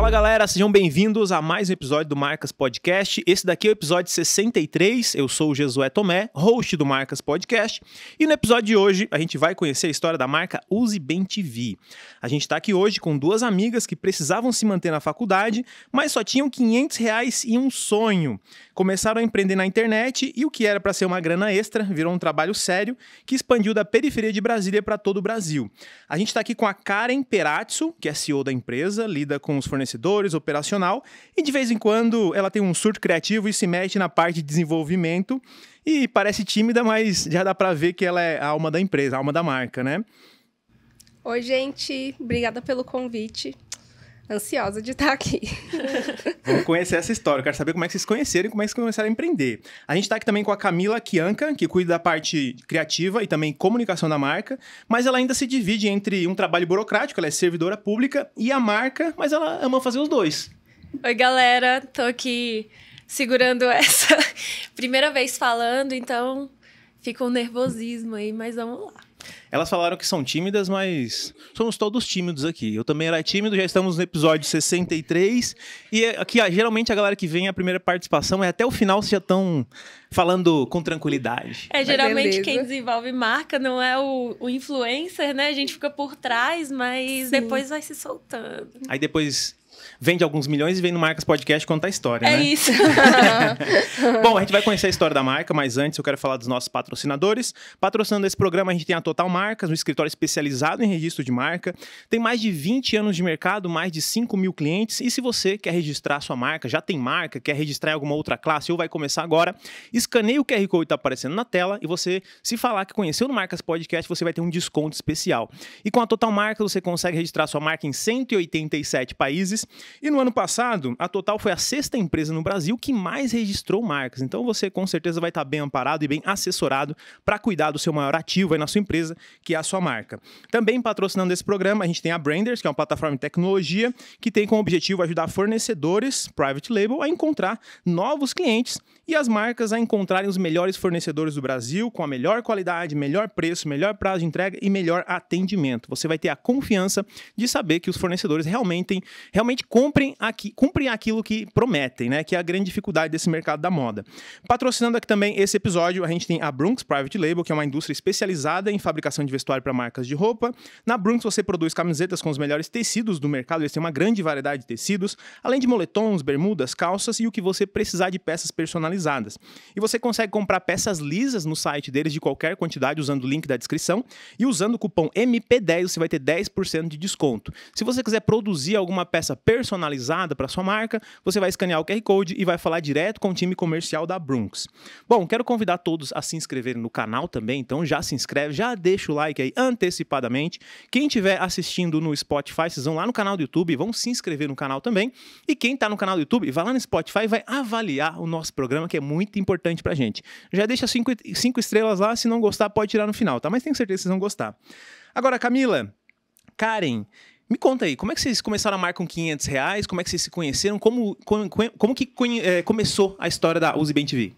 Fala galera, sejam bem-vindos a mais um episódio do Marcas Podcast. Esse daqui é o episódio 63. Eu sou o Jesué Tomé, host do Marcas Podcast. E no episódio de hoje a gente vai conhecer a história da marca Use Bem TV. A gente está aqui hoje com duas amigas que precisavam se manter na faculdade, mas só tinham 500 reais e um sonho. Começaram a empreender na internet e o que era para ser uma grana extra virou um trabalho sério que expandiu da periferia de Brasília para todo o Brasil. A gente está aqui com a Karen Peratsu, que é CEO da empresa, lida com os fornecedores fornecedores, operacional, e de vez em quando ela tem um surto criativo e se mexe na parte de desenvolvimento e parece tímida, mas já dá para ver que ela é a alma da empresa, a alma da marca, né? Oi, gente, obrigada pelo convite ansiosa de estar aqui. Vamos conhecer essa história. Eu quero saber como é que vocês conheceram e como é que vocês começaram a empreender. A gente está aqui também com a Camila Kianca, que cuida da parte criativa e também comunicação da marca, mas ela ainda se divide entre um trabalho burocrático, ela é servidora pública, e a marca, mas ela ama fazer os dois. Oi, galera. Tô aqui segurando essa primeira vez falando, então fica um nervosismo aí, mas vamos lá. Elas falaram que são tímidas, mas somos todos tímidos aqui. Eu também era tímido, já estamos no episódio 63. E é aqui, geralmente, a galera que vem a primeira participação é até o final, vocês já estão falando com tranquilidade. É, geralmente quem desenvolve marca não é o, o, influencer, né? A gente fica por trás, mas Sim. depois vai se soltando. Aí depois vende alguns milhões e vem no Marcas Podcast contar a história, é né? É isso. Bom, a gente vai conhecer a história da marca, mas antes eu quero falar dos nossos patrocinadores. Patrocinando esse programa, a gente tem a Total Marcas, um escritório especializado em registro de marca. Tem mais de 20 anos de mercado, mais de 5 mil clientes. E se você quer registrar a sua marca, já tem marca, quer registrar em alguma outra classe ou vai começar agora, escaneie o QR Code que está aparecendo na tela e você, se falar que conheceu no Marcas Podcast, você vai ter um desconto especial. E com a Total Marcas, você consegue registrar sua marca em 187 países. E no ano passado, a Total foi a sexta empresa no Brasil que mais registrou marcas. Então você com certeza vai estar bem amparado e bem assessorado para cuidar do seu maior ativo aí na sua empresa, que é a sua marca. Também patrocinando esse programa, a gente tem a Branders, que é uma plataforma de tecnologia que tem como objetivo ajudar fornecedores, private label, a encontrar novos clientes e as marcas a encontrarem os melhores fornecedores do Brasil com a melhor qualidade, melhor preço, melhor prazo de entrega e melhor atendimento. Você vai ter a confiança de saber que os fornecedores realmente, realmente cumprem, aqui, cumprem aquilo que prometem, né? Que é a grande dificuldade desse mercado da moda. Patrocinando aqui também esse episódio, a gente tem a Brunks Private Label, que é uma indústria especializada em fabricação de vestuário para marcas de roupa. Na Brunks você produz camisetas com os melhores tecidos do mercado, eles têm uma grande variedade de tecidos, além de moletons, bermudas, calças e o que você precisar de peças personalizadas. E você consegue comprar peças lisas no site deles de qualquer quantidade usando o link da descrição e usando o cupom MP10 você vai ter 10% de desconto. Se você quiser produzir alguma peça personalizada, personalizada para sua marca, você vai escanear o QR Code e vai falar direto com o time comercial da Brunx. Bom, quero convidar todos a se inscreverem no canal também, então já se inscreve, já deixa o like aí antecipadamente. Quem estiver assistindo no Spotify, vocês vão lá no canal do YouTube, vão se inscrever no canal também. E quem está no canal do YouTube, vai lá no Spotify e vai avaliar o nosso programa, que é muito importante para gente. Já deixa cinco, cinco estrelas lá, se não gostar, pode tirar no final, tá? Mas tenho certeza que vocês vão gostar. Agora, Camila, Karen, me conta aí, como é que vocês começaram a marcar com 500 reais? Como é que vocês se conheceram? Como, como, como que é, começou a história da Use Bem TV?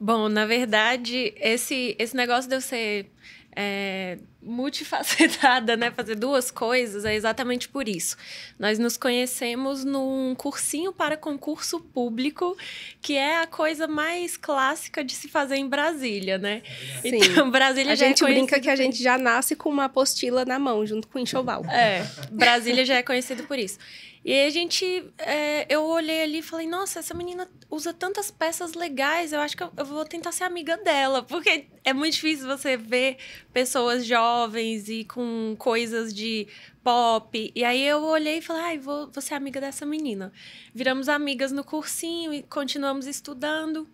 Bom, na verdade, esse, esse negócio de eu ser é, multifacetada, né? Fazer duas coisas é exatamente por isso. Nós nos conhecemos num cursinho para concurso público, que é a coisa mais clássica de se fazer em Brasília, né? Sim. Então, Brasília a já é gente é brinca que a gente já nasce com uma apostila na mão, junto com o enxoval. É, Brasília já é conhecido por isso. E aí a gente, é, eu olhei ali e falei, nossa, essa menina usa tantas peças legais, eu acho que eu, eu, vou tentar ser amiga dela, porque é muito difícil você ver pessoas jovens e com coisas de pop. E aí eu olhei e falei, ai, vou, vou ser amiga dessa menina. Viramos amigas no cursinho e continuamos estudando,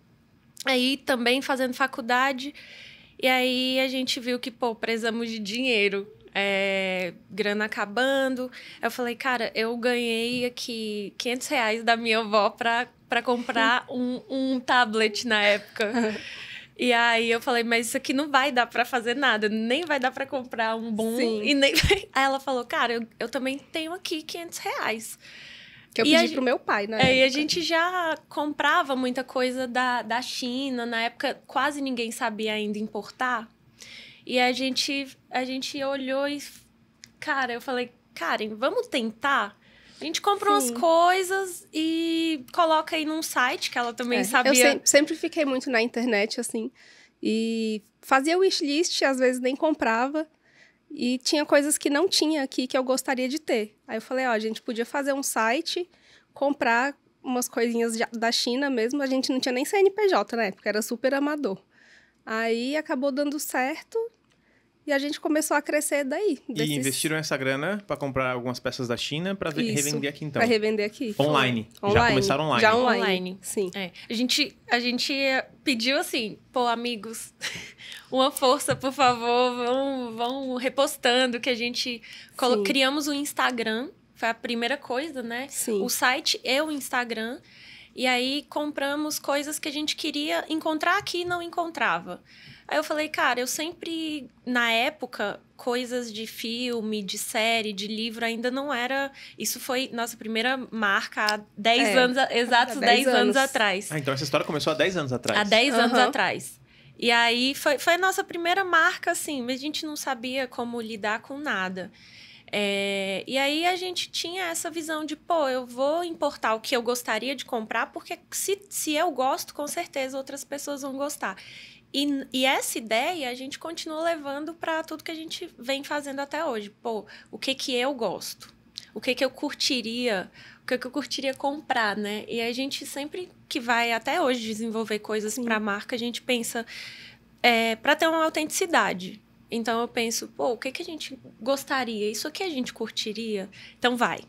aí também fazendo faculdade. E aí a gente viu que, pô, precisamos de dinheiro é, grana acabando. Eu falei, cara, eu ganhei aqui 500 reais da minha avó para comprar um, um tablet na época. E aí eu falei, mas isso aqui não vai dar para fazer nada, nem vai dar para comprar um bom. Sim. E nem... Aí ela falou, cara, eu, eu também tenho aqui 500 reais. Que eu e pedi a, pro meu pai, né? É, e a gente já comprava muita coisa da, da China. Na época, quase ninguém sabia ainda importar. E a gente a gente olhou e. Cara, eu falei, Karen, vamos tentar? A gente compra Sim. umas coisas e coloca aí num site que ela também é, sabia. Eu se sempre fiquei muito na internet, assim. E fazia wishlist, às vezes nem comprava. E tinha coisas que não tinha aqui que eu gostaria de ter. Aí eu falei, ó, a gente podia fazer um site, comprar umas coisinhas da China mesmo. A gente não tinha nem CNPJ na época, era super amador. Aí acabou dando certo e a gente começou a crescer daí. Desses... E investiram essa grana para comprar algumas peças da China para revender aqui então. Para revender aqui. Online. online. Já começaram online. Já online. online. Sim. É. A gente a gente pediu assim, pô, amigos, uma força, por favor, vão vão repostando que a gente colo... criamos o um Instagram, foi a primeira coisa, né? Sim. O site e o Instagram. E aí compramos coisas que a gente queria encontrar aqui e não encontrava. Aí eu falei, cara, eu sempre, na época, coisas de filme, de série, de livro, ainda não era. Isso foi nossa primeira marca há 10 é. anos, exatos 10, 10 anos. anos. atrás. Ah, então essa história começou há 10 anos atrás. Há 10 uhum. anos atrás. E aí foi, foi a nossa primeira marca, assim, mas a gente não sabia como lidar com nada. É, e aí a gente tinha essa visão de, pô, eu vou importar o que eu gostaria de comprar, porque se, se eu gosto, com certeza outras pessoas vão gostar. E, e, essa ideia a gente continua levando para tudo que a gente vem fazendo até hoje. Pô, o que que eu gosto? O que que eu curtiria? O que que eu curtiria comprar, né? E a gente sempre que vai até hoje desenvolver coisas para a marca, a gente pensa é, para ter uma autenticidade. Então eu penso, pô, o que que a gente gostaria? Isso aqui a gente curtiria? Então vai.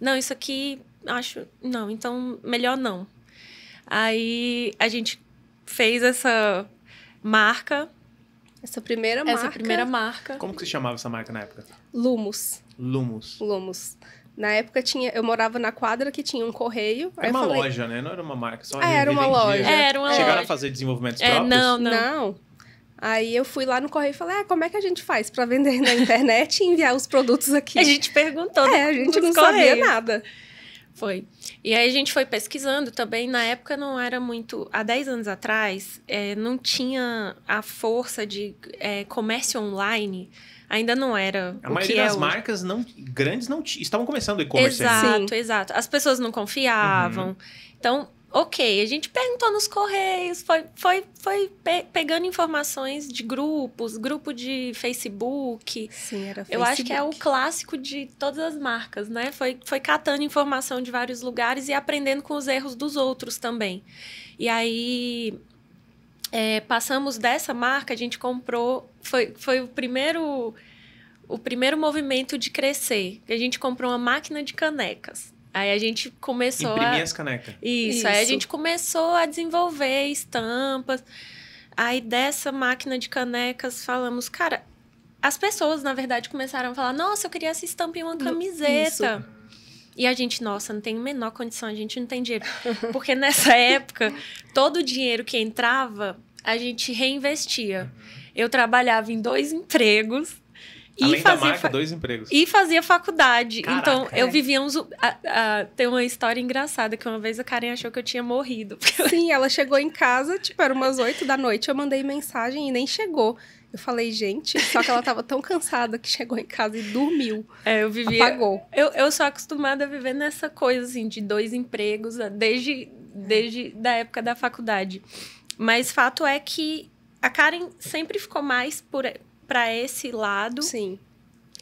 Não, isso aqui acho não. Então melhor não. Aí a gente fez essa marca. Essa primeira essa marca. Essa primeira marca. Como que se chamava essa marca na época? Lumos. Lumos. Lumos. Na época tinha, eu morava na quadra que tinha um correio. Era uma falei, loja, né? Não era uma marca, só ah, Era uma loja. É, era uma Chegaram loja. a fazer desenvolvimentos é, próprios? Não, não. Não. Aí eu fui lá no correio e falei: ah, como é que a gente faz para vender na internet e enviar os produtos aqui? A gente perguntou. É, a né, gente não correios. sabia nada. Foi. E aí a gente foi pesquisando também. Na época não era muito. Há 10 anos atrás, é, não tinha a força de é, comércio online. Ainda não era. A maioria é das marcas não, grandes não estavam começando e-commerce. Né? Exato, exato. As pessoas não confiavam. Uhum. Então, Ok, a gente perguntou nos correios, foi, foi, foi pe pegando informações de grupos, grupo de Facebook. Sim, era Facebook. Eu acho que é o clássico de todas as marcas, né? Foi, foi catando informação de vários lugares e aprendendo com os erros dos outros também. E aí, é, passamos dessa marca, a gente comprou, foi, foi o primeiro o primeiro movimento de crescer. A gente comprou uma máquina de canecas. Aí a gente começou Imprimir a... as canecas. Isso, Isso, aí a gente começou a desenvolver estampas. Aí dessa máquina de canecas falamos, cara, as pessoas, na verdade, começaram a falar, nossa, eu queria essa estampa em uma camiseta. Isso. E a gente, nossa, não tem a menor condição, a gente não tem dinheiro. Porque nessa época, todo o dinheiro que entrava, a gente reinvestia. Eu trabalhava em dois empregos e Além fazia da marca, dois empregos. E fazia faculdade. Caraca, então, eu é. vivia uns... A, a, tem uma história engraçada, que uma vez a Karen achou que eu tinha morrido. Sim, ela chegou em casa, tipo, era umas oito da noite, eu mandei mensagem e nem chegou. Eu falei, gente, só que ela tava tão cansada que chegou em casa e dormiu. É, eu Apagou. Eu, eu sou acostumada a viver nessa coisa, assim, de dois empregos, desde, desde da época da faculdade. Mas fato é que a Karen sempre ficou mais por, para esse lado. Sim.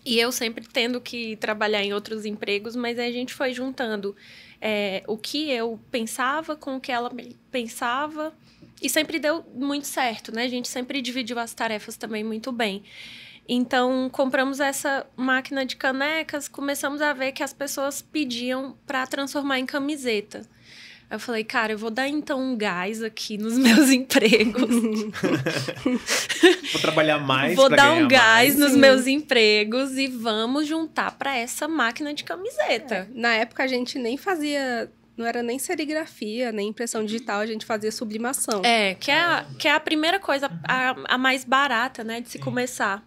E eu sempre tendo que trabalhar em outros empregos, mas a gente foi juntando é, o que eu pensava com o que ela pensava. E sempre deu muito certo, né? A gente sempre dividiu as tarefas também muito bem. Então, compramos essa máquina de canecas, começamos a ver que as pessoas pediam para transformar em camiseta eu falei, cara, eu vou dar então um gás aqui nos meus empregos. vou trabalhar mais. Vou dar um gás mais. nos Sim. meus empregos e vamos juntar para essa máquina de camiseta. É. Na época a gente nem fazia não era nem serigrafia, nem impressão digital, a gente fazia sublimação. É, que é a, que é a primeira coisa, a, a mais barata, né, de se Sim. começar.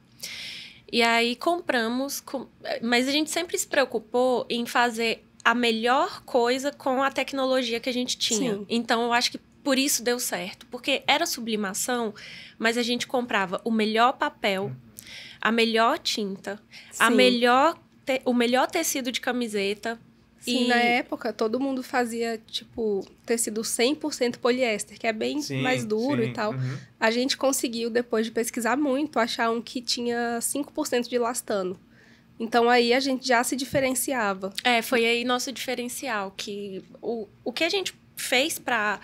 E aí compramos, com, mas a gente sempre se preocupou em fazer a melhor coisa com a tecnologia que a gente tinha. Sim. Então, eu acho que por isso deu certo. Porque era sublimação, mas a gente comprava o melhor papel, a melhor tinta, a melhor o melhor tecido de camiseta. Sim, e... na época todo mundo fazia, tipo, tecido 100% poliéster, que é bem sim, mais duro sim. e tal. Uhum. A gente conseguiu, depois de pesquisar muito, achar um que tinha 5% de elastano. Então aí a gente já se diferenciava. É, foi aí nosso diferencial, que o, o que a gente fez para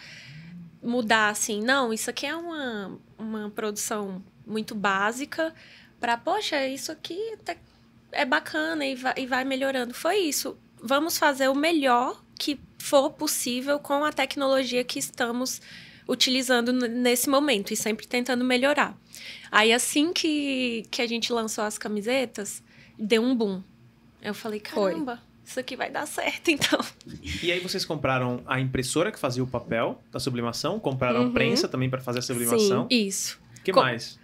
mudar assim, não, isso aqui é uma, uma produção muito básica, para, poxa, isso aqui tá, é bacana e vai, e vai melhorando. Foi isso. Vamos fazer o melhor que for possível com a tecnologia que estamos utilizando nesse momento e sempre tentando melhorar. Aí assim que, que a gente lançou as camisetas, deu um boom. Eu falei, caramba, Foi. isso aqui vai dar certo, então. E aí vocês compraram a impressora que fazia o papel da sublimação, compraram uhum. a prensa também para fazer a sublimação. Sim, isso. que Com... mais?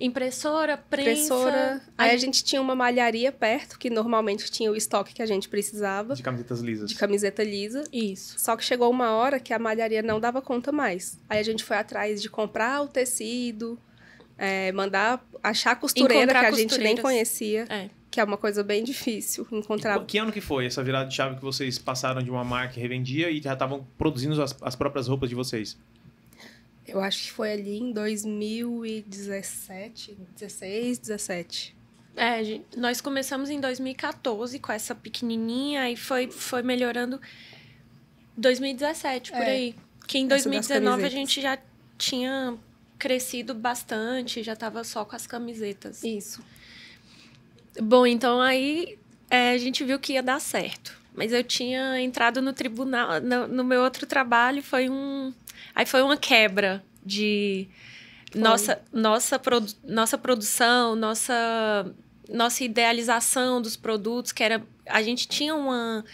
Impressora, prensa. Impressora. Aí a gente tinha uma malharia perto, que normalmente tinha o estoque que a gente precisava. De camisetas lisas. De camiseta lisa. Isso. Só que chegou uma hora que a malharia não dava conta mais. Aí a gente foi atrás de comprar o tecido, é, mandar achar a costureira Encontrar que a gente nem conhecia. É que é uma coisa bem difícil encontrar. Que ano que foi essa virada de chave que vocês passaram de uma marca que revendia e já estavam produzindo as, as próprias roupas de vocês? Eu acho que foi ali em 2017, 16, 17. É, nós começamos em 2014 com essa pequenininha e foi, foi melhorando 2017, por é, aí. Que em 2019 a gente já tinha crescido bastante, já estava só com as camisetas. Isso. Bom, então aí é, a gente viu que ia dar certo. Mas eu tinha entrado no tribunal, no, no meu outro trabalho, foi um. Aí foi uma quebra de nossa, nossa, produ, nossa produção, nossa, nossa idealização dos produtos, que era. A gente tinha uma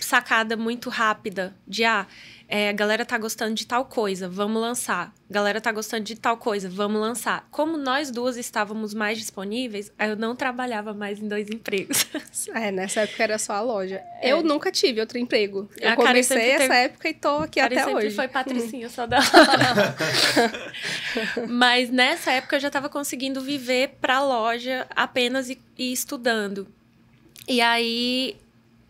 sacada muito rápida de ah, é, galera tá gostando de tal coisa, vamos lançar. Galera tá gostando de tal coisa, vamos lançar. Como nós duas estávamos mais disponíveis, eu não trabalhava mais em dois empregos. É, nessa época era só a loja. É. Eu nunca tive outro emprego. Eu a comecei essa teve... época e tô aqui até sempre hoje. foi patricinha só da Mas nessa época eu já tava conseguindo viver pra loja apenas e, e estudando. E aí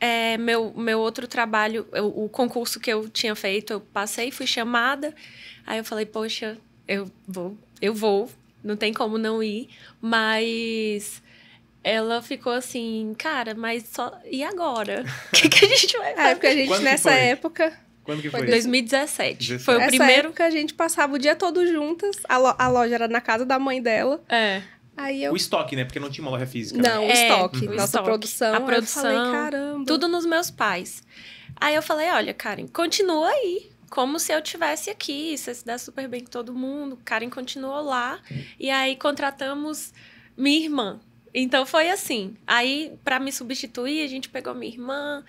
é, meu, meu outro trabalho, eu, o concurso que eu tinha feito, eu passei, fui chamada. Aí eu falei, poxa, eu vou, eu vou, não tem como não ir. Mas ela ficou assim, cara, mas só. E agora? O que, que, a gente vai fazer? É, porque a gente, Quando nessa época. Quando que foi? foi 2017. 17. Foi o Essa primeiro. que a gente passava o dia todo juntas. A, lo a loja era na casa da mãe dela. É. Eu... O estoque, né? Porque não tinha uma loja física. Né? Não, né? o é, estoque. É, Nossa estoque, produção. A produção. eu falei, caramba. Tudo nos meus pais. Aí eu falei, olha, Karen, continua aí. Como se eu tivesse aqui. Você se dá super bem com todo mundo. Karen continuou lá. E aí contratamos minha irmã. Então foi assim. Aí, para me substituir, a gente pegou minha irmã.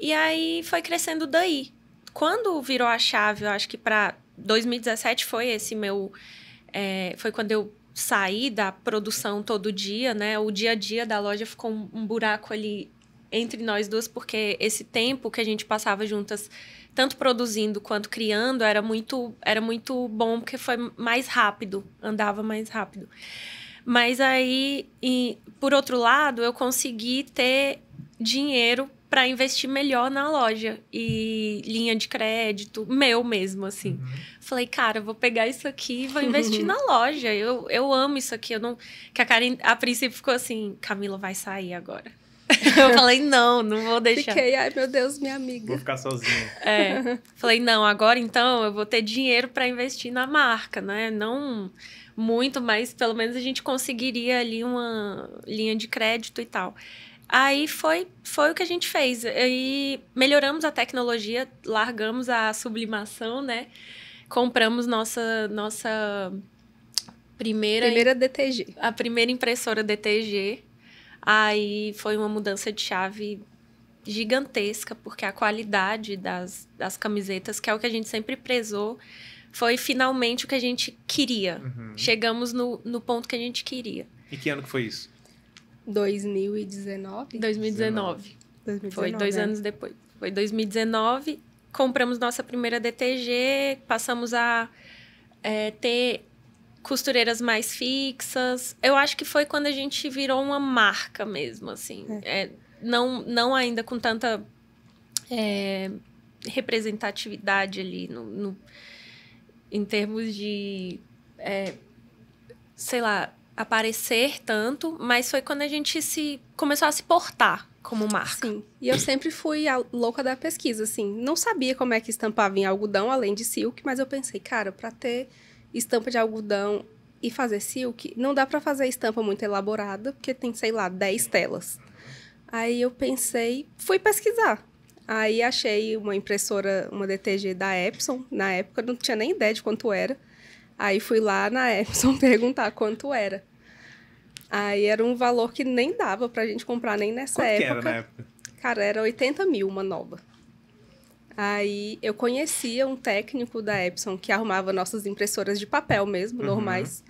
E aí foi crescendo daí. Quando virou a chave, eu acho que para 2017 foi esse meu. É, foi quando eu sair da produção todo dia, né? O dia a dia da loja ficou um buraco ali entre nós duas, porque esse tempo que a gente passava juntas, tanto produzindo quanto criando, era muito, era muito bom, porque foi mais rápido, andava mais rápido. Mas aí, e, por outro lado, eu consegui ter dinheiro para investir melhor na loja e linha de crédito, meu mesmo, assim. Uhum. Falei, cara, vou pegar isso aqui e vou investir na loja. Eu, eu amo isso aqui. Eu não... Que a Karen, a princípio, ficou assim: Camila vai sair agora. Eu falei, não, não vou deixar. Fiquei, ai meu Deus, minha amiga. Vou ficar sozinha. É. Falei, não, agora então eu vou ter dinheiro para investir na marca, né? Não muito, mas pelo menos a gente conseguiria ali uma linha de crédito e tal. Aí foi, foi o que a gente fez. Aí melhoramos a tecnologia, largamos a sublimação, né? Compramos nossa nossa primeira primeira DTG. A primeira impressora DTG. Aí foi uma mudança de chave gigantesca, porque a qualidade das, das camisetas, que é o que a gente sempre prezou, foi finalmente o que a gente queria. Uhum. Chegamos no, no ponto que a gente queria. E que ano que foi isso? 2019? 2019. 2019 Foi dois é. anos depois. Foi 2019. Compramos nossa primeira DTG, passamos a é, ter costureiras mais fixas. Eu acho que foi quando a gente virou uma marca mesmo, assim. É. é não, não ainda com tanta é, representatividade ali no, no, em termos de é, sei lá aparecer tanto, mas foi quando a gente se começou a se portar como marca. Sim. E eu sempre fui a louca da pesquisa, assim. Não sabia como é que estampava em algodão além de silk, mas eu pensei, cara, para ter estampa de algodão e fazer silk, não dá para fazer estampa muito elaborada, porque tem, sei lá, 10 telas. Aí eu pensei, fui pesquisar. Aí achei uma impressora, uma DTG da Epson, na época, não tinha nem ideia de quanto era. Aí fui lá na Epson perguntar quanto era. Aí era um valor que nem dava pra gente comprar nem nessa Qual época. era na época? Cara, era 80 mil uma nova. Aí eu conhecia um técnico da Epson que arrumava nossas impressoras de papel mesmo, uhum. normais.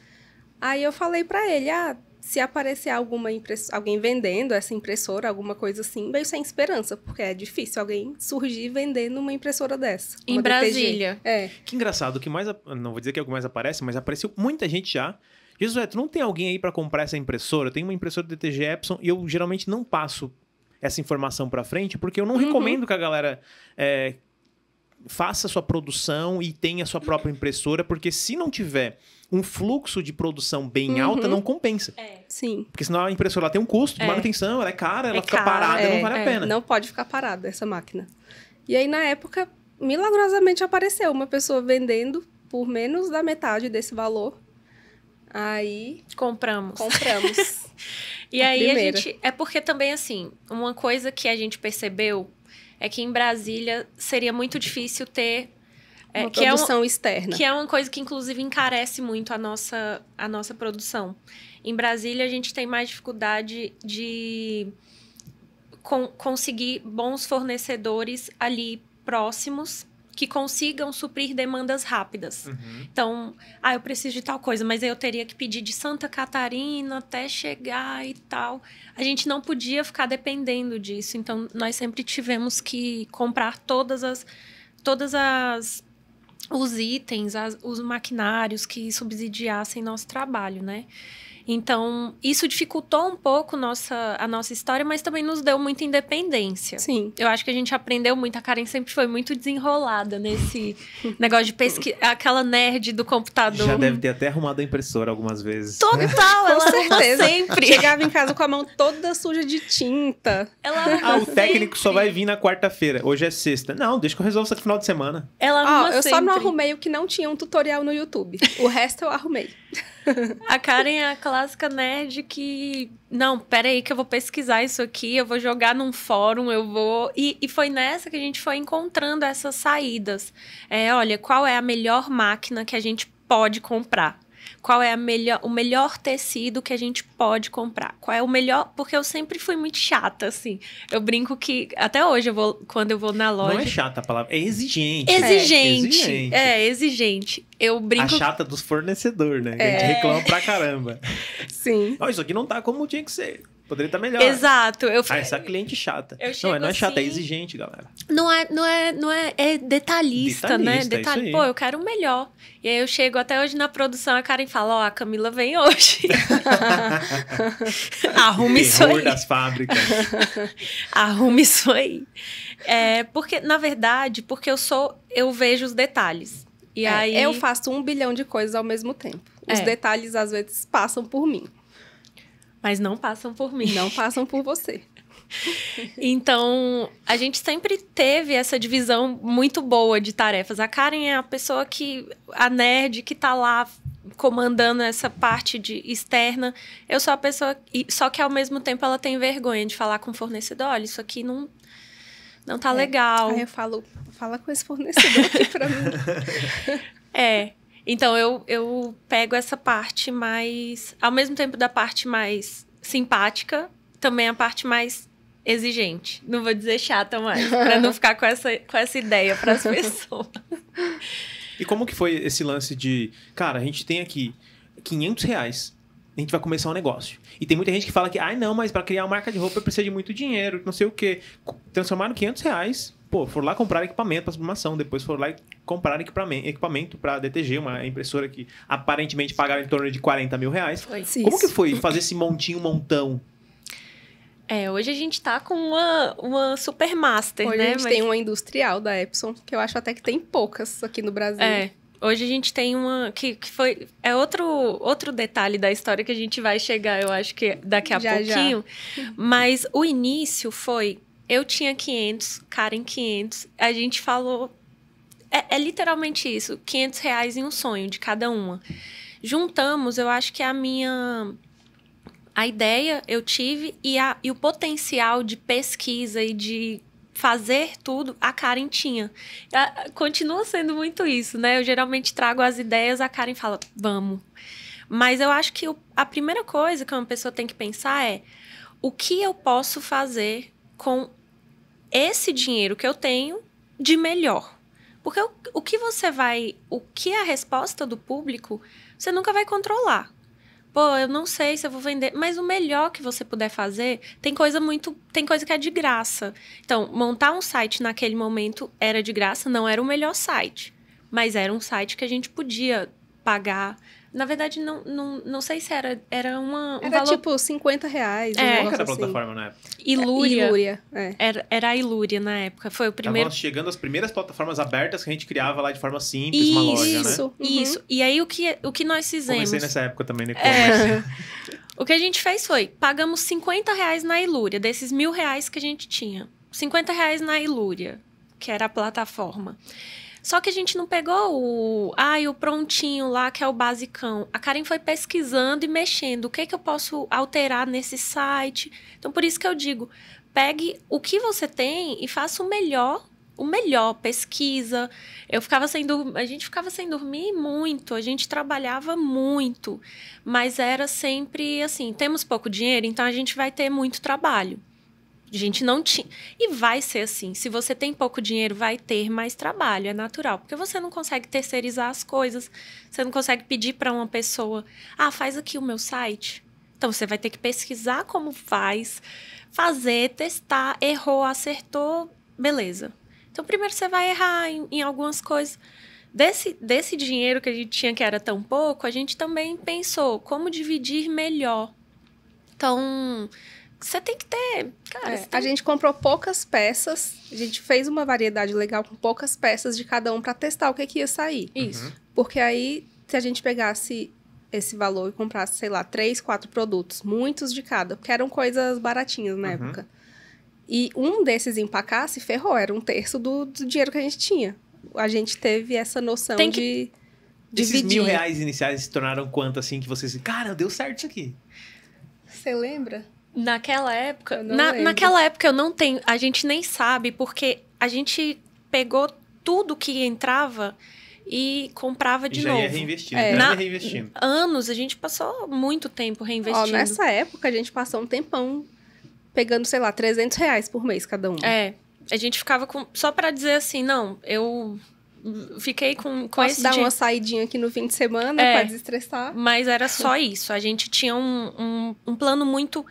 Aí eu falei para ele, ah, se aparecer alguma alguém vendendo essa impressora, alguma coisa assim, meio sem esperança, porque é difícil alguém surgir vendendo uma impressora dessa. Em Brasília. DTG. É. Que engraçado, o que mais. Não vou dizer que é o que mais aparece, mas apareceu muita gente já. Josué, tu não tem alguém aí para comprar essa impressora? Eu tenho uma impressora DTG Epson e eu geralmente não passo essa informação para frente, porque eu não uhum. recomendo que a galera. É, faça sua produção e tenha sua própria impressora, porque se não tiver um fluxo de produção bem uhum. alta não compensa. É. Sim. Porque senão a impressora tem um custo de é. manutenção, ela é cara, ela é fica cara, parada, não é, vale a é. pena. Não pode ficar parada essa máquina. E aí, na época, milagrosamente apareceu uma pessoa vendendo por menos da metade desse valor. Aí. Compramos. Compramos. e a aí primeira. a gente. É porque também, assim, uma coisa que a gente percebeu é que em Brasília seria muito difícil ter é, uma que produção é um, externa. Que é uma coisa que, inclusive, encarece muito a nossa, a nossa produção. Em Brasília, a gente tem mais dificuldade de con conseguir bons fornecedores ali próximos que consigam suprir demandas rápidas. Uhum. Então, ah, eu preciso de tal coisa, mas eu teria que pedir de Santa Catarina até chegar e tal. A gente não podia ficar dependendo disso, então nós sempre tivemos que comprar todas as todas as os itens, as, os maquinários que subsidiassem nosso trabalho, né? Então, isso dificultou um pouco nossa, a nossa história, mas também nos deu muita independência. Sim. Eu acho que a gente aprendeu muito. A Karen sempre foi muito desenrolada nesse negócio de pesquisa. Aquela nerd do computador. Já deve ter até arrumado a impressora algumas vezes. Total, é. ela certeza. sempre. Chegava em casa com a mão toda suja de tinta. Ela ah, o sempre. técnico só vai vir na quarta-feira. Hoje é sexta. Não, deixa que eu resolvo isso aqui no final de semana. Ela oh, Eu sempre. só não arrumei o que não tinha um tutorial no YouTube. O resto eu arrumei. A Karen é a clássica nerd que. Não, peraí, que eu vou pesquisar isso aqui, eu vou jogar num fórum, eu vou. E, e foi nessa que a gente foi encontrando essas saídas. É, olha, qual é a melhor máquina que a gente pode comprar? qual é melhor, o melhor tecido que a gente pode comprar. Qual é o melhor, porque eu sempre fui muito chata, assim. Eu brinco que até hoje eu vou, quando eu vou na loja. Não é chata a palavra, é exigente. Exigente. É, exigente. É, exigente. Eu brinco. A chata dos fornecedores, né? É. A gente é. reclama pra caramba. Sim. Não, isso aqui não tá como tinha que ser. Poderia estar tá melhor. Exato. Eu falei, ah, essa cliente chata. Não, não é assim... chata, é assim exigente, galera. Não é, não é, não é, é detalhista, né? detalhista né? Detalhe, pô, eu quero o melhor. E aí eu chego até hoje na produção, a Karen fala, ó, oh, a Camila vem hoje. arrume isso aí. das fábricas. arrume isso aí. É, porque, na verdade, porque eu sou, eu vejo os detalhes. E é, aí... Eu faço um bilhão de coisas ao mesmo tempo. Os é. detalhes, às vezes, passam por mim mas não passam por mim. Não passam por você. então, a gente sempre teve essa divisão muito boa de tarefas. A Karen é a pessoa que, a nerd que tá lá comandando essa parte de externa. Eu sou a pessoa, só que ao mesmo tempo ela tem vergonha de falar com o fornecedor, olha, isso aqui não não tá é. legal. Aí eu falo, fala com esse fornecedor aqui pra mim. é. Então, eu, eu pego essa parte mais. Ao mesmo tempo da parte mais simpática, também a parte mais exigente. Não vou dizer chata mais, para não ficar com essa, com essa ideia para as pessoas. E como que foi esse lance de, cara, a gente tem aqui 500 reais, a gente vai começar um negócio. E tem muita gente que fala que, ai ah, não, mas para criar uma marca de roupa precisa de muito dinheiro, não sei o quê. Transformaram 500 reais pô, for lá comprar equipamento para sublimação, depois for lá comprar equipamento para DTG, uma impressora que aparentemente pagaram em torno de 40 mil reais. Foi isso. Como que foi fazer esse montinho, montão? É, hoje a gente está com uma, uma super master, hoje né? a gente Mas... tem uma industrial da Epson, que eu acho até que tem poucas aqui no Brasil. É, hoje a gente tem uma que, que foi é outro outro detalhe da história que a gente vai chegar eu acho que daqui a já, pouquinho já. mas o início foi eu tinha 500, Karen 500. A gente falou. É, é literalmente isso: 500 reais em um sonho de cada uma. Juntamos, eu acho que a minha a ideia eu tive e, a, e, o potencial de pesquisa e de fazer tudo a Karen tinha. continua sendo muito isso, né? Eu geralmente trago as ideias, a Karen fala, vamos. Mas eu acho que o, a primeira coisa que uma pessoa tem que pensar é o que eu posso fazer com esse dinheiro que eu tenho de melhor. Porque o, o que você vai. O que é a resposta do público, você nunca vai controlar. Pô, eu não sei se eu vou vender, mas o melhor que você puder fazer, tem coisa muito, tem coisa que é de graça. Então, montar um site naquele momento era de graça, não era o melhor site, mas era um site que a gente podia pagar na verdade, não, não, não sei se era. Era uma. Um era valor... tipo 50 reais. É. Qual era a assim. plataforma na época? É, Ilúria. É, Ilúria é. era, era a Ilúria na época. Foi o primeiro. chegando as primeiras plataformas abertas que a gente criava lá de forma simples, isso, uma loja. Né? Isso, né? isso. E aí o que, o que nós fizemos. Comecei nessa época também né? É. O que a gente fez foi: pagamos 50 reais na Ilúria, desses mil reais que a gente tinha. 50 reais na Ilúria, que era a plataforma. Só que a gente não pegou o, ai, o prontinho lá, que é o basicão. A Karen foi pesquisando e mexendo. O que, é que eu posso alterar nesse site? Então, por isso que eu digo, pegue o que você tem e faça o melhor o melhor, pesquisa. Eu ficava sem dormir, a gente ficava sem dormir muito, a gente trabalhava muito, mas era sempre assim, temos pouco dinheiro, então a gente vai ter muito trabalho gente não tinha. E vai ser assim. Se você tem pouco dinheiro, vai ter mais trabalho, é natural. Porque você não consegue terceirizar as coisas. Você não consegue pedir para uma pessoa: ah, faz aqui o meu site. Então você vai ter que pesquisar como faz, fazer, testar, errou, acertou, beleza. Então primeiro você vai errar em, em algumas coisas. Desse, desse dinheiro que a gente tinha, que era tão pouco, a gente também pensou como dividir melhor. Então, você tem que ter. Cara, é, tem... A gente comprou poucas peças, a gente fez uma variedade legal com poucas peças de cada um para testar o que, que ia sair. Isso. Uhum. Porque aí, se a gente pegasse esse valor e comprasse, sei lá, três, quatro produtos, muitos de cada, porque eram coisas baratinhas na uhum. época. E um desses empacasse, ferrou, era um terço do, do, dinheiro que a gente tinha. A gente teve essa noção que... de. Dividir. Esses mil reais iniciais se tornaram quanto assim que vocês. Cara, deu certo isso aqui. Você lembra? Naquela época, na, naquela época eu não tenho, a gente nem sabe porque a gente pegou tudo que entrava e comprava de e já novo. Ia reinvestindo, é. ia reinvestindo. Anos, a gente passou muito tempo reinvestindo. Ó, nessa época a gente passou um tempão pegando, sei lá, 300 reais por mês cada um. É, a gente ficava com só para dizer assim, não, eu fiquei com, com Posso esse dar uma saidinha aqui no fim de semana é, para desestressar. Mas era só isso. A gente tinha um, um, um plano muito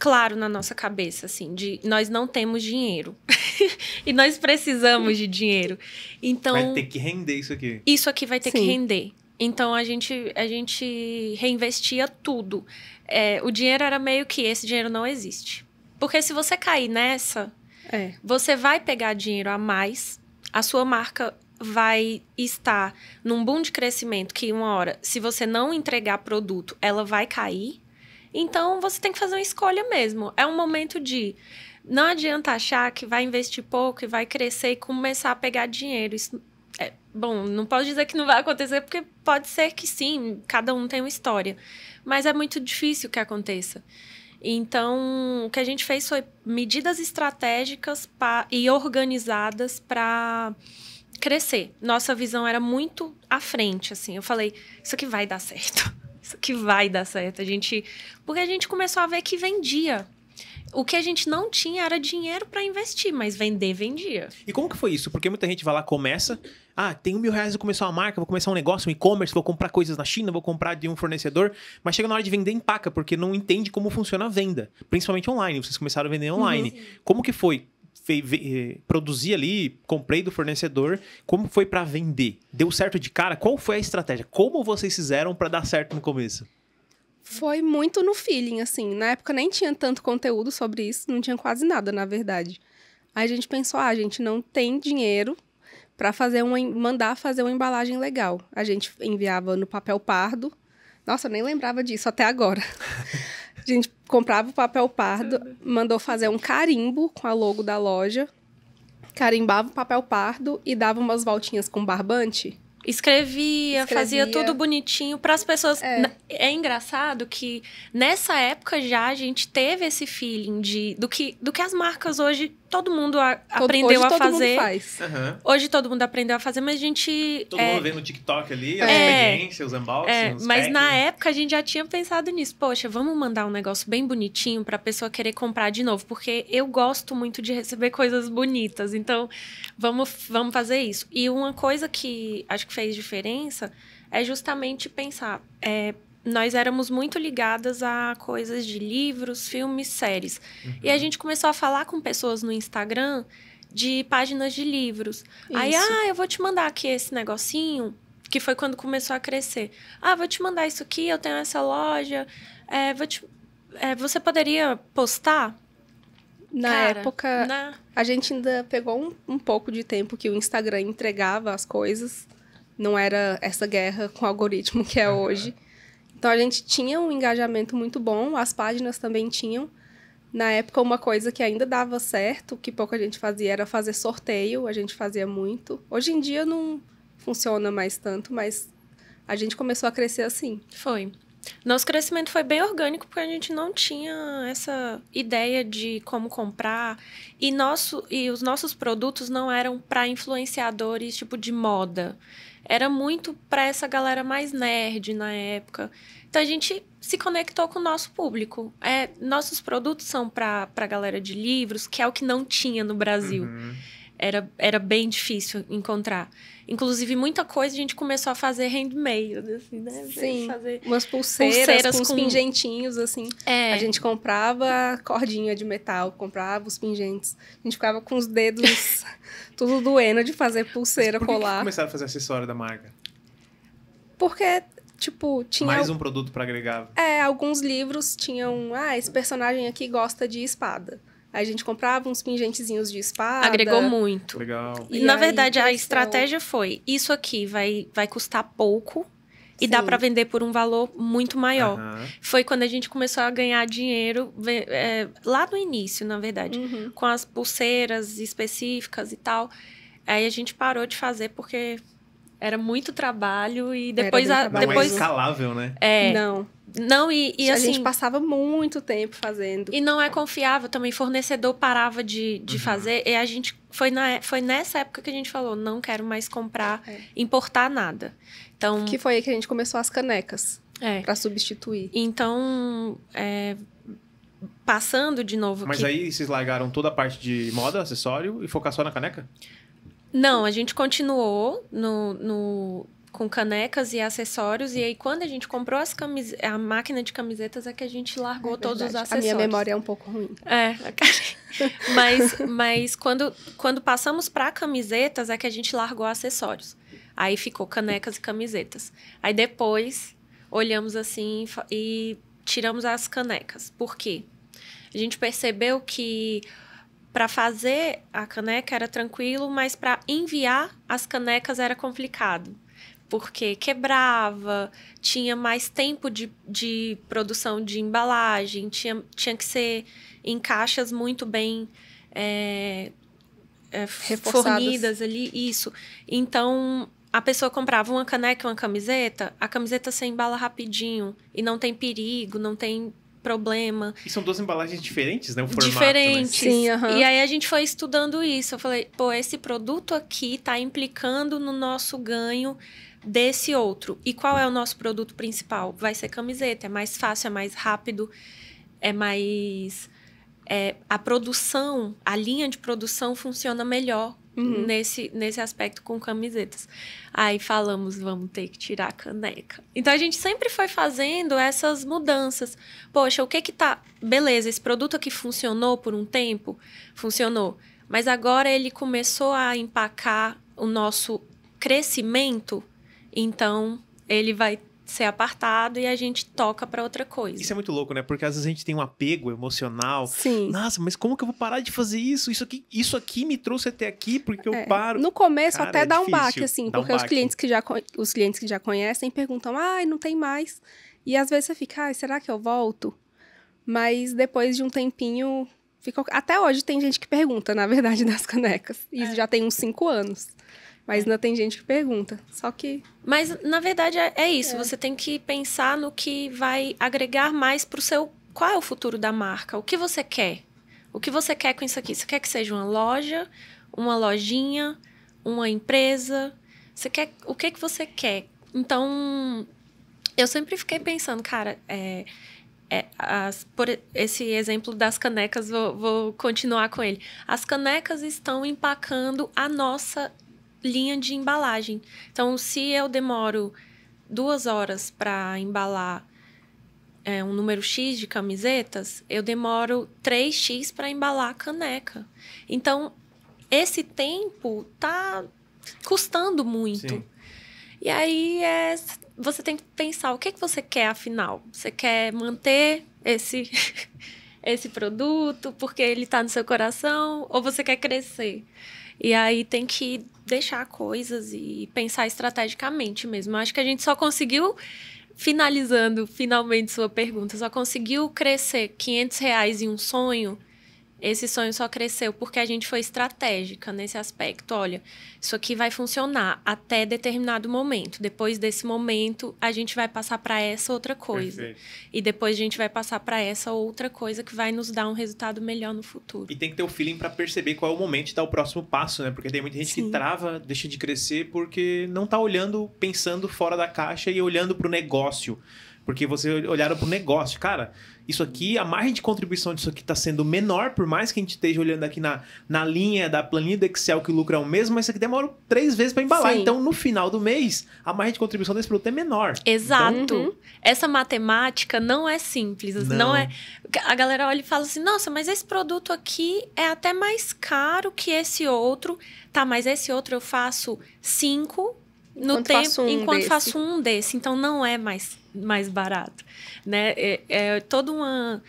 claro na nossa cabeça, assim, de nós não temos dinheiro. e nós precisamos de dinheiro. Então. Vai ter que render isso aqui. Isso aqui vai ter Sim. que render. Então a gente, a gente reinvestia tudo. É, o dinheiro era meio que esse dinheiro não existe. Porque se você cair nessa, é. você vai pegar dinheiro a mais, a sua marca vai estar num boom de crescimento que uma hora, se você não entregar produto, ela vai cair então você tem que fazer uma escolha mesmo. É um momento de não adianta achar que vai investir pouco e vai crescer e começar a pegar dinheiro. Isso é, bom, não posso dizer que não vai acontecer, porque pode ser que sim, cada um tem uma história. Mas é muito difícil que aconteça. Então, o que a gente fez foi medidas estratégicas pra, e organizadas para crescer. Nossa visão era muito à frente, assim. Eu falei, isso aqui vai dar certo que vai dar certo. A gente, porque a gente começou a ver que vendia. O que a gente não tinha era dinheiro para investir, mas vender vendia. E como que foi isso? Porque muita gente vai lá, começa, ah, tem um mil reais, vou começar uma marca, vou começar um negócio, um e-commerce, vou comprar coisas na China, vou comprar de um fornecedor, mas chega na hora de vender empaca, porque não entende como funciona a venda, principalmente online. Vocês começaram a vender online. Uhum. Como que foi? Eh, produzi ali, comprei do fornecedor, como foi para vender? Deu certo de cara? Qual foi a estratégia? Como vocês fizeram para dar certo no começo? Foi muito no feeling, assim. Na época nem tinha tanto conteúdo sobre isso, não tinha quase nada, na verdade. Aí a gente pensou, ah, a gente não tem dinheiro para fazer uma, mandar fazer uma embalagem legal. A gente enviava no papel pardo. Nossa, eu nem lembrava disso até agora. A gente comprava o papel pardo, mandou fazer um carimbo com a logo da loja, carimbava o papel pardo e dava umas voltinhas com barbante. Escrevia, Escrevia. fazia tudo bonitinho para as pessoas. É. é. engraçado que nessa época já a gente teve esse feeling de do que, do que as marcas hoje todo mundo a, todo, aprendeu a fazer. Uhum. Hoje todo mundo aprendeu a fazer, mas a gente. Todo é, mundo vê no TikTok ali, é. as é, experiências, os unboxings. É, mas na época a gente já tinha pensado nisso. Poxa, vamos mandar um negócio bem bonitinho para a pessoa querer comprar de novo, porque eu gosto muito de receber coisas bonitas. Então, vamos, vamos fazer isso. E uma coisa que acho que fez diferença é justamente pensar. É, nós éramos muito ligadas a coisas de livros, filmes, séries. Uhum. E a uhum. gente começou a falar com pessoas no Instagram de páginas de livros. Isso. Aí, ah, eu vou te mandar aqui esse negocinho, que foi quando começou a crescer. Ah, vou te mandar isso aqui, eu tenho essa loja. É, vou te, é, você poderia postar? Na Cara, época, na... a gente ainda pegou um, um pouco de tempo que o Instagram entregava as coisas. Não era essa guerra com o algoritmo que é uhum. hoje. Então a gente tinha um engajamento muito bom, as páginas também tinham. Na época, uma coisa que ainda dava certo, que pouco a gente fazia, era fazer sorteio, a gente fazia muito. Hoje em dia não funciona mais tanto, mas a gente começou a crescer assim. Foi. Nosso crescimento foi bem orgânico porque a gente não tinha essa ideia de como comprar e nosso e os nossos produtos não eram para influenciadores tipo de moda era muito para essa galera mais nerd na época. Então a gente se conectou com o nosso público. É, nossos produtos são para a galera de livros, que é o que não tinha no Brasil. Uhum. Era, era bem difícil encontrar. Inclusive, muita coisa a gente começou a fazer handmade, assim, né? Sim, fazer umas pulseiras, pulseiras com, com pingentinhos, assim. É. A gente comprava cordinha de metal, comprava os pingentes. A gente ficava com os dedos tudo doendo de fazer pulseira por colar. Por que começaram a fazer acessório da marca? Porque tipo, tinha. Mais um produto para agregar. É, alguns livros tinham. Ah, esse personagem aqui gosta de espada. A gente comprava uns pingentezinhos de espada. Agregou muito. Legal. E, na verdade, a estratégia foi: isso aqui vai, vai custar pouco e Sim. dá para vender por um valor muito maior. Uhum. Foi quando a gente começou a ganhar dinheiro, é, lá no início, na verdade, uhum. com as pulseiras específicas e tal. Aí a gente parou de fazer porque era muito trabalho e depois... A, trabalho. depois... Não é escalável, né? É. Não. Não, e, e, assim. A gente assim passava muito tempo fazendo. E não é confiável também. Fornecedor parava de, de uhum. fazer. E a gente. Foi, na, foi nessa época que a gente falou: não quero mais comprar, é. importar nada. Então. Que foi aí que a gente começou as canecas. É. Para substituir. Então. É, passando de novo. Mas que... aí vocês largaram toda a parte de moda, acessório e focar só na caneca? Não, a gente continuou no, no com canecas e acessórios. E aí, quando a gente comprou as camis... a máquina de camisetas, é que a gente largou é todos os acessórios. A minha memória é um pouco ruim. É. mas mas quando, quando passamos para camisetas, é que a gente largou acessórios. Aí ficou canecas e camisetas. Aí depois, olhamos assim e tiramos as canecas. Por quê? A gente percebeu que para fazer a caneca era tranquilo, mas para enviar as canecas era complicado. Porque quebrava, tinha mais tempo de, de produção de embalagem, tinha, tinha que ser em caixas muito bem é, é, fornidas ali, isso. Então, a pessoa comprava uma caneca e uma camiseta, a camiseta se embala rapidinho e não tem perigo, não tem problema. E são duas embalagens diferentes, né? O formato, diferentes. Né? Sim, uhum. E aí a gente foi estudando isso. Eu falei, pô, esse produto aqui tá implicando no nosso ganho desse outro. E qual é o nosso produto principal? Vai ser camiseta. É mais fácil, é mais rápido, é mais. É, a produção, a linha de produção funciona melhor uhum. nesse, nesse aspecto com camisetas. Aí falamos, vamos ter que tirar a caneca. Então a gente sempre foi fazendo essas mudanças. Poxa, o que que tá. Beleza, esse produto aqui funcionou por um tempo? Funcionou. Mas agora ele começou a empacar o nosso crescimento, então ele vai ser apartado e a gente toca para outra coisa. Isso é muito louco, né? Porque às vezes a gente tem um apego emocional. Sim. Nossa, mas como que eu vou parar de fazer isso? Isso aqui, isso aqui me trouxe até aqui porque é. eu paro. No começo Cara, até é dá difícil. um baque assim, dá porque um baque. os clientes que já os clientes que já conhecem perguntam: "Ai, ah, não tem mais". E às vezes você fica: "Ai, será que eu volto?" Mas depois de um tempinho ficou até hoje tem gente que pergunta, na verdade, das canecas. Isso é. já tem uns cinco anos. Mas ainda tem gente que pergunta. Só que. Mas, na verdade, é, é isso. É. Você tem que pensar no que vai agregar mais para o seu. Qual é o futuro da marca? O que você quer? O que você quer com isso aqui? Você quer que seja uma loja, uma lojinha, uma empresa? Você quer. O que, que você quer? Então, eu sempre fiquei pensando, cara, é, é, as, por esse exemplo das canecas, vou, vou, continuar com ele. As canecas estão empacando a nossa linha de embalagem. Então, se eu demoro duas horas para embalar é, um número X de camisetas, eu demoro 3X para embalar a caneca. Então, esse tempo tá custando muito. Sim. E aí é, você tem que pensar o que, é que você quer afinal. Você quer manter esse, esse produto porque ele está no seu coração ou você quer crescer? E aí tem que deixar coisas e pensar estrategicamente mesmo. Eu acho que a gente só conseguiu, finalizando finalmente sua pergunta, só conseguiu crescer 500 reais em um sonho esse sonho só cresceu porque a gente foi estratégica nesse aspecto. Olha, isso aqui vai funcionar até determinado momento. Depois desse momento, a gente vai passar para essa outra coisa. Perfeito. E depois a gente vai passar para essa outra coisa que vai nos dar um resultado melhor no futuro. E tem que ter o feeling para perceber qual é o momento e dar o próximo passo, né? Porque tem muita gente Sim. que trava, deixa de crescer porque não está olhando, pensando fora da caixa e olhando para o negócio. Porque você olharam para o negócio. Cara, isso aqui, a margem de contribuição disso aqui está sendo menor, por mais que a gente esteja olhando aqui na, na linha da planilha do Excel que o lucro é o mesmo, mas isso aqui demora três vezes para embalar. Sim. Então, no final do mês, a margem de contribuição desse produto é menor. Exato. Então, uhum. Essa matemática não é simples. Assim, não. não é. A galera olha e fala assim: nossa, mas esse produto aqui é até mais caro que esse outro. Tá, mas esse outro eu faço cinco no enquanto tempo faço um enquanto desse. faço um desse então não é mais mais barato né é, é toda uma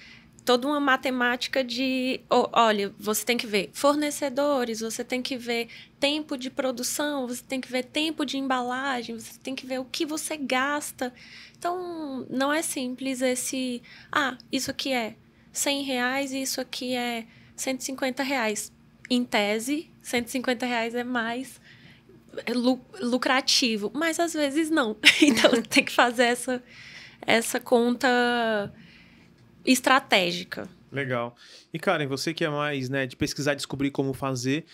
toda uma matemática de olha você tem que ver fornecedores você tem que ver tempo de produção você tem que ver tempo de embalagem você tem que ver o que você gasta então não é simples esse ah isso aqui é 100 reais e isso aqui é 150 reais em tese 150 reais é mais é lucrativo, mas às vezes não. Então tem que fazer essa, essa conta estratégica. Legal. E Karen, você que é mais né, de pesquisar, descobrir como fazer,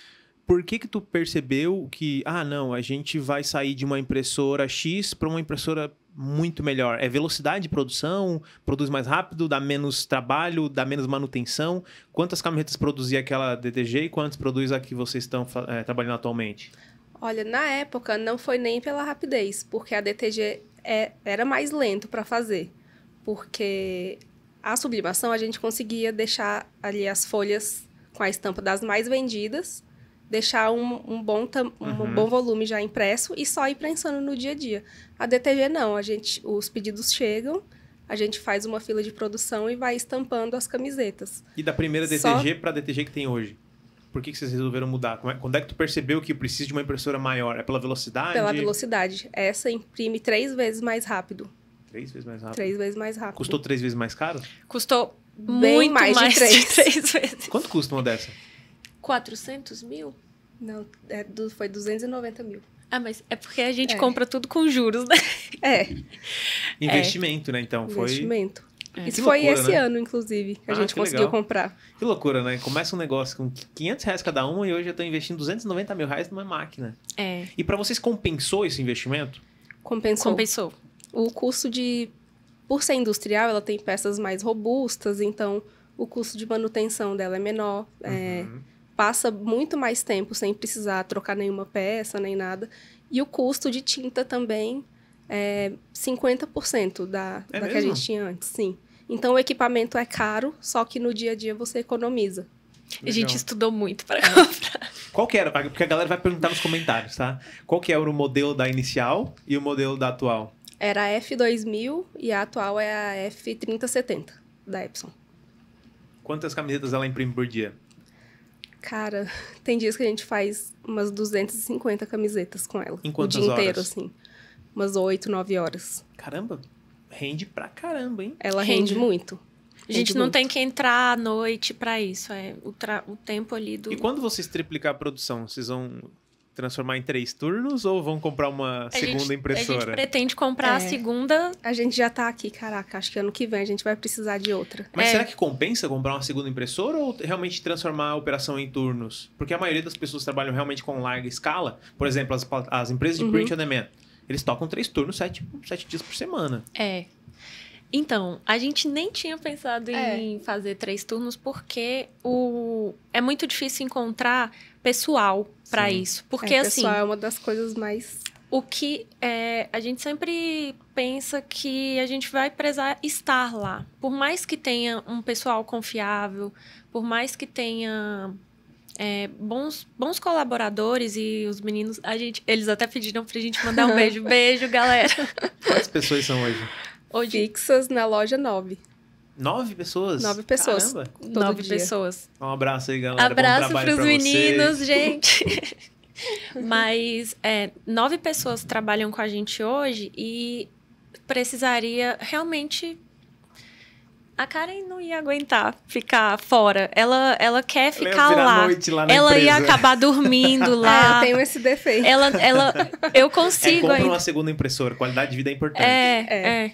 por que que tu percebeu que, ah, não, a gente vai sair de uma impressora X para uma impressora muito melhor? É velocidade de produção, produz mais rápido, dá menos trabalho, dá menos manutenção? Quantas camisetas produzia aquela DTG e quantas produz a que vocês estão é, trabalhando atualmente? Olha, na época não foi nem pela rapidez, porque a DTG é, era mais lento para fazer, porque a sublimação a gente conseguia deixar ali as folhas com a estampa das mais vendidas, deixar um, um bom, um uhum. bom volume já impresso e só ir prensando no dia a dia. A DTG não, a gente, os pedidos chegam, a gente faz uma fila de produção e vai estampando as camisetas. E da primeira DTG só... para a DTG que tem hoje? por que, que vocês resolveram mudar? É, quando é que tu percebeu que precisa de uma impressora maior? É pela velocidade? Pela velocidade. Essa imprime três vezes mais rápido. Três vezes mais rápido? Três vezes mais rápido. Custou três vezes mais caro? Custou Bem muito mais, mais de, três. de, três. vezes. Quanto custa uma dessa? 400 mil? Não, é do, foi 290 mil. Ah, mas é porque a gente é. compra tudo com juros, né? É. Investimento, é. né? Então, Investimento. foi... Investimento. É. Isso loucura, foi esse né? ano, inclusive, que a ah, gente que conseguiu legal. comprar. Que loucura, né? Começa um negócio com 500 reais cada uma e hoje eu estou investindo 290 mil reais numa máquina. É. E para vocês compensou esse investimento? Compensou. Compensou. O custo de... Por ser industrial, ela tem peças mais robustas, então o custo de manutenção dela é menor. É, uhum. É, passa muito mais tempo sem precisar trocar nenhuma peça, nem nada. E o custo de tinta também é 50% da, é da que a gente tinha antes, sim. Então o equipamento é caro, só que no dia a dia você economiza. Legal. A gente estudou muito para é. comprar. Qual que era? Porque a galera vai perguntar nos comentários, tá? Qual que era o modelo da inicial e o modelo da atual? Era a F2000 e a atual é a F3070 da Epson. Quantas camisetas ela imprime por dia? Cara, tem dias que a gente faz umas 250 camisetas com ela. Em quantas o dia horas? inteiro, assim. Umas 8, 9 horas. Caramba, rende pra caramba, hein? Ela rende, rende muito. A gente não tem que entrar à noite para isso, é o, o tempo ali do... E quando vocês triplicar a produção, vocês vão transformar em três turnos ou vão comprar uma a segunda gente, impressora? A gente pretende comprar é. a segunda. A gente já tá aqui, caraca, acho que ano que vem a gente vai precisar de outra. Mas é. será que compensa comprar uma segunda impressora ou realmente transformar a operação em turnos? Porque a maioria das pessoas trabalham realmente com larga escala. Por exemplo, as, as empresas de uhum. print on demand eles tocam três turnos, sete, sete dias por semana. É. Então, a gente nem tinha pensado é. em fazer três turnos porque o é muito difícil encontrar pessoal para isso, porque é, assim, pessoal é uma das coisas mais o que é, a gente sempre pensa que a gente vai prezar estar lá. Por mais que tenha um pessoal confiável, por mais que tenha é, bons, bons colaboradores e os meninos, a gente, eles até pediram pra gente mandar um beijo. beijo, galera. Quantas pessoas são hoje? Hoje. Fixas na loja 9. Nove pessoas? Nove pessoas. Caramba. Nove dia. pessoas. Um abraço aí, galera. Abraço para os meninos, vocês. gente. Mas é, nove pessoas trabalham com a gente hoje e precisaria realmente a Karen não ia aguentar ficar fora. Ela, ela quer ficar ela lá. Noite lá na ela empresa. ia acabar dormindo é, lá. É, eu tenho esse defeito. Ela, ela, eu é, consigo. É, compra uma segunda impressora. Qualidade de vida é importante. É, é. é.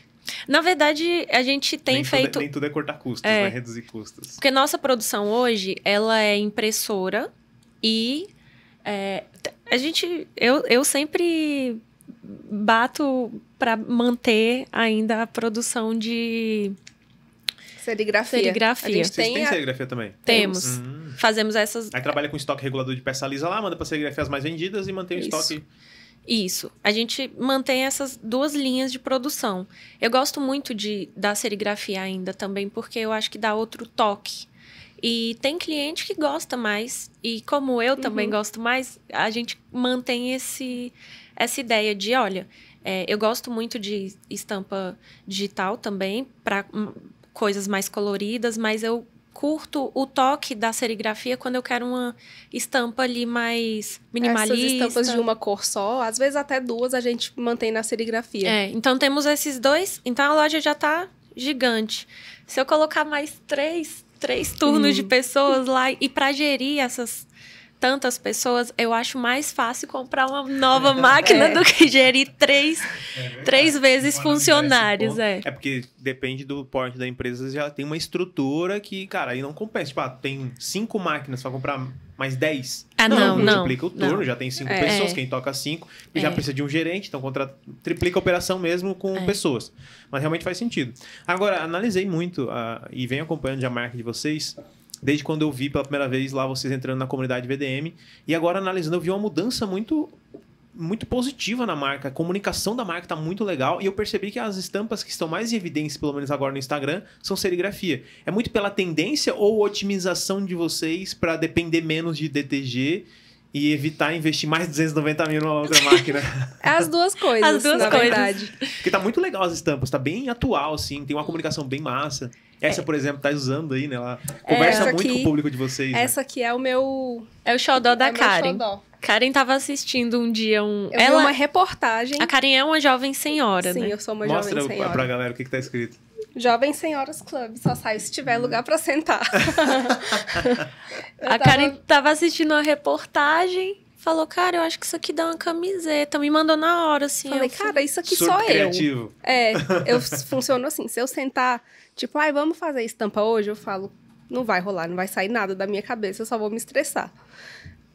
Na verdade, a gente tem nem é- feito. Tudo, nem tudo é cortar custos, é. né? Reduzir custos. Porque nossa produção hoje, ela é impressora e. É, a gente. Eu, eu sempre bato para manter ainda a produção de Serigrafia. Serigrafia. A gente Vocês tem têm a... serigrafia também? Temos. Hum. Fazemos essas. Aí trabalha com estoque regulador de peça lisa lá, manda para serigrafia as mais vendidas e mantém o estoque. Isso. A gente mantém essas duas linhas de produção. Eu gosto muito de da serigrafia ainda também, porque eu acho que dá outro toque. E tem cliente que gosta mais, e como eu também uhum. gosto mais, a gente mantém esse, essa ideia de, olha, é, eu gosto muito de estampa digital também, para hum, coisas mais coloridas, mas eu curto o toque da serigrafia quando eu quero uma estampa ali mais minimalista. Essas estampas de uma cor só, às vezes até duas a gente mantém na serigrafia. É, então temos esses dois, então a loja já tá gigante. Se eu colocar mais três, três turnos hum. de pessoas lá e para gerir essas tantas pessoas, eu acho mais fácil comprar uma nova máquina é. do que gerir três, é três vezes funcionários. É. é porque depende do porte da empresa, já tem uma estrutura que, cara, aí não compensa. Tipo, ah, tem cinco máquinas para comprar mais dez Ah, não, não. Multiplica o turno, não. já tem cinco é, pessoas, quem toca cinco, e é. já precisa de um gerente, então contrata, triplica a operação mesmo com é. pessoas. Mas realmente faz sentido. Agora, analisei muito uh, e venho acompanhando já a marca de vocês desde quando eu vi pela primeira vez lá vocês entrando na comunidade VDM. E agora analisando, eu vi uma mudança muito muito positiva na marca. A comunicação da marca tá muito legal. E eu percebi que as estampas que estão mais em evidência, pelo menos agora no Instagram, são serigrafia. É muito pela tendência ou otimização de vocês para depender menos de DTG e evitar investir mais de 290 mil numa outra máquina. As duas coisas. As duas na coisas. Verdade. Porque tá muito legal as estampas, tá bem atual, assim, tem uma comunicação bem massa. Essa, por exemplo, tá usando aí, né? Ela é, conversa muito aqui, com o público de vocês. Né? Essa né? aqui é o meu. É o xodó é da é Karen. Xodó. Karen estava assistindo um dia um. Eu ela uma reportagem. A Karen é uma jovem senhora, Sim, né? eu sou uma Mostra jovem senhora. Mostra pra galera o que, que tá escrito. Jovem Senhoras Club, só saio se tiver lugar para sentar. a Karen estava assistindo uma reportagem falou, cara, eu acho que isso aqui dá uma camiseta. Me mandou na hora, assim. Falei, eu cara, isso aqui só eu. É, eu funciono assim. Se eu sentar, tipo, ai, vamos fazer estampa hoje, eu falo, não vai rolar, não vai sair nada da minha cabeça, eu só vou me estressar.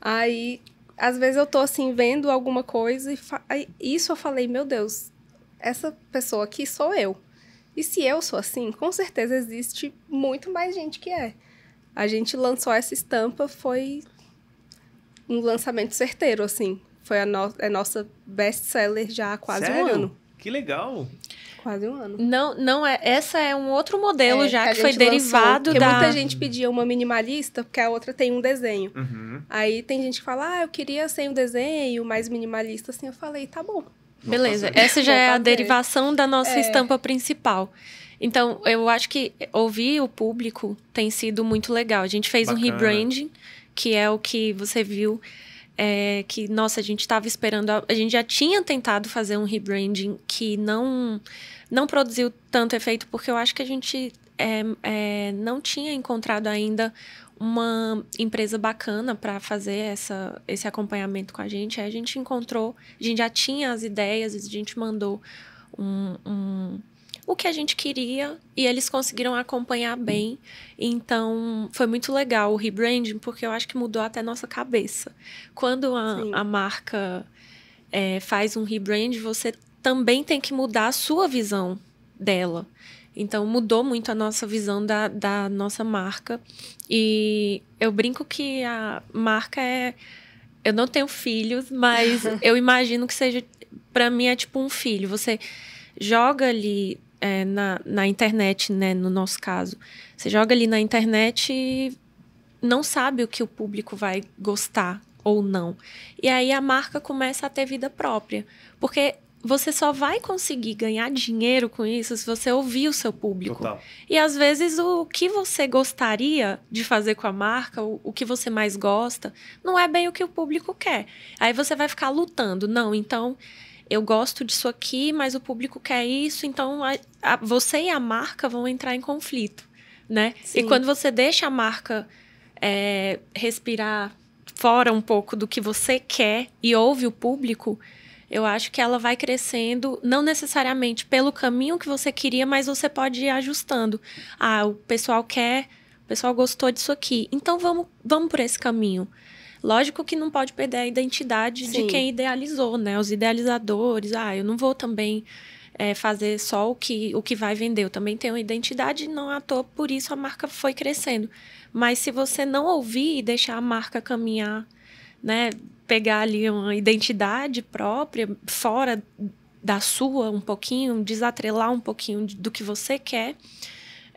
Aí, às vezes eu tô assim, vendo alguma coisa e fa... isso eu falei, meu Deus, essa pessoa aqui sou eu. E se eu sou assim, com certeza existe muito mais gente que é. A gente lançou essa estampa, foi um lançamento certeiro, assim. Foi a, no a é nossa best-seller já há quase Sério? um ano. Que legal! Quase um ano. Não, não é. Essa é um outro modelo é, já que, que foi derivado lançou, da. Muita gente pedia uma minimalista, porque a outra tem um desenho. Uhum. Aí tem gente que fala, ah, eu queria sem o um desenho, mais minimalista, assim. Eu falei, tá bom. Beleza. Essa já é a derivação da nossa é. estampa principal. Então, eu acho que ouvir o público tem sido muito legal. A gente fez Bacana. um rebranding que é o que você viu é, que, nossa, a gente estava esperando. A, a, gente já tinha tentado fazer um rebranding que não, não produziu tanto efeito, porque eu acho que a gente é, é, não tinha encontrado ainda uma empresa bacana para fazer essa, esse acompanhamento com a gente. Aí a gente encontrou, a gente já tinha as ideias, a gente mandou um, um o que a gente queria e eles conseguiram acompanhar bem. Então, foi muito legal o rebranding, porque eu acho que mudou até nossa cabeça. Quando a, a marca é, faz um rebrand, você também tem que mudar a sua visão dela. Então, mudou muito a nossa visão da, da nossa marca. E eu brinco que a marca é. Eu não tenho filhos, mas eu imagino que seja. Para mim, é tipo um filho. Você joga ali é, na, na internet, né, no nosso caso. Você joga ali na internet e não sabe o que o público vai gostar ou não. E aí a marca começa a ter vida própria, porque você só vai conseguir ganhar dinheiro com isso se você ouvir o seu público. Total. E às vezes o que você gostaria de fazer com a marca, o, o, que você mais gosta, não é bem o que o público quer. Aí você vai ficar lutando. Não, então eu gosto disso aqui, mas o público quer isso, então a, a, você e a marca vão entrar em conflito, né? Sim. E quando você deixa a marca é, respirar fora um pouco do que você quer e ouve o público, eu acho que ela vai crescendo, não necessariamente pelo caminho que você queria, mas você pode ir ajustando. Ah, o pessoal quer, o pessoal gostou disso aqui, então vamos, vamos por esse caminho. Lógico que não pode perder a identidade Sim. de quem idealizou, né? Os idealizadores. Ah, eu não vou também é, fazer só o que, o que vai vender. Eu também tenho identidade e não é à toa, por isso a marca foi crescendo. Mas se você não ouvir e deixar a marca caminhar, né? Pegar ali uma identidade própria, fora da sua um pouquinho, desatrelar um pouquinho do que você quer,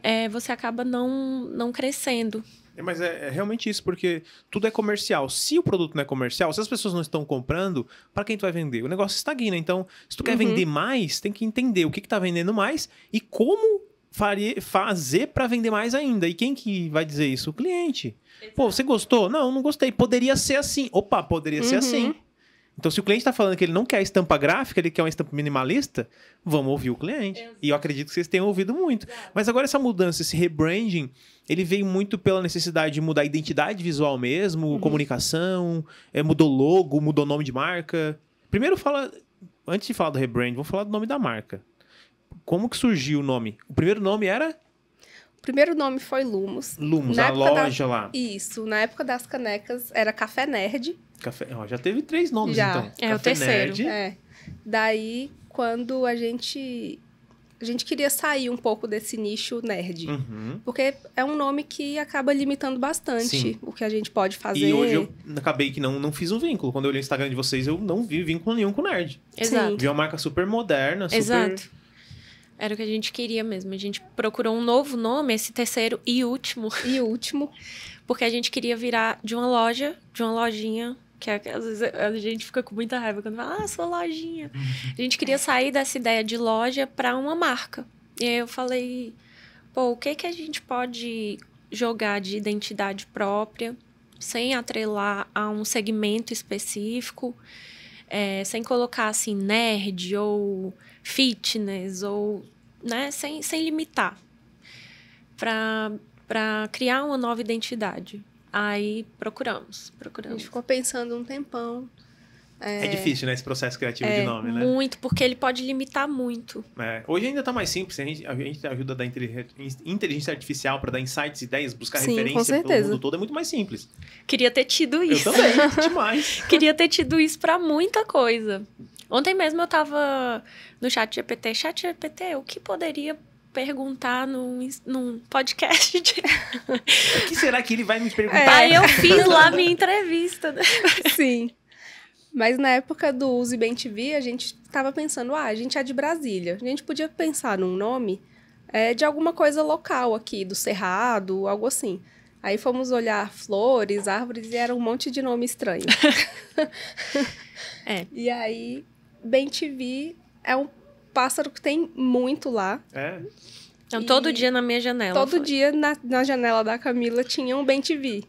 é, você acaba não, não crescendo, é, mas é, é, realmente isso, porque tudo é comercial. Se o produto não é comercial, se as pessoas não estão comprando, para quem tu vai vender? O negócio estagna. Então, se tu quer uhum. vender mais, tem que entender o que, está vendendo mais e como fazer para vender mais ainda. E quem que vai dizer isso? O cliente. Exato. Pô, você gostou? Não, não gostei. Poderia ser assim. Opa, poderia uhum. ser assim. Uhum. Então, se o cliente está falando que ele não quer estampa gráfica, ele quer uma estampa minimalista, vamos ouvir o cliente. Exato. E eu acredito que vocês tenham ouvido muito. Exato. Mas agora essa mudança, esse rebranding, ele veio muito pela necessidade de mudar a identidade visual mesmo, uhum. comunicação, é, mudou logo, mudou nome de marca. Primeiro fala, antes de falar do rebrand, vou falar do nome da marca. Como que surgiu o nome? O primeiro nome era o primeiro nome foi Lumos. Lumos, na a loja da... lá. Isso, na época das canecas era Café Nerd. Café... já teve três nomes, já. então. É Café o terceiro. Nerd. É. Daí, quando a gente a gente queria sair um pouco desse nicho nerd. Uhum. Porque é um nome que acaba limitando bastante Sim. o que a gente pode fazer. E hoje eu acabei que não, não fiz um vínculo. Quando eu olhei o Instagram de vocês, eu não vi vínculo nenhum com nerd. Exato. Vi uma marca super moderna, super... Exato. Era o que a gente queria mesmo. A gente procurou um novo nome, esse terceiro e último. E último. Porque a gente queria virar de uma loja, de uma lojinha que é, às vezes a gente fica com muita raiva quando fala, ah, sua lojinha. Uhum. A gente queria sair dessa ideia de loja para uma marca. E aí eu falei, pô, o que, que a gente pode jogar de identidade própria, sem atrelar a um segmento específico, é, sem colocar assim nerd ou fitness, ou né, sem, sem limitar, para criar uma nova identidade. Aí procuramos, procuramos. A gente ficou pensando um tempão. É, é, difícil, né, esse processo criativo é, de nome, né? Muito, porque ele pode limitar muito. É, hoje ainda está mais simples, a gente, a gente ajuda da inteligência artificial para dar insights, ideias, buscar Sim, referência pelo mundo todo, é muito mais simples. Queria ter tido isso. Eu também, demais. Queria ter tido isso para muita coisa. Ontem mesmo eu estava no chat GPT, chat GPT, o que poderia perguntar num, num podcast. De... o que será que ele vai me é, perguntar? É, eu fiz lá minha entrevista. Né? Sim. Mas na época do Use Bem TV, a gente estava pensando, ah, a gente é de Brasília. A gente podia pensar num nome é, de alguma coisa local aqui, do Cerrado, algo assim. Aí fomos olhar flores, árvores e era um monte de nome estranho. é. E aí, Bem TV é um pássaro que tem muito lá. É. Então, todo dia na minha janela. Todo dia na, na janela da Camila tinha um bem TV.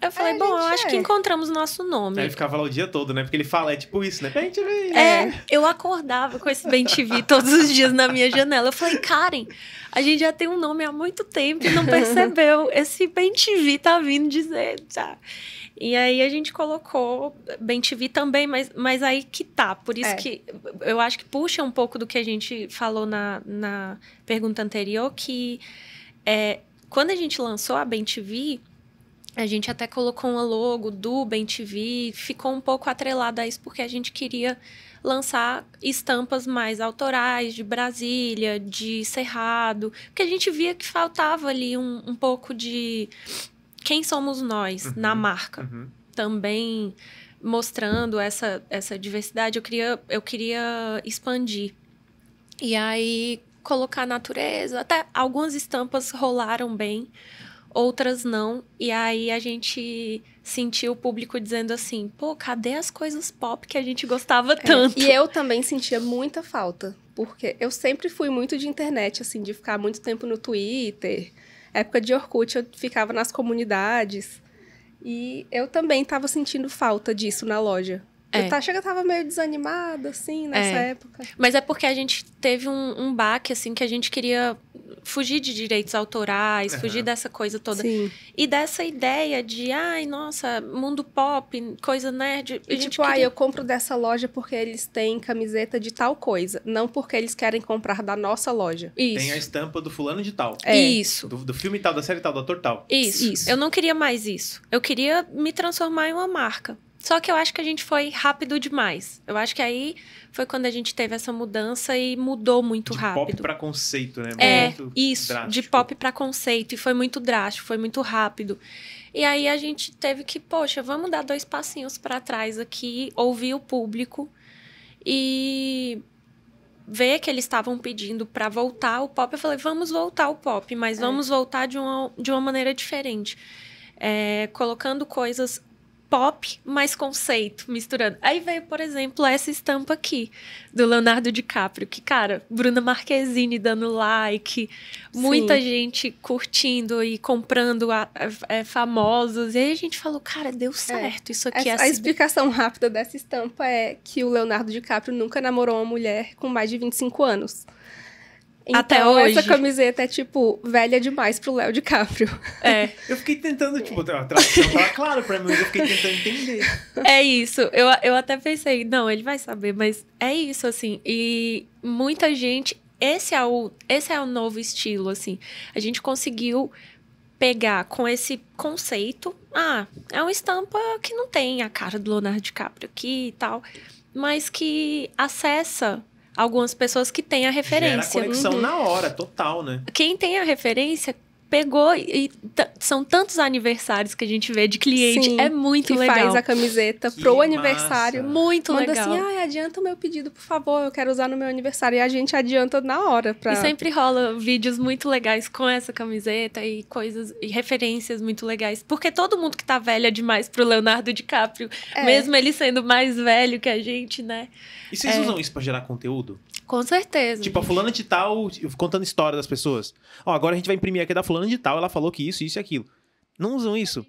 Eu falei, é, bom, eu acho é. que encontramos o nosso nome. ele ficava lá o dia todo, né? Porque ele fala, é tipo isso, né? Bem TV. É, eu acordava com esse Bem TV todos os dias na minha janela. Eu falei, Karen, a gente já tem um nome há muito tempo e não percebeu. Esse Bem TV tá vindo dizer, tá? E aí a gente colocou Bem TV também, mas, mas aí que tá. Por isso é. que eu acho que puxa um pouco do que a gente falou na, na pergunta anterior, que é, quando a gente lançou a Bem TV, a gente até colocou um logo do Bem TV, ficou um pouco atrelado a isso porque a gente queria lançar estampas mais autorais de Brasília, de Cerrado, porque a gente via que faltava ali um, um pouco de quem somos nós uhum, na marca. Uhum. Também mostrando essa, essa diversidade, eu queria, eu queria expandir. E aí colocar a natureza, até algumas estampas rolaram bem, outras não. E aí a gente sentiu o público dizendo assim: "Pô, cadê as coisas pop que a gente gostava é, tanto?". e eu também sentia muita falta, porque eu sempre fui muito de internet, assim, de ficar muito tempo no Twitter época de Orkut, eu ficava nas comunidades. E eu também estava sentindo falta disso na loja. É. Eu tá, chega, tava meio desanimada, assim, nessa é. época. Mas é porque a gente teve um, um baque, assim, que a gente queria fugir de direitos autorais, uhum. fugir dessa coisa toda. Sim. E dessa ideia de, ai, nossa, mundo pop, coisa nerd. E tipo, queria... ai, eu compro dessa loja porque eles têm camiseta de tal coisa, não porque eles querem comprar da nossa loja. Isso. Tem a estampa do fulano de tal. É. Isso. Do, do filme tal, da série tal, do ator tal. Isso. isso. Eu não queria mais isso. Eu queria me transformar em uma marca. Só que eu acho que a gente foi rápido demais. Eu acho que aí foi quando a gente teve essa mudança e mudou muito de rápido. De pop para conceito, né? É, muito isso, drástico. de pop para conceito. E foi muito drástico, foi muito rápido. E aí a gente teve que, poxa, vamos dar dois passinhos para trás aqui, ouvir o público e ver que eles estavam pedindo para voltar o pop. Eu falei, vamos voltar o pop, mas é. vamos voltar de uma, de uma maneira diferente. É, colocando coisas pop mais conceito, misturando. Aí veio, por exemplo, essa estampa aqui, do Leonardo DiCaprio, que, cara, Bruna Marquezine dando like, muita Sim. gente curtindo e comprando a, a, a, é, famosos. E aí a gente falou, cara, deu é, certo, é. isso aqui essa, é... A explicação rápida dessa estampa é que o Leonardo DiCaprio nunca namorou uma mulher com mais de 25 anos. Então, Até hoje. essa camiseta é, tipo, velha demais pro Léo DiCaprio. É. Eu fiquei tentando, tipo, a tradução tava claro pra mim, mas eu fiquei tentando entender. É isso. Eu, eu até pensei, não, ele vai saber, mas é isso, assim. E muita gente... Esse é o, esse é o novo estilo, assim. A gente conseguiu pegar com esse conceito. Ah, é uma estampa que não tem a cara do Leonardo DiCaprio aqui e tal, mas que acessa algumas pessoas que têm a referência. Gera conexão uhum. na hora, total, né? Quem tem a referência pegou e são tantos aniversários que a gente vê de cliente, Sim, é muito que legal. faz a camiseta que pro massa. aniversário. Muito Manda legal. assim, ah, adianta o meu pedido, por favor, eu quero usar no meu aniversário. E a gente adianta na hora. Pra... E sempre rola vídeos muito legais com essa camiseta e coisas, e referências muito legais. Porque todo mundo que tá velha demais pro Leonardo DiCaprio, é. mesmo ele sendo mais velho que a gente, né? E vocês é... usam isso pra gerar conteúdo? Com certeza. Tipo, gente. a fulana de tal contando história das pessoas. Ó, agora a gente vai imprimir aqui da fulana de tal, ela falou que isso, isso e aquilo. Não usam isso.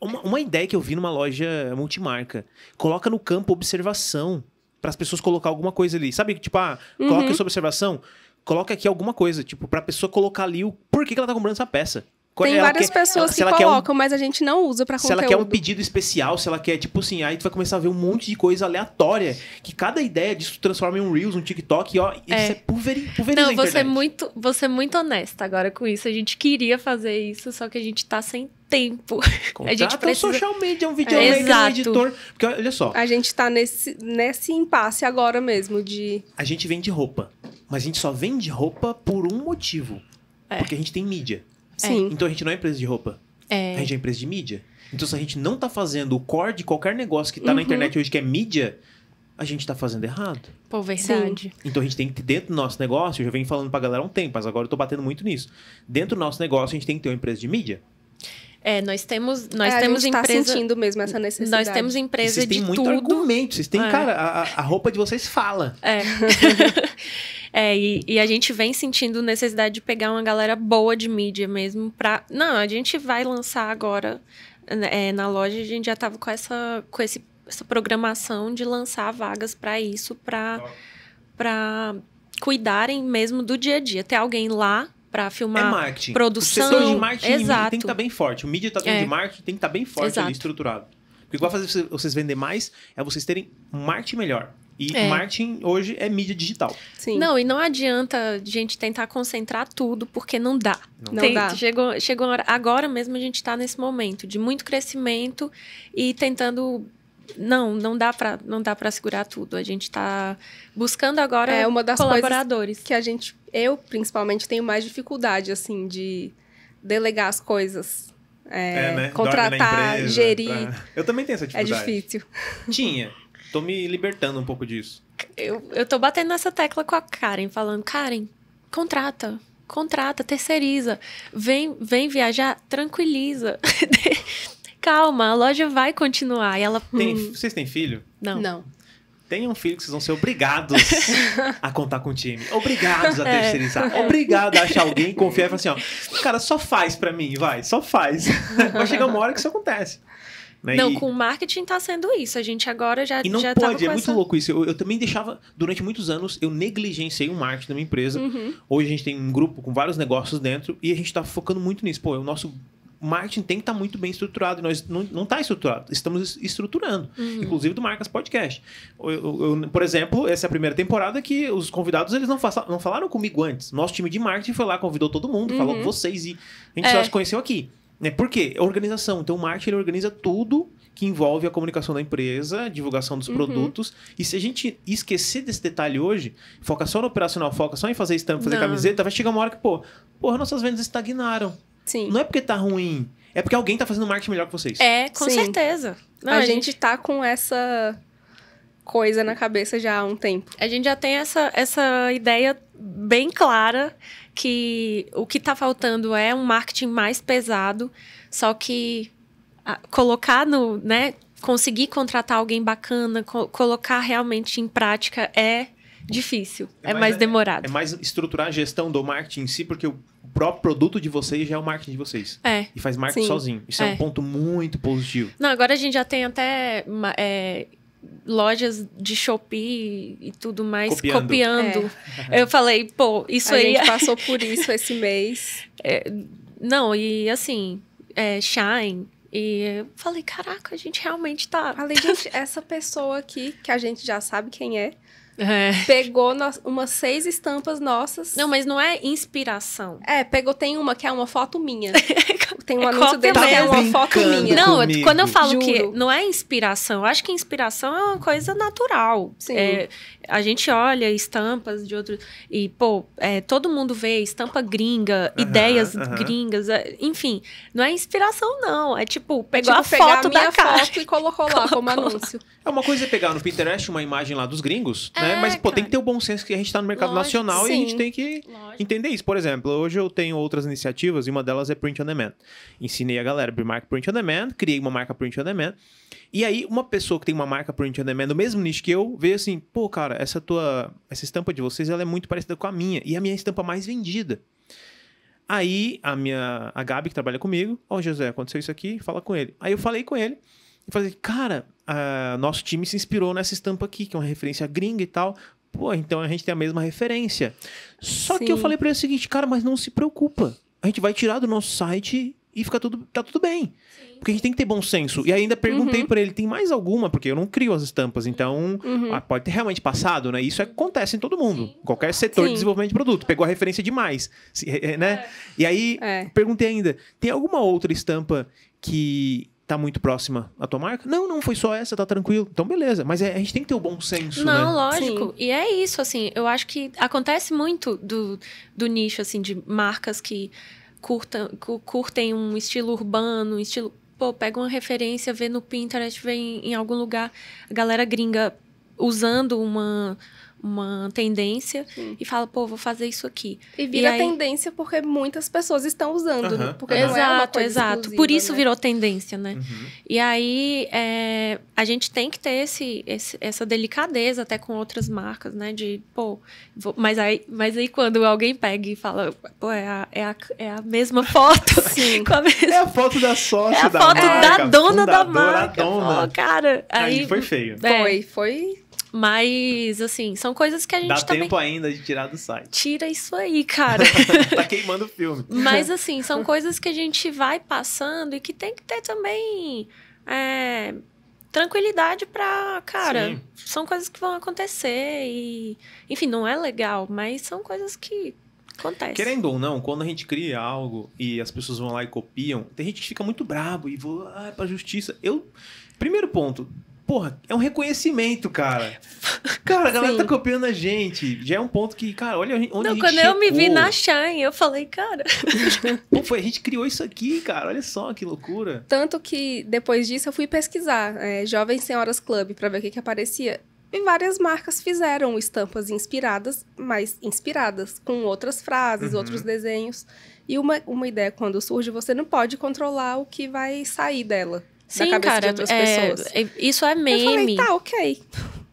Uma, uma ideia que eu vi numa loja multimarca. Coloca no campo observação para as pessoas colocar alguma coisa ali. Sabe, tipo, ah, uhum. coloca uhum. sua observação, coloca aqui alguma coisa, tipo, para a pessoa colocar ali o porquê que ela tá comprando essa peça. Tem ela várias quer, pessoas ela, que colocam, um, mas a gente não usa para conteúdo. Se ela quer um pedido especial, se ela quer, tipo assim, aí tu vai começar a ver um monte de coisa aleatória, que cada ideia disso transforma em um Reels, um TikTok, e ó, isso é, é pulveri, pulveriza Não, você é muito, você é muito honesta agora com isso. A gente queria fazer isso, só que a gente tá sem tempo. Contrata a gente precisa... um social media, um videomaker, é, um editor. Porque, olha só. A gente tá nesse, nesse impasse agora mesmo de... A gente vende roupa, mas a gente só vende roupa por um motivo. É. Porque a gente tem mídia. É. Sim. Então a gente não é empresa de roupa. É. A gente é empresa de mídia. Então se a gente não tá fazendo o core de qualquer negócio que tá uhum. na internet hoje que é mídia, a gente tá fazendo errado. Pô, verdade. Sim. Então a gente tem que ter dentro do nosso negócio, eu já venho falando pra galera há um tempo, mas agora eu tô batendo muito nisso. Dentro do nosso negócio a gente tem que ter uma empresa de mídia. É, nós temos, nós é, temos a gente tá empresa. Tá sentindo mesmo essa necessidade. Nós temos empresa vocês de têm muito tudo. argumento. Vocês têm, é. cara, a, a, roupa de vocês fala. É. é e, e, a gente vem sentindo necessidade de pegar uma galera boa de mídia mesmo para. Não, a gente vai lançar agora né, é, na loja. A gente já tava com essa, com esse, essa programação de lançar vagas para isso, para para cuidarem mesmo do dia a dia. Ter alguém lá para filmar é marketing. produção. O setor de marketing Exato. tem que estar tá bem forte. O mídia tá dentro é. de marketing tem que estar tá bem forte Exato. ali, estruturado. O que vai fazer vocês vender mais é vocês terem um marketing melhor. E é. marketing hoje é mídia digital. Sim. Não, e não adianta a gente tentar concentrar tudo, porque não dá. Não, não dá. Chegou, chegou agora mesmo a gente está nesse momento de muito crescimento e tentando não, não dá para não dá para segurar tudo. A gente está buscando agora é uma das colaboradores que a gente, eu principalmente tenho mais dificuldade assim de delegar as coisas. É, é né? contratar, empresa, gerir. Pra... Eu também tenho essa é dificuldade. É difícil. Tinha. Tô me libertando um pouco disso. Eu, eu tô batendo nessa tecla com a Karen, falando, Karen, contrata, contrata, terceiriza. Vem, vem viajar, tranquiliza. calma, a loja vai continuar. E ela. Tem, hum. vocês têm filho? Não. Não. Tenham um filho que vocês vão ser obrigados a contar com o time. Obrigados a é. terceirizar. É. Obrigado a achar alguém confiar e falar assim: ó, cara, só faz pra mim, vai, só faz. vai chegar uma hora que isso acontece. Né? Não, e... com o marketing tá sendo isso. A gente agora já E não já pode, é muito louco isso. Eu, eu, também deixava, durante muitos anos, eu negligenciei o marketing da minha empresa. Uhum. Hoje a gente tem um grupo com vários negócios dentro e a gente tá focando muito nisso. Pô, é o nosso marketing tem que estar tá muito bem estruturado. E nós não está estruturado, estamos estruturando, uhum. inclusive do Marcas Podcast. Eu, eu, eu, por exemplo, essa é a primeira temporada que os convidados eles não, faça, não falaram comigo antes. Nosso time de marketing foi lá, convidou todo mundo, uhum. falou com vocês e a gente é. só se conheceu aqui. Né? Por quê? É organização. Então, o marketing ele organiza tudo que envolve a comunicação da empresa, divulgação dos uhum. produtos. E se a gente esquecer desse detalhe hoje, foca só no operacional, foca só em fazer estampa, fazer Não. camiseta, vai chegar uma hora que, pô, porra, nossas vendas estagnaram. Sim. Não é porque tá ruim. É porque alguém tá fazendo marketing melhor que vocês. É, com Sim. certeza. Não, a, a gente... gente tá com essa coisa na cabeça já há um tempo. A gente já tem essa, essa ideia bem clara que o que está faltando é um marketing mais pesado, só que a, ah, colocar no, né, conseguir contratar alguém bacana, co colocar realmente em prática é difícil, é, é mais, mais é, demorado. É, é, mais estruturar a gestão do marketing em si, porque o próprio produto de vocês já é o marketing de vocês. É. E faz marketing sim. sozinho. Isso é. é. um ponto muito positivo. Não, agora a gente já tem até é, lojas de Shopee e tudo mais copiando. copiando. É. Eu falei, pô, isso a aí. A gente é passou por isso esse mês. É, não, e assim, é, Shine. E eu falei, caraca, a gente realmente tá. Falei, gente, essa pessoa aqui, que a gente já sabe quem é, é. Pegou no, umas seis estampas nossas. Não, mas não é inspiração. É, pegou, tem uma que é uma foto minha. É tem um anúncio dele que é uma foto minha. Não, comigo. quando eu falo Juro. que não é inspiração, eu acho que inspiração é uma coisa natural. Sim. É, a gente olha estampas de outros. E, pô, é, todo mundo vê estampa gringa, uhum, ideias uhum. gringas, é, enfim. Não é inspiração, não. É tipo, pegou é, tipo, a foto a minha da cara. foto e colocou, colocou lá como anúncio. É uma coisa é pegar no Pinterest uma imagem lá dos gringos, é, né? Mas, pô, cara. tem que ter o bom senso que a gente está no mercado Lógico, nacional sim. e a gente tem que Lógico. entender isso. Por exemplo, hoje eu tenho outras iniciativas e uma delas é Print on Demand. Ensinei a galera a marca Print on Demand, criei uma marca Print on Demand. E aí, uma pessoa que tem uma marca print on demand, do mesmo nicho que eu, veio assim, pô, cara, essa tua. Essa estampa de vocês ela é muito parecida com a minha. E a minha estampa mais vendida. Aí a minha. A Gabi, que trabalha comigo, ó, oh, José, aconteceu isso aqui, fala com ele. Aí eu falei com ele e falei, cara, a, nosso time se inspirou nessa estampa aqui, que é uma referência gringa e tal. Pô, então a gente tem a mesma referência. Só Sim. que eu falei para ele o seguinte, cara, mas não se preocupa. A gente vai tirar do nosso site e fica tudo, tá tudo bem. Sim. Porque a gente tem que ter bom senso. E ainda perguntei uhum. para ele, tem mais alguma? Porque eu não crio as estampas. Então, uhum. ah, pode ter realmente passado, né? Isso acontece em todo mundo. Qualquer setor Sim. de desenvolvimento de produto. Pegou a referência demais, eh, eh, né? É. E aí, é. perguntei ainda, tem alguma outra estampa que, tá muito próxima à tua marca? Não, não, foi só essa, tá tranquilo. Então, beleza. Mas é, a gente tem que ter o bom senso, Não, né? lógico. Sim. E é isso, assim. Eu acho que acontece muito do, do nicho, assim, de marcas que curtam, curtem um estilo urbano, um estilo pô, pega uma referência, vê no Pinterest, vê em, em algum lugar a galera gringa usando uma uma tendência Sim. e fala, pô, vou fazer isso aqui. E vira e aí... tendência porque muitas pessoas estão usando. Uhum, porque é Exato, é exato. Por isso né? virou tendência, né? Uhum. E aí é, a gente tem que ter esse, esse, essa delicadeza até com outras marcas, né? De, pô, vou... mas, aí, mas aí quando alguém pega e fala, pô, é a, é a, é a mesma foto. Sim. a mesma... É a foto da sócia é a da foto marca, da dona da marca. Dona. Pô, cara, aí, aí foi feio. É, foi, foi mas, assim, são coisas que a gente Dá também... tempo ainda de tirar do site. Tira isso aí, cara. tá queimando o filme. Mas, assim, são coisas que a gente vai passando e que tem que ter também é, tranquilidade pra, cara, Sim. são coisas que vão acontecer e... Enfim, não é legal, mas são coisas que acontecem. Querendo ou não, quando a gente cria algo e as pessoas vão lá e copiam, tem gente que fica muito brabo e vou ah, pra justiça. Eu... Primeiro ponto, porra, é um reconhecimento, cara. Cara, a galera tá Sim. tá copiando a gente. Já é um ponto que, cara, olha onde Não, a gente quando chegou. eu me vi na Shine, eu falei, cara... Pô, foi, a gente criou isso aqui, cara. Olha só que loucura. Tanto que, depois disso, eu fui pesquisar é, Jovens Senhoras Club pra ver o que que aparecia. E várias marcas fizeram estampas inspiradas, mas inspiradas, com outras frases, uhum. outros desenhos. E uma, uma ideia, quando surge, você não pode controlar o que vai sair dela. Sim, na cabeça cara, de outras é, pessoas. É, isso é meme. Eu falei, tá, ok.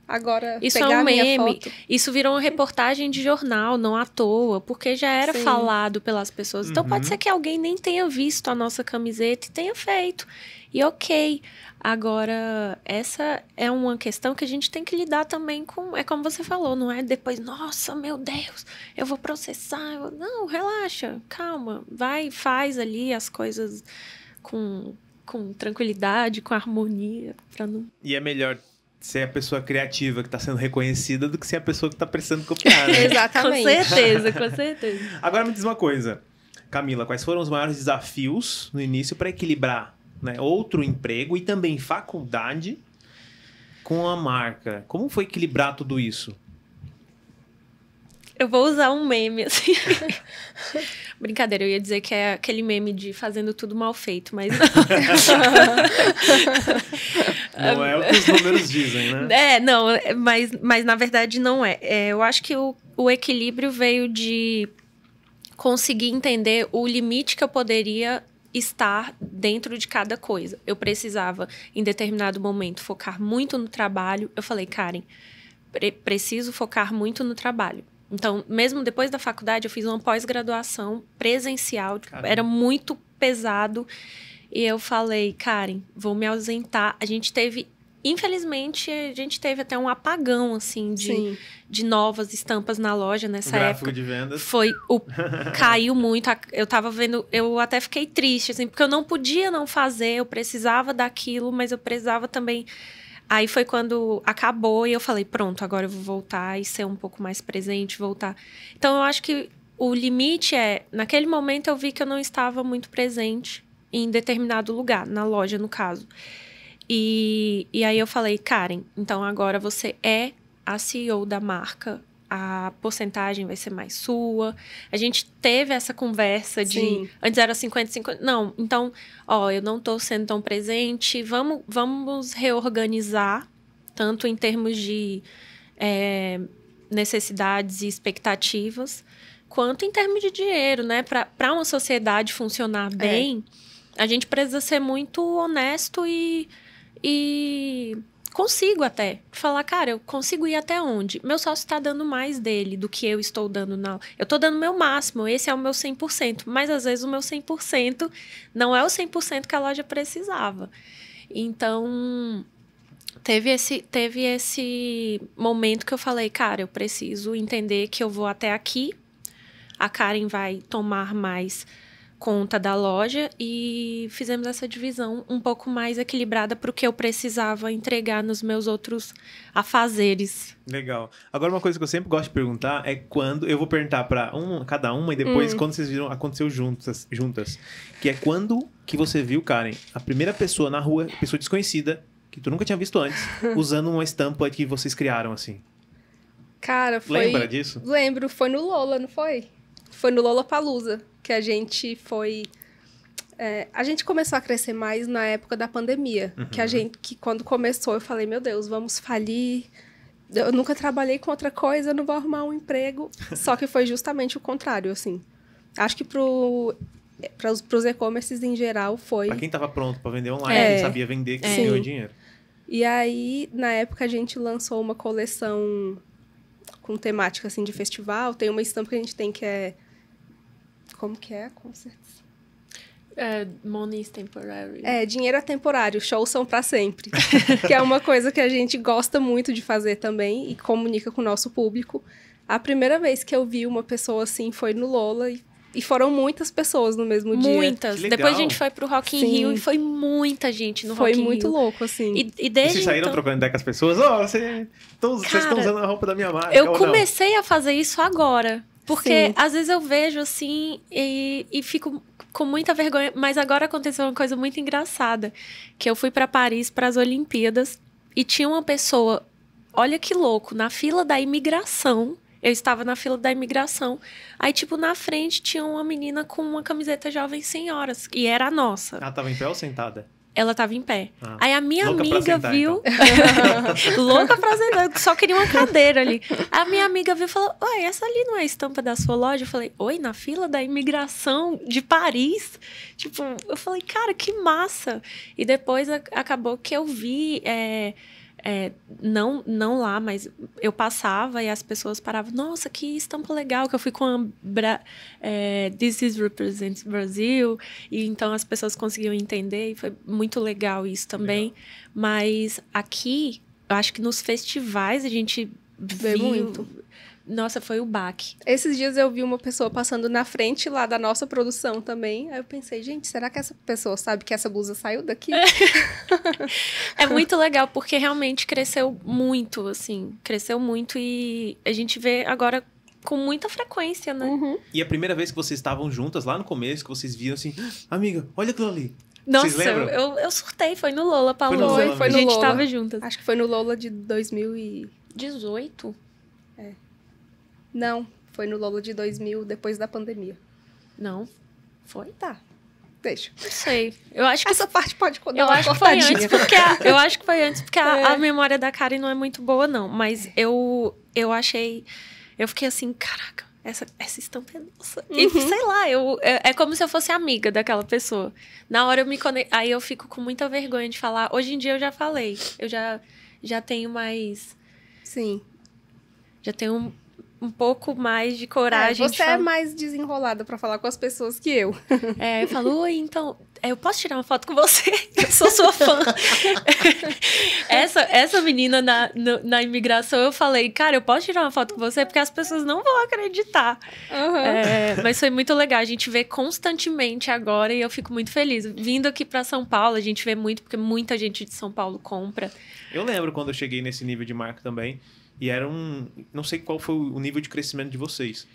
Agora, isso é um meme. Isso virou uma reportagem de jornal, não à toa, porque já era Sim. falado pelas pessoas. Então pode uhum. ser que alguém nem tenha visto a nossa camiseta e tenha feito. E ok. Agora, essa é uma questão que a gente tem que lidar também com. É como você falou, não é depois, nossa, meu Deus, eu vou processar. Não, relaxa, calma. Vai, faz ali as coisas com com tranquilidade, com harmonia, para não. E é melhor ser a pessoa criativa que está sendo reconhecida do que ser a pessoa que está precisando copiar. Né? Exatamente. com certeza, com certeza. Agora me diz uma coisa, Camila, quais foram os maiores desafios no início para equilibrar né, outro emprego e também faculdade com a marca? Como foi equilibrar tudo isso? Eu vou usar um meme, assim. Brincadeira, eu ia dizer que é aquele meme de fazendo tudo mal feito, mas não. é o que os números dizem, né? É, não, é, mas, mas na verdade não é. é eu acho que o, o equilíbrio veio de conseguir entender o limite que eu poderia estar dentro de cada coisa. Eu precisava, em determinado momento, focar muito no trabalho. Eu falei, Karen, pre preciso focar muito no trabalho. Então, mesmo depois da faculdade, eu fiz uma pós-graduação presencial. Tipo, Caramba. Era muito pesado. E eu falei, Karen, vou me ausentar. A gente teve infelizmente a gente teve até um apagão assim de, de novas estampas na loja nessa o época de vendas foi o caiu muito eu tava vendo eu até fiquei triste assim porque eu não podia não fazer eu precisava daquilo mas eu precisava também Aí foi quando acabou e eu falei, pronto, agora eu vou voltar e ser um pouco mais presente, voltar. Então eu acho que o limite é, naquele momento eu vi que eu não estava muito presente em determinado lugar, na loja no caso. E, e aí eu falei, Karen, então agora você é a CEO da marca a porcentagem vai ser mais sua. A gente teve essa conversa Sim. de antes era 50 50, não, então, ó, eu não tô sendo tão presente, vamos vamos reorganizar tanto em termos de é, necessidades e expectativas, quanto em termos de dinheiro, né? Para uma sociedade funcionar é. bem, é. a gente precisa ser muito honesto e, e consigo até falar, cara, eu consigo ir até onde? Meu sócio está dando mais dele do que eu estou dando na. Eu estou dando meu máximo, esse é o meu 100%, mas às vezes o meu 100% não é o 100% que a loja precisava. Então, teve esse teve esse momento que eu falei, cara, eu preciso entender que eu vou até aqui. A Karen vai tomar mais conta da loja e fizemos essa divisão um pouco mais equilibrada para o que eu precisava entregar nos meus outros afazeres. Legal. Agora uma coisa que eu sempre gosto de perguntar é quando eu vou perguntar para um, cada uma e depois hum. quando vocês viram aconteceu juntas, juntas, que é quando que você viu, Karen, a primeira pessoa na rua, pessoa desconhecida que tu nunca tinha visto antes, usando uma estampa que vocês criaram assim. Cara, foi Lembra disso? Lembro, foi no Lola, não foi? foi no Lollapalooza que a gente foi... É, a gente começou a crescer mais na época da pandemia, uhum. que a uhum. gente, que quando começou, eu falei, meu Deus, vamos falir. Eu nunca trabalhei com outra coisa, não vou arrumar um emprego. Só que foi justamente o contrário, assim. Acho que pro para os e-commerces em geral foi. Para quem estava pronto para vender online, é, quem sabia vender, que é. ganhou dinheiro. E aí, na época, a gente lançou uma coleção com temática assim de festival. Tem uma estampa que a gente tem que é como que é concerts? É, money is temporary. É, dinheiro é temporário, shows são para sempre. que é uma coisa que a gente gosta muito de fazer também e comunica com o nosso público. A primeira vez que eu vi uma pessoa assim foi no Lola e e foram muitas pessoas no mesmo muitas. dia. Muitas. Depois a gente foi pro Rock in Sim. Rio e foi muita gente no foi Rock in Rio. Foi muito louco, assim. E, e desde e vocês saíram então... trocando ideia com as pessoas? Ó, oh, você, vocês tá estão usando a roupa da minha marca. Eu comecei não? a fazer isso agora. Porque Sim. às vezes eu vejo assim e, e fico com muita vergonha. Mas agora aconteceu uma coisa muito engraçada: que eu fui para Paris para as Olimpíadas e tinha uma pessoa, olha que louco, na fila da imigração. Eu estava na fila da imigração. Aí, tipo, na frente tinha uma menina com uma camiseta jovem senhoras. E era a nossa. Ela ah, estava em pé ou sentada? ela tava em pé. Ah, Aí a minha amiga sentar, viu. Então. louca pra sentar, só queria uma cadeira ali. A minha amiga viu e falou: Ué, essa ali não é a estampa da sua loja? Eu falei: Oi, na fila da imigração de Paris? Tipo, eu falei: Cara, que massa. E depois acabou que eu vi. É, é, não, não lá, mas eu passava e as pessoas paravam. Nossa, que estampa legal! Que eu fui com a Bra é, This is Represent Brasil. E então as pessoas conseguiam entender e foi muito legal isso também. Legal. Mas aqui, eu acho que nos festivais a gente Vê viu, muito. Nossa, foi o baque. Esses dias eu vi uma pessoa passando na frente lá da nossa produção também. Aí eu pensei, gente, será que essa pessoa sabe que essa blusa saiu daqui? É, é muito legal, porque realmente cresceu muito, assim. Cresceu muito e a gente vê agora com muita frequência, né? Uhum. E a primeira vez que vocês estavam juntas, lá no começo, que vocês viam assim, ah, amiga, olha aquilo ali. Nossa, eu, eu surtei, foi no Lola, Paulo. Foi no Lola, foi, foi no a gente tava juntas. Acho que foi no Lola de 2018. Não, foi no Lolo de 2000, depois da pandemia. Não, foi? Tá. Deixa. Não sei. Eu acho que essa parte pode eu acho que foi antes porque a, Eu acho que foi antes, porque é. a, a, memória da Karen não é muito boa, não. Mas eu, eu achei. Eu fiquei assim, caraca, essa, essa estampa é nossa. Uhum. E sei lá, eu, é, é, como se eu fosse amiga daquela pessoa. Na hora eu me conecto. Aí eu fico com muita vergonha de falar. Hoje em dia eu já falei. Eu já, já tenho mais. Sim. Já tenho um pouco mais de coragem. É, você é mais desenrolada para falar com as pessoas que eu. É, eu falo, oi, então, é, eu posso tirar uma foto com você? Eu sou sua fã. essa, essa menina na, no, na imigração, eu falei, cara, eu posso tirar uma foto com você? Porque as pessoas não vão acreditar. Uhum. É, mas foi muito legal, a gente vê constantemente agora e eu fico muito feliz. Vindo aqui para São Paulo, a gente vê muito, porque muita gente de São Paulo compra. Eu lembro quando eu cheguei nesse nível de marca também, e era um. Não sei qual foi o nível de crescimento de vocês.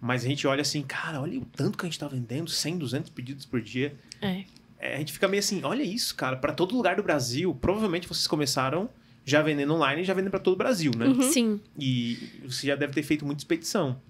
Mas a gente olha assim, cara, olha o tanto que a gente tá vendendo 100, 200 pedidos por dia. É. É, a gente fica meio assim, olha isso, cara, para todo lugar do Brasil, provavelmente vocês começaram já vendendo online e já vendendo para todo o Brasil, né? Uhum. Sim. E você já deve ter feito muita expedição.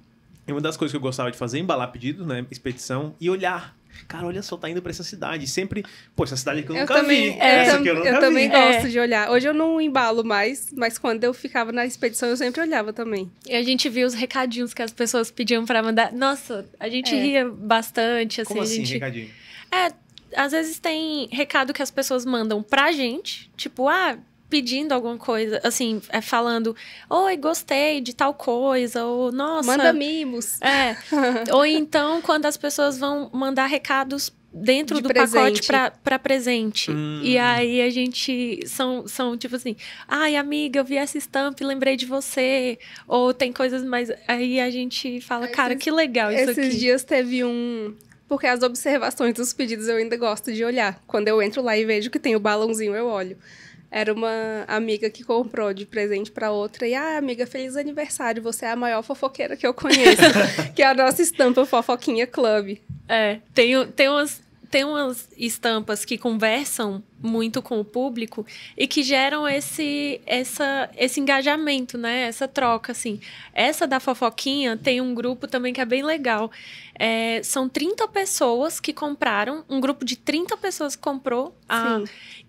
E uma das coisas que eu gostava de fazer é embalar pedido, né? Expedição e olhar Cara, olha só, tá indo pra essa cidade. Sempre, pô, essa cidade que eu, eu nunca também, vi. É, essa que eu nunca eu vi. Eu é. também gosto é. de olhar. Hoje eu não embalo mais, mas quando eu ficava na expedição, eu sempre olhava também. E a gente via os recadinhos que as pessoas pediam pra mandar. Nossa, a gente é. ria bastante, assim. Como assim, gente... recadinho? É, às vezes tem recado que as pessoas mandam pra gente, tipo, ah, pedindo alguma coisa, assim, é, falando, oi, gostei de tal coisa, ou nossa. Manda mimos. É. ou então, quando as pessoas vão mandar recados dentro de do presente. pacote para presente. Hum. E aí a gente são, são tipo assim, ai amiga, eu vi essa estampa e lembrei de você. Ou tem coisas mais. Aí a gente fala, esses, cara, que legal isso esses aqui. Esses dias teve um. Porque as observações dos pedidos eu ainda gosto de olhar. Quando eu entro lá e vejo que tem o balãozinho, eu olho. Era uma amiga que comprou de presente para outra e, ah, amiga, feliz aniversário, você é a maior fofoqueira que eu conheço, que é a nossa estampa Fofoquinha Club. É, tem, tem, umas, tem umas estampas que conversam muito com o público e que geram esse, essa, esse engajamento, né? Essa troca, assim. Essa da fofoquinha tem um grupo também que é bem legal. É, são 30 pessoas que compraram, um grupo de 30 pessoas que comprou. A,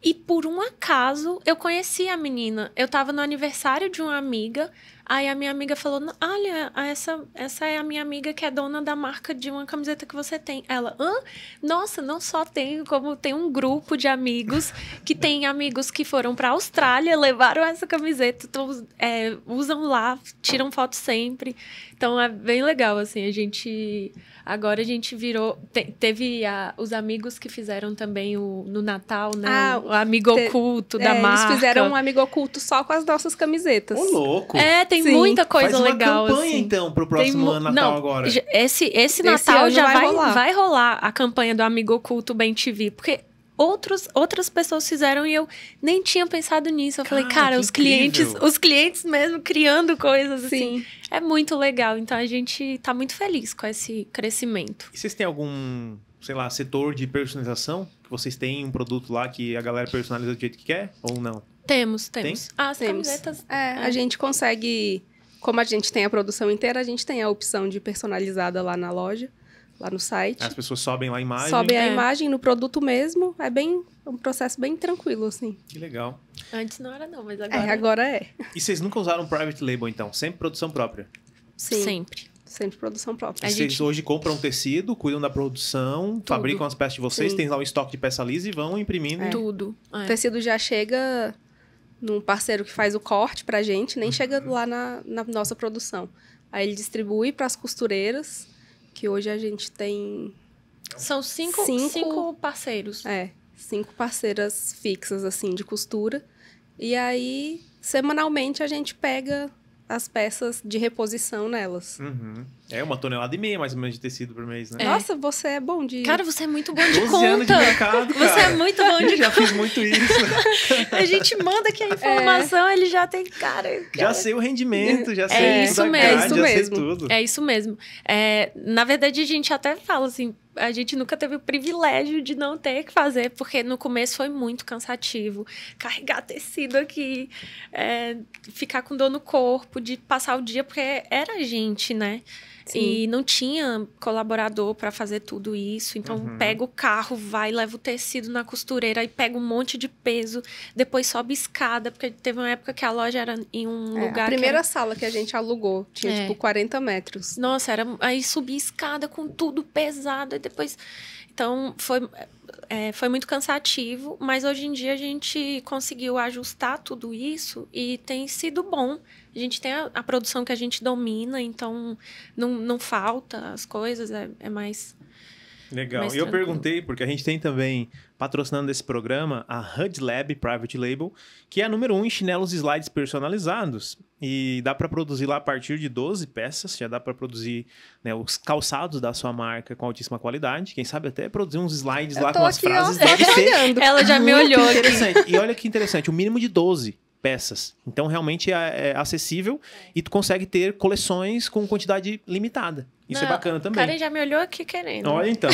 e por um acaso eu conheci a menina. Eu estava no aniversário de uma amiga. Aí a minha amiga falou: Olha, essa, essa é a minha amiga que é dona da marca de uma camiseta que você tem. Ela, hã? Nossa, não só tem como tem um grupo de amigos amigos que têm amigos que foram para a Austrália, levaram essa camiseta, então, é, usam lá, tiram foto sempre. Então é bem legal, assim, a gente. Agora a gente virou. Te, teve a, os amigos que fizeram também o, no Natal, né? Ah, o, amigo te, oculto é, da marca. Eles fizeram um amigo oculto só com as nossas camisetas. Ô, louco! É, tem Sim. muita coisa Faz uma legal. Campanha, assim. então, pro próximo tem, ano, Natal não, agora. Esse, esse Natal esse já vai, vai rolar. vai rolar a campanha do Amigo Oculto Bem TV, porque outros, outras pessoas fizeram e eu nem tinha pensado nisso. Eu cara, falei, cara, os incrível. clientes, os clientes mesmo criando coisas assim, Sim. assim. É muito legal. Então a gente tá muito feliz com esse crescimento. E vocês têm algum, sei lá, setor de personalização? Que vocês têm um produto lá que a galera personaliza do jeito que quer ou não? Temos, temos. Tem? Ah, as temos. camisetas. É, é. a gente consegue. Como a gente tem a produção inteira, a gente tem a opção de personalizada lá na loja lá no site. As pessoas sobem lá a imagem. Sobem é. a imagem no produto mesmo. É bem é um processo bem tranquilo, assim. Que legal. Antes não era não, mas é, agora... É, agora é. E vocês nunca usaram private label, então? Sempre produção própria? Sim. Sempre. Sempre produção própria. E vocês gente... hoje compram tecido, cuidam da produção, Tudo. fabricam as peças de vocês, Sim. tem lá um estoque de peça lisa e vão imprimindo. É. Tudo. É. O tecido já chega num parceiro que faz o corte pra gente, nem uhum. chega lá na, na nossa produção. Aí ele distribui para as costureiras que hoje a gente tem. São cinco, cinco, cinco parceiros. É, cinco parceiras fixas, assim, de costura. E aí, semanalmente, a gente pega as peças de reposição nelas. Uhum. É uma tonelada e meia mais ou menos de tecido por mês, né? É. Nossa, você é bom de. Cara, você é muito bom de conta. de mercado, cara. Você é muito bom de Eu já fiz muito isso. a gente manda que a é. informação, é. ele já tem cara, cara, Já sei o rendimento, é já sei é. isso mesmo, grade, é isso mesmo. É isso mesmo. na verdade, a gente até fala assim, a gente nunca teve o privilégio de não ter que fazer, porque no começo foi muito cansativo. Carregar tecido aqui, é, ficar com dor no corpo, de passar o dia, porque era a gente, né? Sim. E não tinha colaborador para fazer tudo isso. Então, uhum. pega o carro, vai, leva o tecido na costureira e pega um monte de peso. Depois sobe escada, porque teve uma época que a loja era em um é, lugar. A primeira era... sala que a gente alugou tinha é. tipo 40 metros. Nossa, era aí subir escada com tudo pesado e depois. Então, foi, é, foi muito cansativo, mas hoje em dia a gente conseguiu ajustar tudo isso e tem sido bom. A gente tem a, a produção que a gente domina, então não, não falta as coisas, é, é mais. Legal. E eu perguntei, porque a gente tem também, patrocinando esse programa, a HUD Lab Private Label, que é a número um em chinelos e slides personalizados. E dá para produzir lá a partir de 12 peças, já dá para produzir né, os calçados da sua marca com altíssima qualidade. Quem sabe até produzir uns slides eu lá com as frases. Ó, Ela já me olhou. Interessante. E olha que interessante, o mínimo de 12 peças. Então, realmente é, é acessível é. e tu consegue ter coleções com quantidade limitada. Isso é Não, é bacana também. O cara já me olhou aqui querendo. Olha então.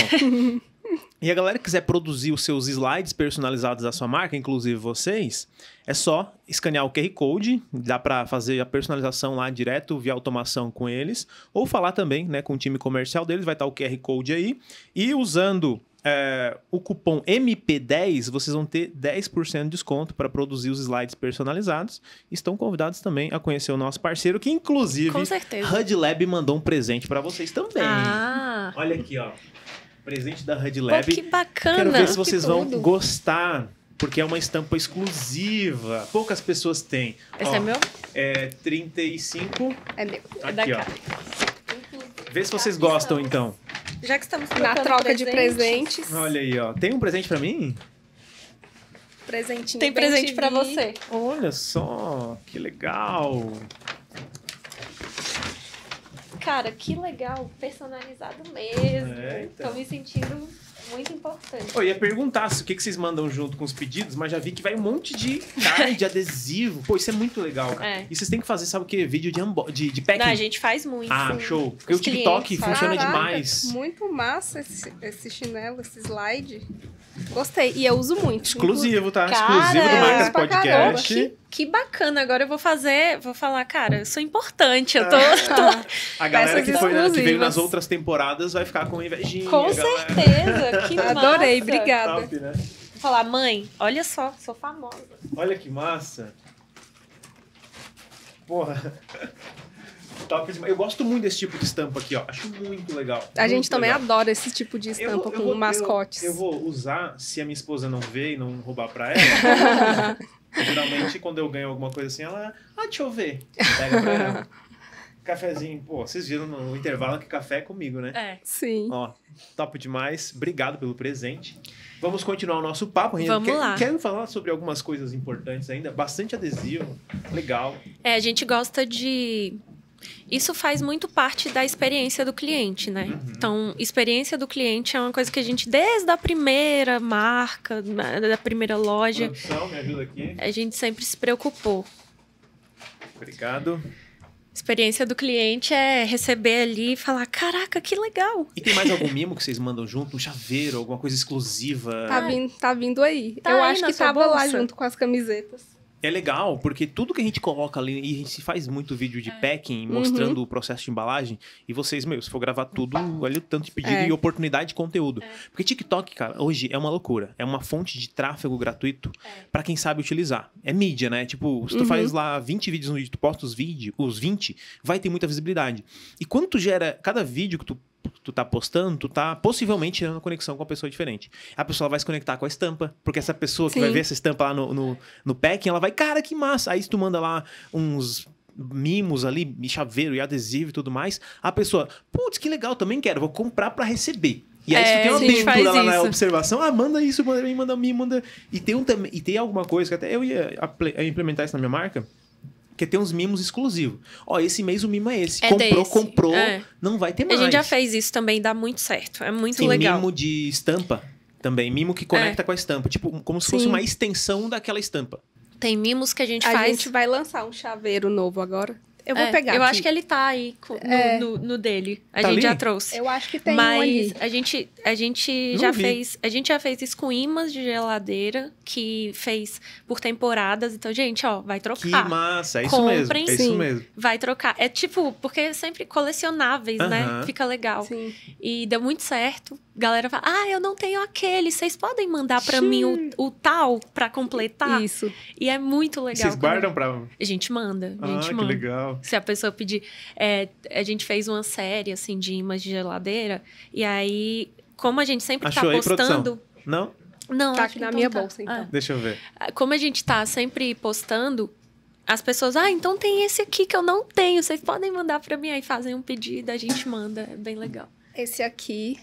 e a galera que quiser produzir os seus slides personalizados da sua marca, inclusive vocês, é só escanear o QR Code, dá para fazer a personalização lá direto via automação com eles, ou falar também né, com o time comercial deles, vai estar tá o QR Code aí. E usando é, o cupom MP10, vocês vão ter 10% de desconto para produzir os slides personalizados. Estão convidados também a conhecer o nosso parceiro, que inclusive HUD Lab mandou um presente para vocês também. Ah. Olha aqui, ó. Presente da HUD Lab. que bacana. Quero ver se vocês vão gostar, porque é uma estampa exclusiva. Poucas pessoas têm. Esse é ó, é, é meu? É 35. É meu. Aqui, é da ó. Vê se vocês gostam, então. Já que estamos na troca presentes. de presentes. Olha aí, ó. Tem um presente para mim? Presentinho. Tem presente para você. Olha só, que legal. Cara, que legal, personalizado mesmo. É, então. Tô me sentindo muito importante. Eu ia perguntar o que, que vocês mandam junto com os pedidos, mas já vi que vai um monte de de adesivo. Pô, isso é muito legal. É. E vocês têm que fazer, sabe o quê? Vídeo de, unbo... de, de packing. Não, a gente faz muito. Ah, show. Porque o TikTok funciona Caraca, demais. Muito massa esse, esse chinelo, esse slide. Gostei. E eu uso muito. Exclusivo, tá? Cara, Exclusivo do Marcas Podcast. Caramba, que que bacana, agora eu vou fazer, vou falar, cara, eu sou importante, eu tô... É. tô... a galera que, foi, na, né, que veio nas outras temporadas vai ficar com invejinha. Com certeza, que massa. Adorei, obrigada. Top, né? Vou falar, mãe, olha só, sou famosa. Olha que massa. Porra. Top demais. Eu gosto muito desse tipo de estampa aqui, ó. Acho muito legal. A muito gente também adora esse tipo de estampa eu eu com vou, mascotes. Eu, eu, vou usar, se a minha esposa não ver e não roubar pra ela. Geralmente, quando eu ganho alguma coisa assim, ela. Ah, deixa eu ver. Pega pra ela. Cafezinho, pô, vocês viram no intervalo que café é comigo, né? É. Sim. Ó, top demais. Obrigado pelo presente. Vamos continuar o nosso papo, Renan. Vamos lá. Quero falar sobre algumas coisas importantes ainda. Bastante adesivo, legal. É, a gente gosta de isso faz muito parte da experiência do cliente, né? Uhum. Então, experiência do cliente é uma coisa que a gente, desde a primeira marca, né, da primeira loja, Produção, me ajuda aqui. a gente sempre se preocupou. Obrigado. Experiência do cliente é receber ali e falar: caraca, que legal. E tem mais algum mimo que vocês mandam junto? Um chaveiro, alguma coisa exclusiva? Tá vindo, tá vindo aí. Tá Eu aí acho que tava bolsa. lá junto com as camisetas. É legal, porque tudo que a gente coloca ali, e a gente faz muito vídeo de é. packing, uhum. mostrando uhum. o processo de embalagem, e vocês, meu, se for gravar tudo, olha o tanto de pedido é. e oportunidade de conteúdo. É. Porque TikTok, cara, hoje é uma loucura. É uma fonte de tráfego gratuito é. para quem sabe utilizar. É mídia, né? Tipo, se tu uhum. faz lá 20 vídeos no vídeo, tu posta os, vídeos os 20, vai ter muita visibilidade. E quando tu gera cada vídeo que tu tu tá postando, tu tá possivelmente tirando conexão com uma pessoa diferente. A pessoa vai se conectar com a estampa, porque essa pessoa Sim. que vai ver essa estampa lá no, no, no packing, ela vai, cara, que massa! Aí tu manda lá uns mimos ali, chaveiro e adesivo e tudo mais, a pessoa, putz, que legal, também quero, vou comprar para receber. E aí, é, tu tem uma aventura lá na observação, ah, manda isso, manda mim, manda mim, manda. E tem, um, e tem alguma coisa que até eu ia implementar isso na minha marca, porque tem uns mimos exclusivos. Ó, esse mês o mimo é esse. É comprou, desse. comprou, é. não vai ter mais. A gente já fez isso também, dá muito certo. É muito Sim, legal. mimo de estampa também. Mimo que conecta é. com a estampa. Tipo, como se Sim. fosse uma extensão daquela estampa. Tem mimos que a gente a faz. A gente vai lançar um chaveiro novo agora eu vou é, pegar. Eu aqui. acho que ele tá aí no, é. no, no dele. A tá gente ali? já trouxe. Eu acho que tem Mas um ali. a gente, a gente já vi. fez. A gente já fez isso com imãs de geladeira, que fez por temporadas. Então, gente, ó, vai trocar. Que massa, é isso Comprem, mesmo. É isso mesmo. Vai trocar. É tipo, porque é sempre colecionáveis, uh -huh. né? Fica legal. Sim. E deu muito certo galera fala: Ah, eu não tenho aquele. Vocês podem mandar para mim o, o, tal para completar? Isso. E é muito legal. Vocês guardam para. A gente manda. A ah, gente ah, manda. que legal. Se a pessoa pedir. É, a gente fez uma série, assim, de imãs de geladeira. E aí, como a gente sempre tá Achou tá postando. Produção. Não? Não, tá aqui na então minha tá. bolsa, então. Ah. Deixa eu ver. Ah, como a gente tá sempre postando, as pessoas, ah, então tem esse aqui que eu não tenho, vocês podem mandar para mim aí, fazem um pedido, a gente manda, é bem legal. Esse aqui,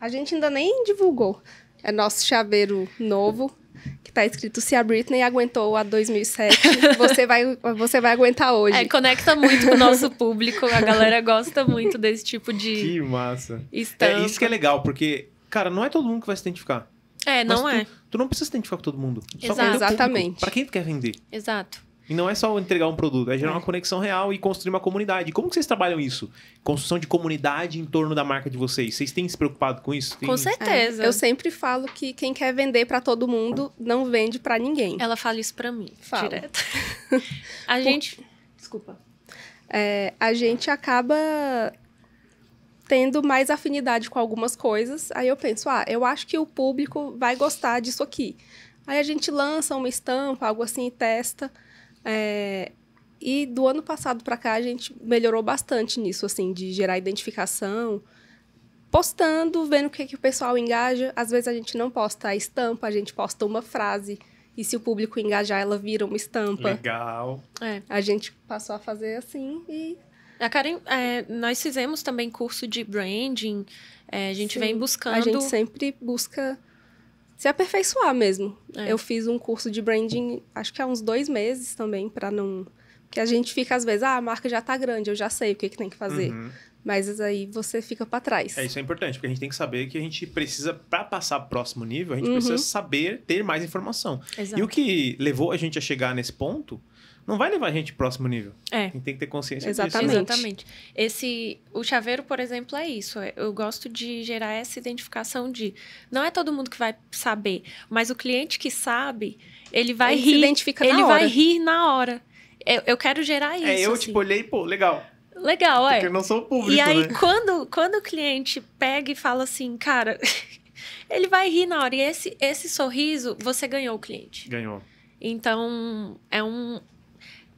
a gente ainda nem divulgou. É nosso chaveiro novo que tá escrito se a Britney aguentou a 2007, você vai, você vai aguentar hoje. É, conecta muito com o nosso público, a galera gosta muito desse tipo de Que massa. Estampa. É isso que é legal, porque cara, não é todo mundo que vai se identificar. É, não é. Tu, não precisa se identificar com todo mundo. Exato. Exatamente. Para quem tu quer vender. Exato. E não é só entregar um produto, é gerar uma é. conexão real e construir uma comunidade. Como que vocês trabalham isso? Construção de comunidade em torno da marca de vocês. Vocês têm se preocupado com isso? Tem... Com certeza. É, eu sempre falo que quem quer vender para todo mundo não vende para ninguém. Ela fala isso para mim, fala. direto. a gente, desculpa. É, a gente acaba tendo mais afinidade com algumas coisas. Aí eu penso, ah, eu acho que o público vai gostar disso aqui. Aí a gente lança uma estampa, algo assim, e testa. É, e do ano passado para cá a gente melhorou bastante nisso, assim, de gerar identificação, postando, vendo o que, é que o pessoal engaja. Às vezes a gente não posta a estampa, a gente posta uma frase. E se o público engajar, ela vira uma estampa. Legal. É, a gente passou a fazer assim e. A Karen, é, nós fizemos também curso de branding. É, a gente Sim, vem buscando. A gente sempre busca se aperfeiçoar mesmo. É. Eu fiz um curso de branding, acho que há uns dois meses também, para não. Porque a gente fica às vezes, ah, a marca já está grande, eu já sei o que, que tem que fazer. Uhum. Mas aí você fica para trás. É, isso é importante, porque a gente tem que saber que a gente precisa, para passar pro próximo nível, a gente uhum. precisa saber ter mais informação. Exato. E o que levou a gente a chegar nesse ponto não vai levar a gente próximo nível. É. Tem que ter consciência Exatamente. disso. Exatamente. Esse, o chaveiro, por exemplo, é isso. É, eu gosto de gerar essa identificação de... Não é todo mundo que vai saber, mas o cliente que sabe, ele vai ele rir. Se identifica na ele hora. vai rir na hora. Eu, é, eu quero gerar é, isso. É, eu assim. tipo olhei, pô, legal. Legal, é. Porque eu não sou público, E aí, né? quando, quando o cliente pega e fala assim, cara... ele vai rir na hora. E esse, esse sorriso, você ganhou o cliente. Ganhou. Então, é um,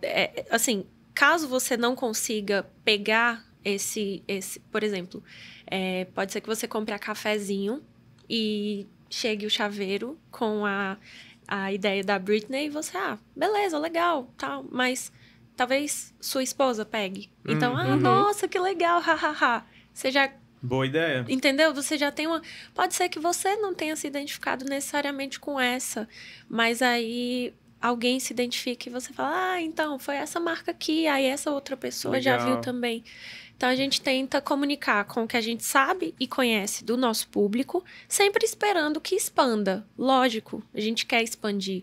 é, assim, caso você não consiga pegar esse, esse por exemplo, é, pode ser que você compre a cafezinho e chegue o chaveiro com a, a ideia da Britney e você, ah, beleza, legal, tal, mas talvez sua esposa pegue. Então, ah, uhum. ah, nossa, que legal, hahaha. você já Boa ideia. Entendeu? Você já tem uma. Pode ser que você não tenha se identificado necessariamente com essa, mas aí alguém se identifica e você fala, ah, então foi essa marca aqui, aí essa outra pessoa Legal. já viu também. Então a gente tenta comunicar com o que a gente sabe e conhece do nosso público, sempre esperando que expanda. Lógico, a gente quer expandir,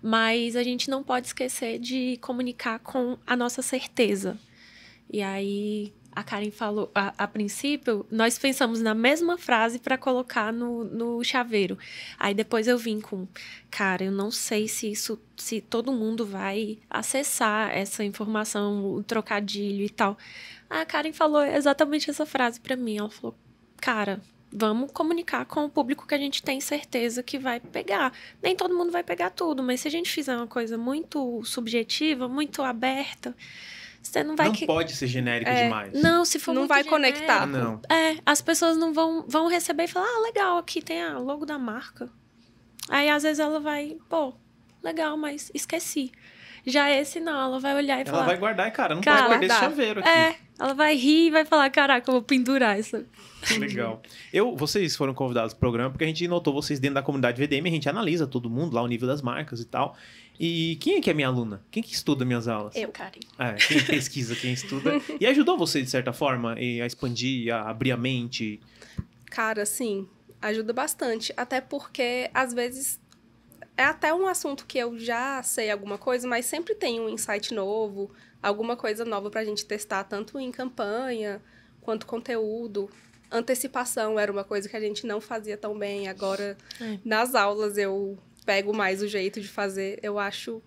mas a gente não pode esquecer de comunicar com a nossa certeza. E aí a Karen falou, a, a, princípio, nós pensamos na mesma frase para colocar no, no chaveiro. Aí depois eu vim com, cara, eu não sei se isso, se todo mundo vai acessar essa informação, o trocadilho e tal. A Karen falou exatamente essa frase para mim. Ela falou, cara, vamos comunicar com o público que a gente tem certeza que vai pegar. Nem todo mundo vai pegar tudo, mas se a gente fizer uma coisa muito subjetiva, muito aberta você não vai. Não que... pode ser genérico é. demais. Não, se for. Não vai genérico, conectar. Não. É, as pessoas não vão, vão receber e falar: ah, legal, aqui tem a logo da marca. Aí às vezes ela vai, pô, legal, mas esqueci. Já esse não, ela vai olhar e ela falar. Ela vai guardar, cara, não cara, pode guardar. esse chaveiro é, aqui. É, ela vai rir e vai falar: caraca, eu vou pendurar isso. Legal. Eu, vocês foram convidados pro programa porque a gente notou vocês dentro da comunidade VDM, a gente analisa todo mundo lá, o nível das marcas e tal. E quem é que é minha aluna? Quem que estuda minhas aulas? Eu, Karen. É, quem pesquisa, quem estuda. E ajudou você, de certa forma, a expandir, a abrir a mente? Cara, sim. Ajuda bastante. Até porque, às vezes, é até um assunto que eu já sei alguma coisa, mas sempre tem um insight novo, alguma coisa nova pra gente testar, tanto em campanha quanto conteúdo antecipação era uma coisa que a gente não fazia tão bem. Agora, é. nas aulas, eu pego mais o jeito de fazer, eu acho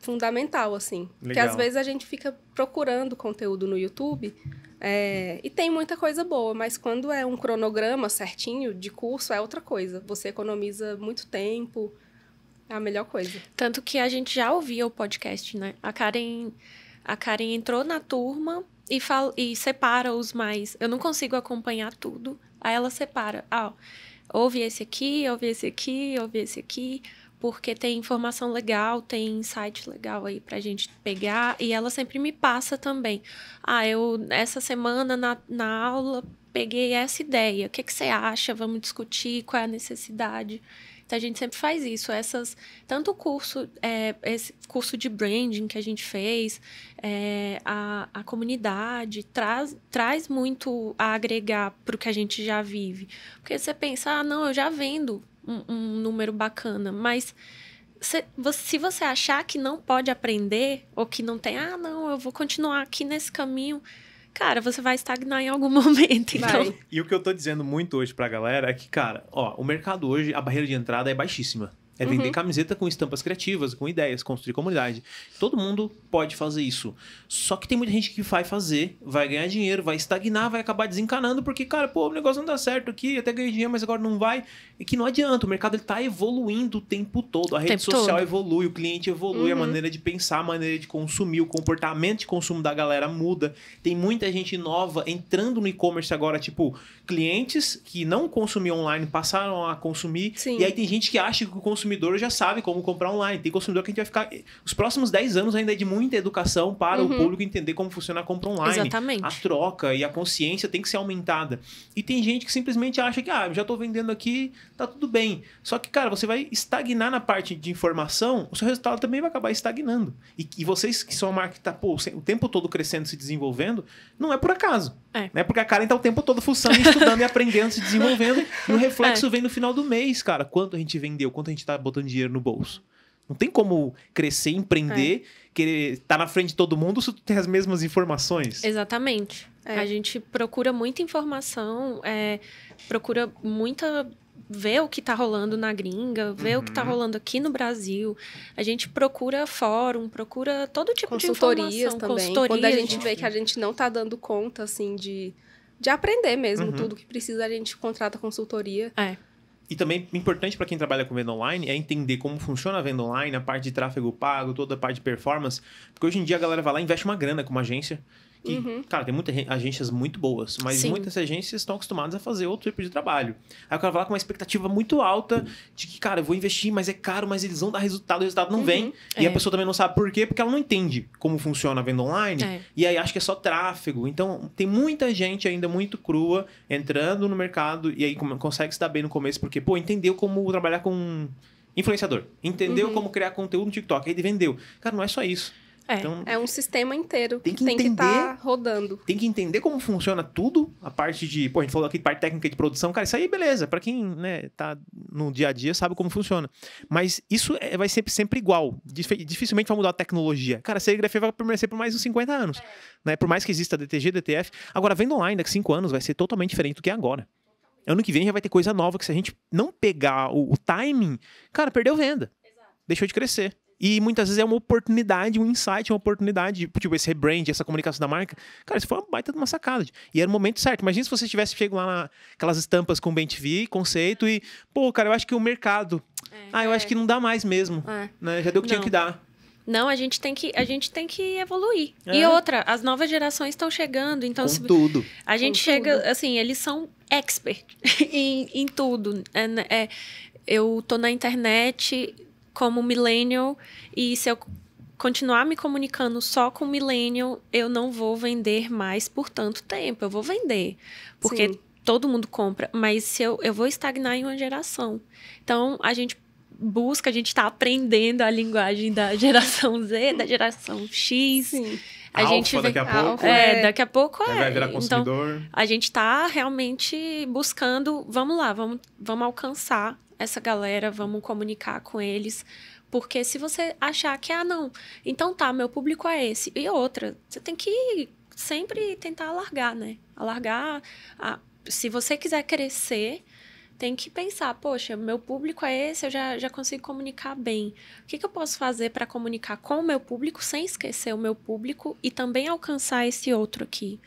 fundamental, assim. Legal. Porque às vezes a gente fica procurando conteúdo no YouTube é, e tem muita coisa boa, mas quando é um cronograma certinho de curso, é outra coisa. Você economiza muito tempo, é a melhor coisa. Tanto que a gente já ouvia o podcast, né? A Karen, a Karen entrou na turma e, fala, e separa os mais. Eu não consigo acompanhar tudo. Aí ela separa. Ah, ó, ouve esse aqui, ouve esse aqui, ouve esse aqui, porque tem informação legal, tem insight legal aí pra gente pegar. E ela sempre me passa também. Ah, eu essa semana na, na aula peguei essa ideia. O que, que você acha? Vamos discutir qual é a necessidade a gente sempre faz isso. Essas, tanto o curso, é, esse curso de branding que a gente fez, é, a, a comunidade traz, traz muito a agregar para o que a gente já vive. Porque você pensa, ah, não, eu já vendo um, um número bacana, mas se, se você achar que não pode aprender, ou que não tem, ah, não, eu vou continuar aqui nesse caminho cara, você vai estagnar em algum momento. Então. E o que eu tô dizendo muito hoje pra galera é que, cara, ó, o mercado hoje, a barreira de entrada é baixíssima. É vender uhum. camiseta com estampas criativas, com ideias, construir comunidade. Todo mundo pode fazer isso. Só que tem muita gente que vai fazer, vai ganhar dinheiro, vai estagnar, vai acabar desencanando, porque, cara, pô, o negócio não dá certo aqui, até ganhei dinheiro, mas agora não vai. E que não adianta, o mercado ele tá evoluindo o tempo todo. A tempo rede social todo. evolui, o cliente evolui, uhum. a maneira de pensar, a maneira de consumir, o comportamento de consumo da galera muda. Tem muita gente nova entrando no e-commerce agora, tipo, clientes que não consumiam online passaram a consumir. Sim. E aí tem gente que acha que o consumidor já sabe como comprar online. Tem consumidor que a gente vai ficar. Os próximos 10 anos ainda é de muita educação para uhum. o público entender como funciona a compra online. Exatamente. A troca e a consciência tem que ser aumentada. E tem gente que simplesmente acha que, ah, já estou vendendo aqui, tá tudo bem. Só que, cara, você vai estagnar na parte de informação, o seu resultado também vai acabar estagnando. E, e vocês que são a marca que está o tempo todo crescendo, se desenvolvendo, não é por acaso. É. Né? Porque a Karen está o tempo todo fuçando, estudando e aprendendo, se desenvolvendo. E o é. reflexo é. vem no final do mês, cara. Quanto a gente vendeu, quanto a gente está está botando dinheiro no bolso. Não tem como crescer, empreender, é. querer estar tá na frente de todo mundo se tu tem as mesmas informações. Exatamente. É. A gente procura muita informação, é, procura muita. ver o que está rolando na gringa, ver uhum. o que está uhum. rolando aqui no Brasil. A gente procura fórum, procura todo tipo de informação. Consultorias também. Quando a gente vê que a gente não está dando conta, assim, de, de aprender mesmo uhum. tudo que precisa, a gente contrata consultoria. É. E também importante para quem trabalha com venda online é entender como funciona a venda online, a parte de tráfego pago, toda a parte de performance. Porque hoje em dia a galera vai lá e investe uma grana com uma agência uhum. cara, tem muitas agências muito boas, mas Sim. muitas agências estão acostumadas a fazer outro tipo de trabalho. Aí o cara vai lá com uma expectativa muito alta de que, cara, eu vou investir, mas é caro, mas eles vão dar resultado, o resultado não uhum. vem. É. E a é. pessoa também não sabe por quê, porque ela não entende como funciona a venda online. É. E aí acha que é só tráfego. Então, tem muita gente ainda muito crua entrando no mercado e aí consegue se dar bem no começo, porque, pô, entendeu como trabalhar com influenciador. Entendeu uhum. como criar conteúdo no TikTok. Aí ele vendeu. Cara, não é só isso. É, então, é um sistema inteiro tem que, tem entender, que tá rodando. Tem que entender como funciona tudo, a parte de, pô, a gente falou aqui de parte técnica de produção, cara, isso aí beleza, para quem, né, tá no dia a dia sabe como funciona. Mas isso é, vai ser sempre igual, dificilmente vai mudar a tecnologia. Cara, a serigrafia vai permanecer por mais uns 50 anos, é. né? Por mais que exista DTG, DTF, agora vendo online daqui 5 anos vai ser totalmente diferente do que é agora. Ano que vem já vai ter coisa nova que se a gente não pegar o, o timing, cara, perdeu venda. Exato. Deixou de crescer. E muitas vezes é uma oportunidade, um insight, uma oportunidade, tipo esse rebrand, essa comunicação da marca. Cara, isso foi uma baita de uma sacada. E era o momento certo. Imagina se você tivesse chegado lá naquelas estampas com o TV, conceito, e, pô, cara, eu acho que o mercado. É, ah, eu é. acho que não dá mais mesmo. É. Né? Já deu o que não. tinha que dar. Não, a gente tem que, a gente tem que evoluir. É. E outra, as novas gerações estão chegando, então Com se, tudo. a gente Com chega, tudo. assim, eles são expert em, em tudo. É, né, é, eu tô na internet como millennial e se eu continuar me comunicando só com millennial, eu não vou vender mais por tanto tempo. Eu vou vender, porque Sim. todo mundo compra, mas se eu, eu vou estagnar em uma geração. Então, a gente busca, a gente está aprendendo a linguagem da geração Z, da geração X. Sim. A Alfa, gente vem, daqui a pouco. é, é, daqui a pouco é. Vai virar Então, a gente está realmente buscando, vamos lá, vamos, vamos alcançar essa galera, vamos comunicar com eles. Porque se você achar que, ah, não, então tá, meu público é esse. E outra, você tem que sempre tentar alargar, né? Alargar. A... Se você quiser crescer, tem que pensar, poxa, meu público é esse, eu já, já consigo comunicar bem. O que, que eu posso fazer para comunicar com o meu público sem esquecer o meu público e também alcançar esse outro aqui?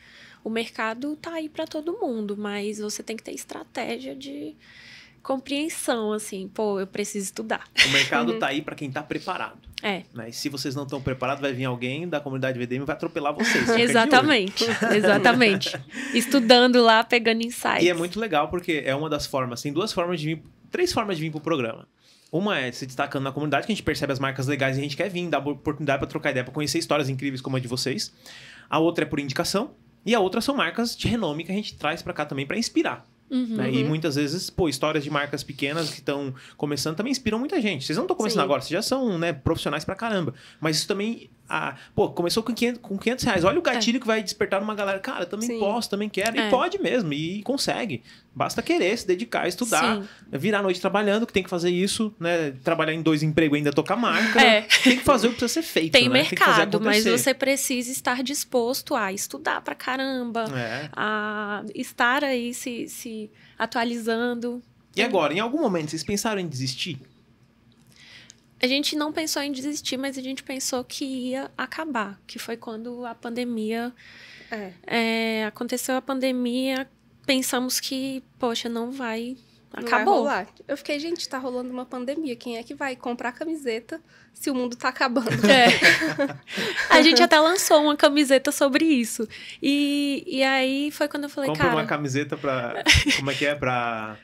O mercado tá aí para todo mundo, mas você tem que ter estratégia de, compreensão, assim, pô, eu preciso estudar. O mercado uhum. tá aí para quem tá preparado. É. Né? E se vocês não estão preparados, vai vir alguém da comunidade VDM e vai atropelar vocês. exatamente, exatamente. Estudando lá, pegando insights. E é muito legal porque é uma das formas, tem duas formas de vir, três formas de vir pro programa. Uma é se destacando na comunidade, que a gente percebe as marcas legais e a gente quer vir, dar oportunidade para trocar ideia, para conhecer histórias incríveis como a de vocês. A outra é por indicação. E a outra são marcas de renome que a gente traz para cá também para inspirar. Uhum, né? E uhum. muitas vezes, pô, histórias de marcas pequenas que estão começando também inspiram muita gente. Vocês não estão começando Sim. agora, vocês já são né, profissionais pra caramba. Mas isso também a. Pô, começou com 500, com 500 reais. Olha o é. gatilho é. que vai despertar numa galera. Cara, também Sim. posso, também quero. É. E pode mesmo, e consegue. Basta querer, se dedicar, estudar, Sim. virar a noite trabalhando, que tem que fazer isso, né? Trabalhar em dois empregos ainda tocar marca. É. Tem que fazer o que precisa ser feito. Tem né? mercado, tem mas você precisa estar disposto a estudar pra caramba, é. a estar aí se, se atualizando. E agora, em algum momento, vocês pensaram em desistir? a gente não pensou em desistir, mas a gente pensou que ia acabar, que foi quando a pandemia é. É, aconteceu a pandemia, pensamos que, poxa, não vai acabou. Eu fiquei, gente, tá rolando uma pandemia. Quem é que vai comprar camiseta se o mundo tá acabando? É. a gente até lançou uma camiseta sobre isso. E, e aí foi quando eu falei, Compre cara. uma camiseta pra. Como é que é? Pra.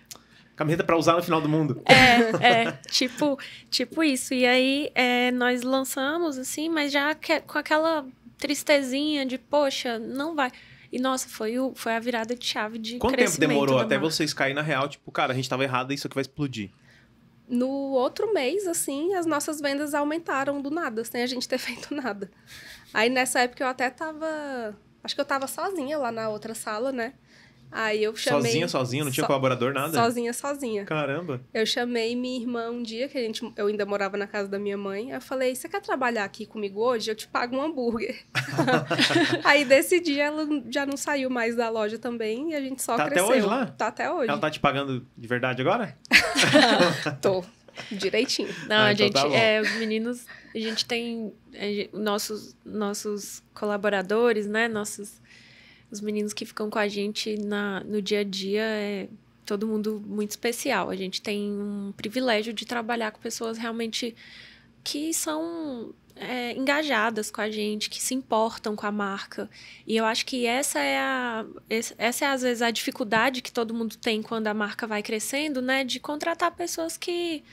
Camiseta para usar no final do mundo. É, é. tipo, tipo isso. E aí é, nós lançamos, assim, mas já que, com aquela tristezinha de, poxa, não vai. E nossa, foi, o, foi a virada de chave de Quanto tempo demorou até marca? vocês caírem na real? Tipo, cara, a gente tava errado, é isso aqui vai explodir. No outro mês, assim, as nossas vendas aumentaram do nada, sem a gente ter feito nada. Aí nessa época eu até tava. Acho que eu tava sozinha lá na outra sala, né? Aí eu chamei. Sozinha, sozinha, não tinha so... colaborador, nada? Sozinha, sozinha. Caramba. Eu chamei minha irmã um dia, que a gente, eu ainda morava na casa da minha mãe. Eu falei: Você quer trabalhar aqui comigo hoje? Eu te pago um hambúrguer. aí desse dia ela já não saiu mais da loja também e a gente só tá cresceu. Tá até hoje lá? Tá até hoje. Ela tá te pagando de verdade agora? Tô. Direitinho. Não, ah, a então tá gente, tá é, meninos, a gente tem a gente, nossos, nossos colaboradores, né? Nossos os meninos que ficam com a gente na, no dia a dia é todo mundo muito especial. A gente tem um privilégio de trabalhar com pessoas realmente que são é, engajadas com a gente, que se importam com a marca. E eu acho que essa é, a, essa é, às vezes, a dificuldade que todo mundo tem quando a marca vai crescendo, né? De contratar pessoas que.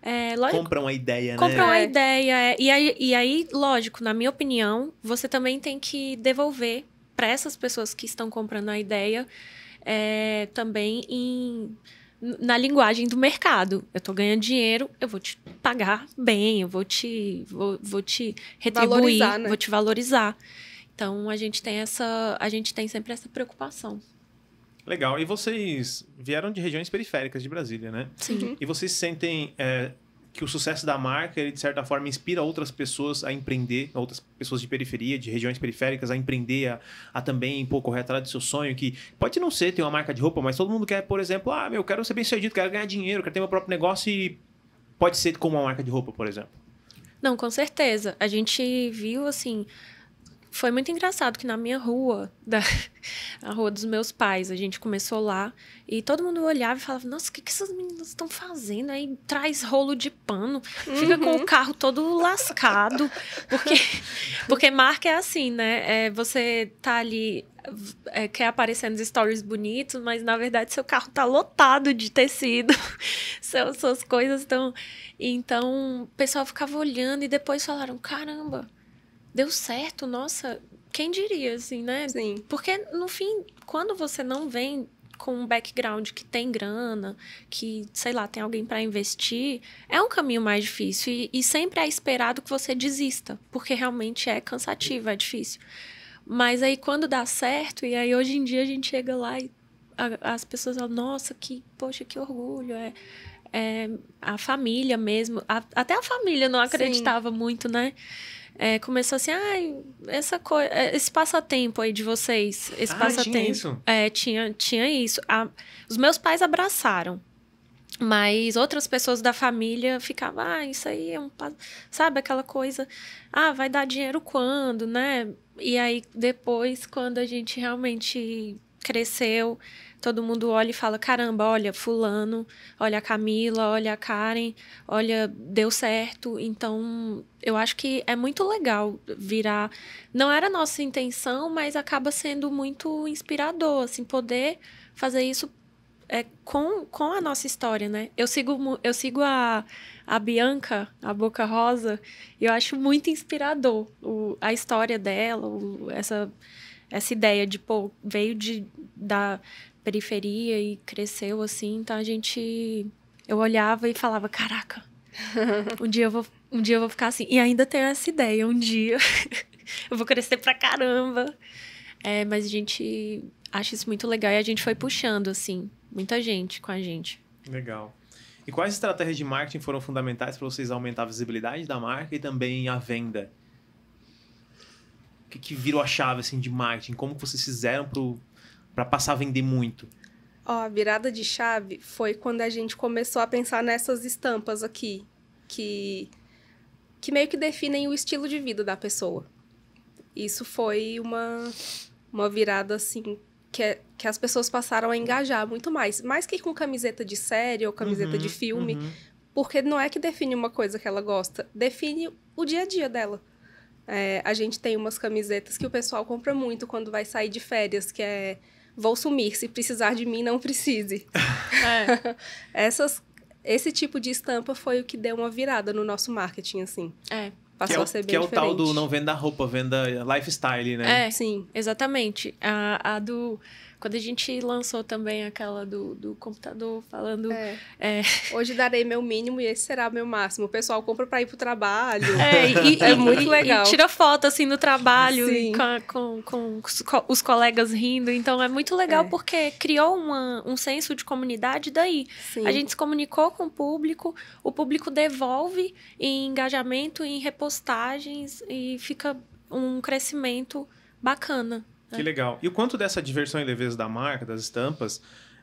É, lógico, compram a ideia, né? Compram a é. ideia. É, e, aí, e aí, lógico, na minha opinião, você também tem que devolver para essas pessoas que estão comprando a ideia é, também em na linguagem do mercado. Eu estou ganhando dinheiro, eu vou te pagar bem, eu vou te, vou, vou te retribuir, né? vou te valorizar. Então a gente tem essa, a gente tem sempre essa preocupação. Legal. E vocês vieram de regiões periféricas de Brasília, né? Sim. E vocês sentem é, que o sucesso da marca, ele de certa forma inspira outras pessoas a empreender, outras pessoas de periferia, de regiões periféricas a empreender, a, a também pouco correr atrás do seu sonho, que pode não ser ter uma marca de roupa, mas todo mundo quer, por exemplo, ah, meu, eu quero ser bem sucedido, quero ganhar dinheiro, quero ter meu próprio negócio e pode ser como uma marca de roupa, por exemplo. Não, com certeza. A gente viu, assim, foi muito engraçado que na minha rua, da, a rua dos meus pais, a gente começou lá e todo mundo olhava e falava: Nossa, o que, que essas meninas estão fazendo? Aí traz rolo de pano, fica uhum. com o uhum. carro todo lascado. Porque, porque marca é assim, né? É, você tá ali é, quer aparecer nos stories bonitos, mas na verdade seu carro tá lotado de tecido, seu, suas coisas estão. Então o pessoal ficava olhando e depois falaram: caramba, deu certo, nossa, quem diria, assim, né? Sim. Porque, no fim, quando você não vem com um background que tem grana, que, sei lá, tem alguém para investir, é um caminho mais difícil. E, e, sempre é esperado que você desista, porque realmente é cansativo, é difícil. Mas aí quando dá certo, e aí hoje em dia a gente chega lá e a, as pessoas falam, nossa, que, poxa, que orgulho. É, é a família mesmo, a, até a família não acreditava Sim. muito, né? é, começou assim, ah, essa coisa, é, esse passatempo aí de vocês, esse ah, passatempo. Tinha isso. É, tinha, tinha isso. A, os meus pais abraçaram. Mas outras pessoas da família ficavam, ah, isso aí é um. Sabe aquela coisa? Ah, vai dar dinheiro quando, né? E aí depois, quando a gente realmente cresceu, todo mundo olha e fala: caramba, olha, Fulano, olha a Camila, olha a Karen, olha, deu certo. Então, eu acho que é muito legal virar. Não era nossa intenção, mas acaba sendo muito inspirador, assim, poder fazer isso é, com, com a nossa história, né? Eu sigo, eu sigo a, a Bianca, a Boca Rosa, e eu acho muito inspirador o, a história dela, o, essa, essa ideia de, pô, veio de, da, periferia e cresceu assim, então a gente eu olhava e falava, caraca, um dia eu vou, um dia eu vou ficar assim. E ainda tenho essa ideia, um dia eu vou crescer pra caramba. É, mas a gente acha isso muito legal e a gente foi puxando assim, muita gente com a gente. Legal. E quais estratégias de marketing foram fundamentais para vocês aumentar a visibilidade da marca e também a venda? O que, que virou a chave assim, de marketing? Como vocês fizeram para passar a vender muito? Ó, a virada de chave foi quando a gente começou a pensar nessas estampas aqui, que que meio que definem o estilo de vida da pessoa. Isso foi uma uma virada assim que, é, que as pessoas passaram a engajar muito mais, mais que com camiseta de série ou camiseta uhum, de filme, uhum. porque não é que define uma coisa que ela gosta, define o dia a dia dela. É, a gente tem umas camisetas que o pessoal compra muito quando vai sair de férias, que é Vou sumir, se precisar de mim, não precise. É. Essas, esse tipo de estampa foi o que deu uma virada no nosso marketing, assim. É. Passou que é, o, a ser bem Que é o tal do não venda roupa, venda lifestyle, né? É, sim, exatamente. A, a do quando a gente lançou também aquela do, do computador falando. É. É... Hoje darei meu mínimo e esse será meu máximo. O pessoal compra para ir pro trabalho. É, e, é e, muito e, legal. E tira foto assim no trabalho com, com, com, os colegas rindo. Então é muito legal é. porque criou uma, um senso de comunidade daí. Sim. A gente se comunicou com o público, o público devolve em engajamento, em repostagens e fica um crescimento bacana. Que legal. E o quanto dessa diversão e leveza da marca, das estampas,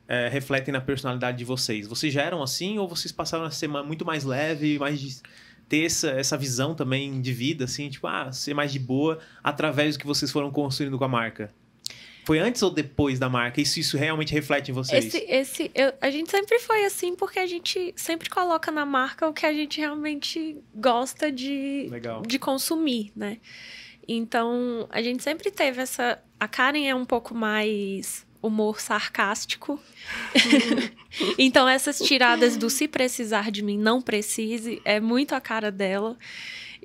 é, refletem na personalidade de vocês? Vocês já eram assim ou vocês passaram a ser muito mais leve, mais de ter essa, essa visão também de vida, assim, tipo, ah, ser mais de boa através do que vocês foram construindo com a marca? Foi antes ou depois da marca? Isso, isso realmente reflete em vocês? Esse, esse, eu, a gente sempre foi assim, porque a gente sempre coloca na marca o que a gente realmente gosta de, Legal. de consumir, né? Então, a gente sempre teve essa. A Karen é um pouco mais humor sarcástico. então, essas tiradas do se precisar de mim, não precise, é muito a cara dela.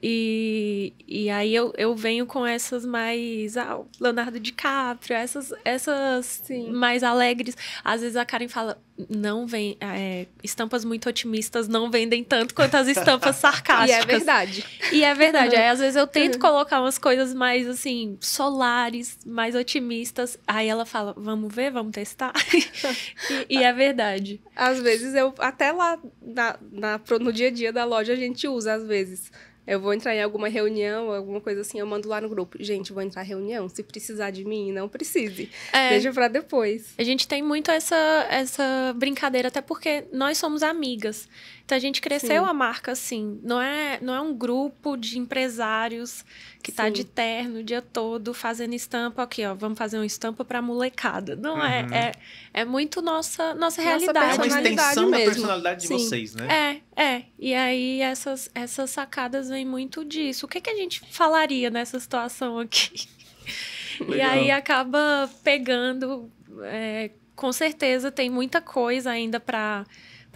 E, e aí eu, eu venho com essas mais. Ah, Leonardo DiCaprio, essas, essas Sim. mais alegres. Às vezes a Karen fala. Não vem. É, estampas muito otimistas não vendem tanto quanto as estampas sarcásticas. e é verdade. E é verdade. Aí, às vezes eu tento hum. colocar umas coisas mais assim, solares, mais otimistas. Aí ela fala: vamos ver, vamos testar. e, e, é verdade. Às vezes eu, até lá na, na, no dia a dia da loja, a gente usa, às vezes eu vou entrar em alguma reunião, alguma coisa assim, eu mando lá no grupo. Gente, vou entrar em reunião. Se precisar de mim, não precise. É, Deixa pra depois. A gente tem muito essa, essa brincadeira, até porque nós somos amigas. Então a gente cresceu Sim. a marca assim. Não é, não é um grupo de empresários que Sim. tá de terno o dia todo fazendo estampa aqui, ó. Vamos fazer uma estampa para molecada. Não é, uhum. é, é, é muito nossa nossa, nossa realidade. É uma é extensão mesmo. da personalidade de vocês, né? É, é. E aí essas essas sacadas vêm muito disso. O que que a gente falaria nessa situação aqui? Legal. E aí acaba pegando. É, com certeza tem muita coisa ainda para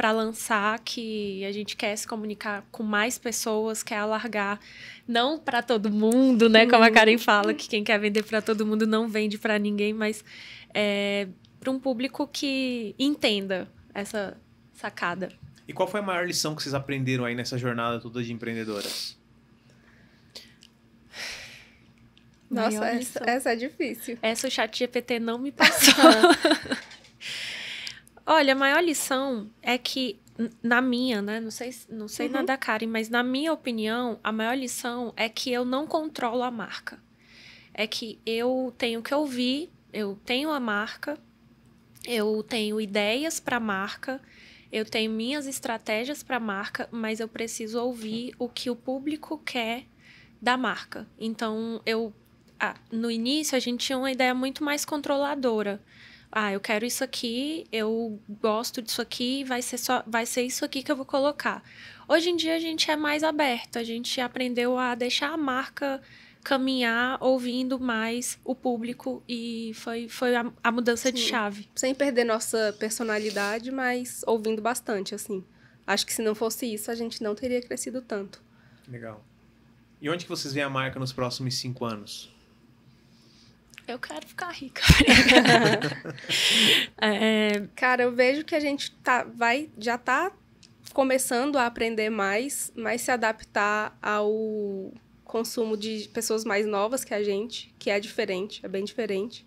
para lançar, que a gente quer se comunicar com mais pessoas, quer alargar, não para todo mundo, né? Como a uhum. Karen fala, que quem quer vender para todo mundo não vende para ninguém, mas é, para um público que entenda essa sacada. E qual foi a maior lição que vocês aprenderam aí nessa jornada toda de empreendedoras? Nossa, essa, essa, é difícil. Essa o chat GPT não me passou. Olha, a maior lição é que, na minha, né? Não sei, não sei uhum. Karen, mas na minha opinião, a maior lição é que eu não controlo a marca. É que eu tenho que ouvir, eu tenho a marca, eu tenho ideias para a marca, eu tenho minhas estratégias para a marca, mas eu preciso ouvir o que o público quer da marca. Então, eu ah, no início a gente tinha uma ideia muito mais controladora ah, eu quero isso aqui, eu gosto disso aqui, vai ser só, vai ser isso aqui que eu vou colocar. Hoje em dia a gente é mais aberto, a gente aprendeu a deixar a marca caminhar ouvindo mais o público e foi, foi a, a mudança Sim. de chave. Sem perder nossa personalidade, mas ouvindo bastante, assim. Acho que se não fosse isso, a gente não teria crescido tanto. Legal. E onde que vocês veem a marca nos próximos cinco anos? eu quero ficar rica. É, é... Cara, eu vejo que a gente tá, vai, já tá começando a aprender mais, mais se adaptar ao consumo de pessoas mais novas que a gente, que é diferente, é bem diferente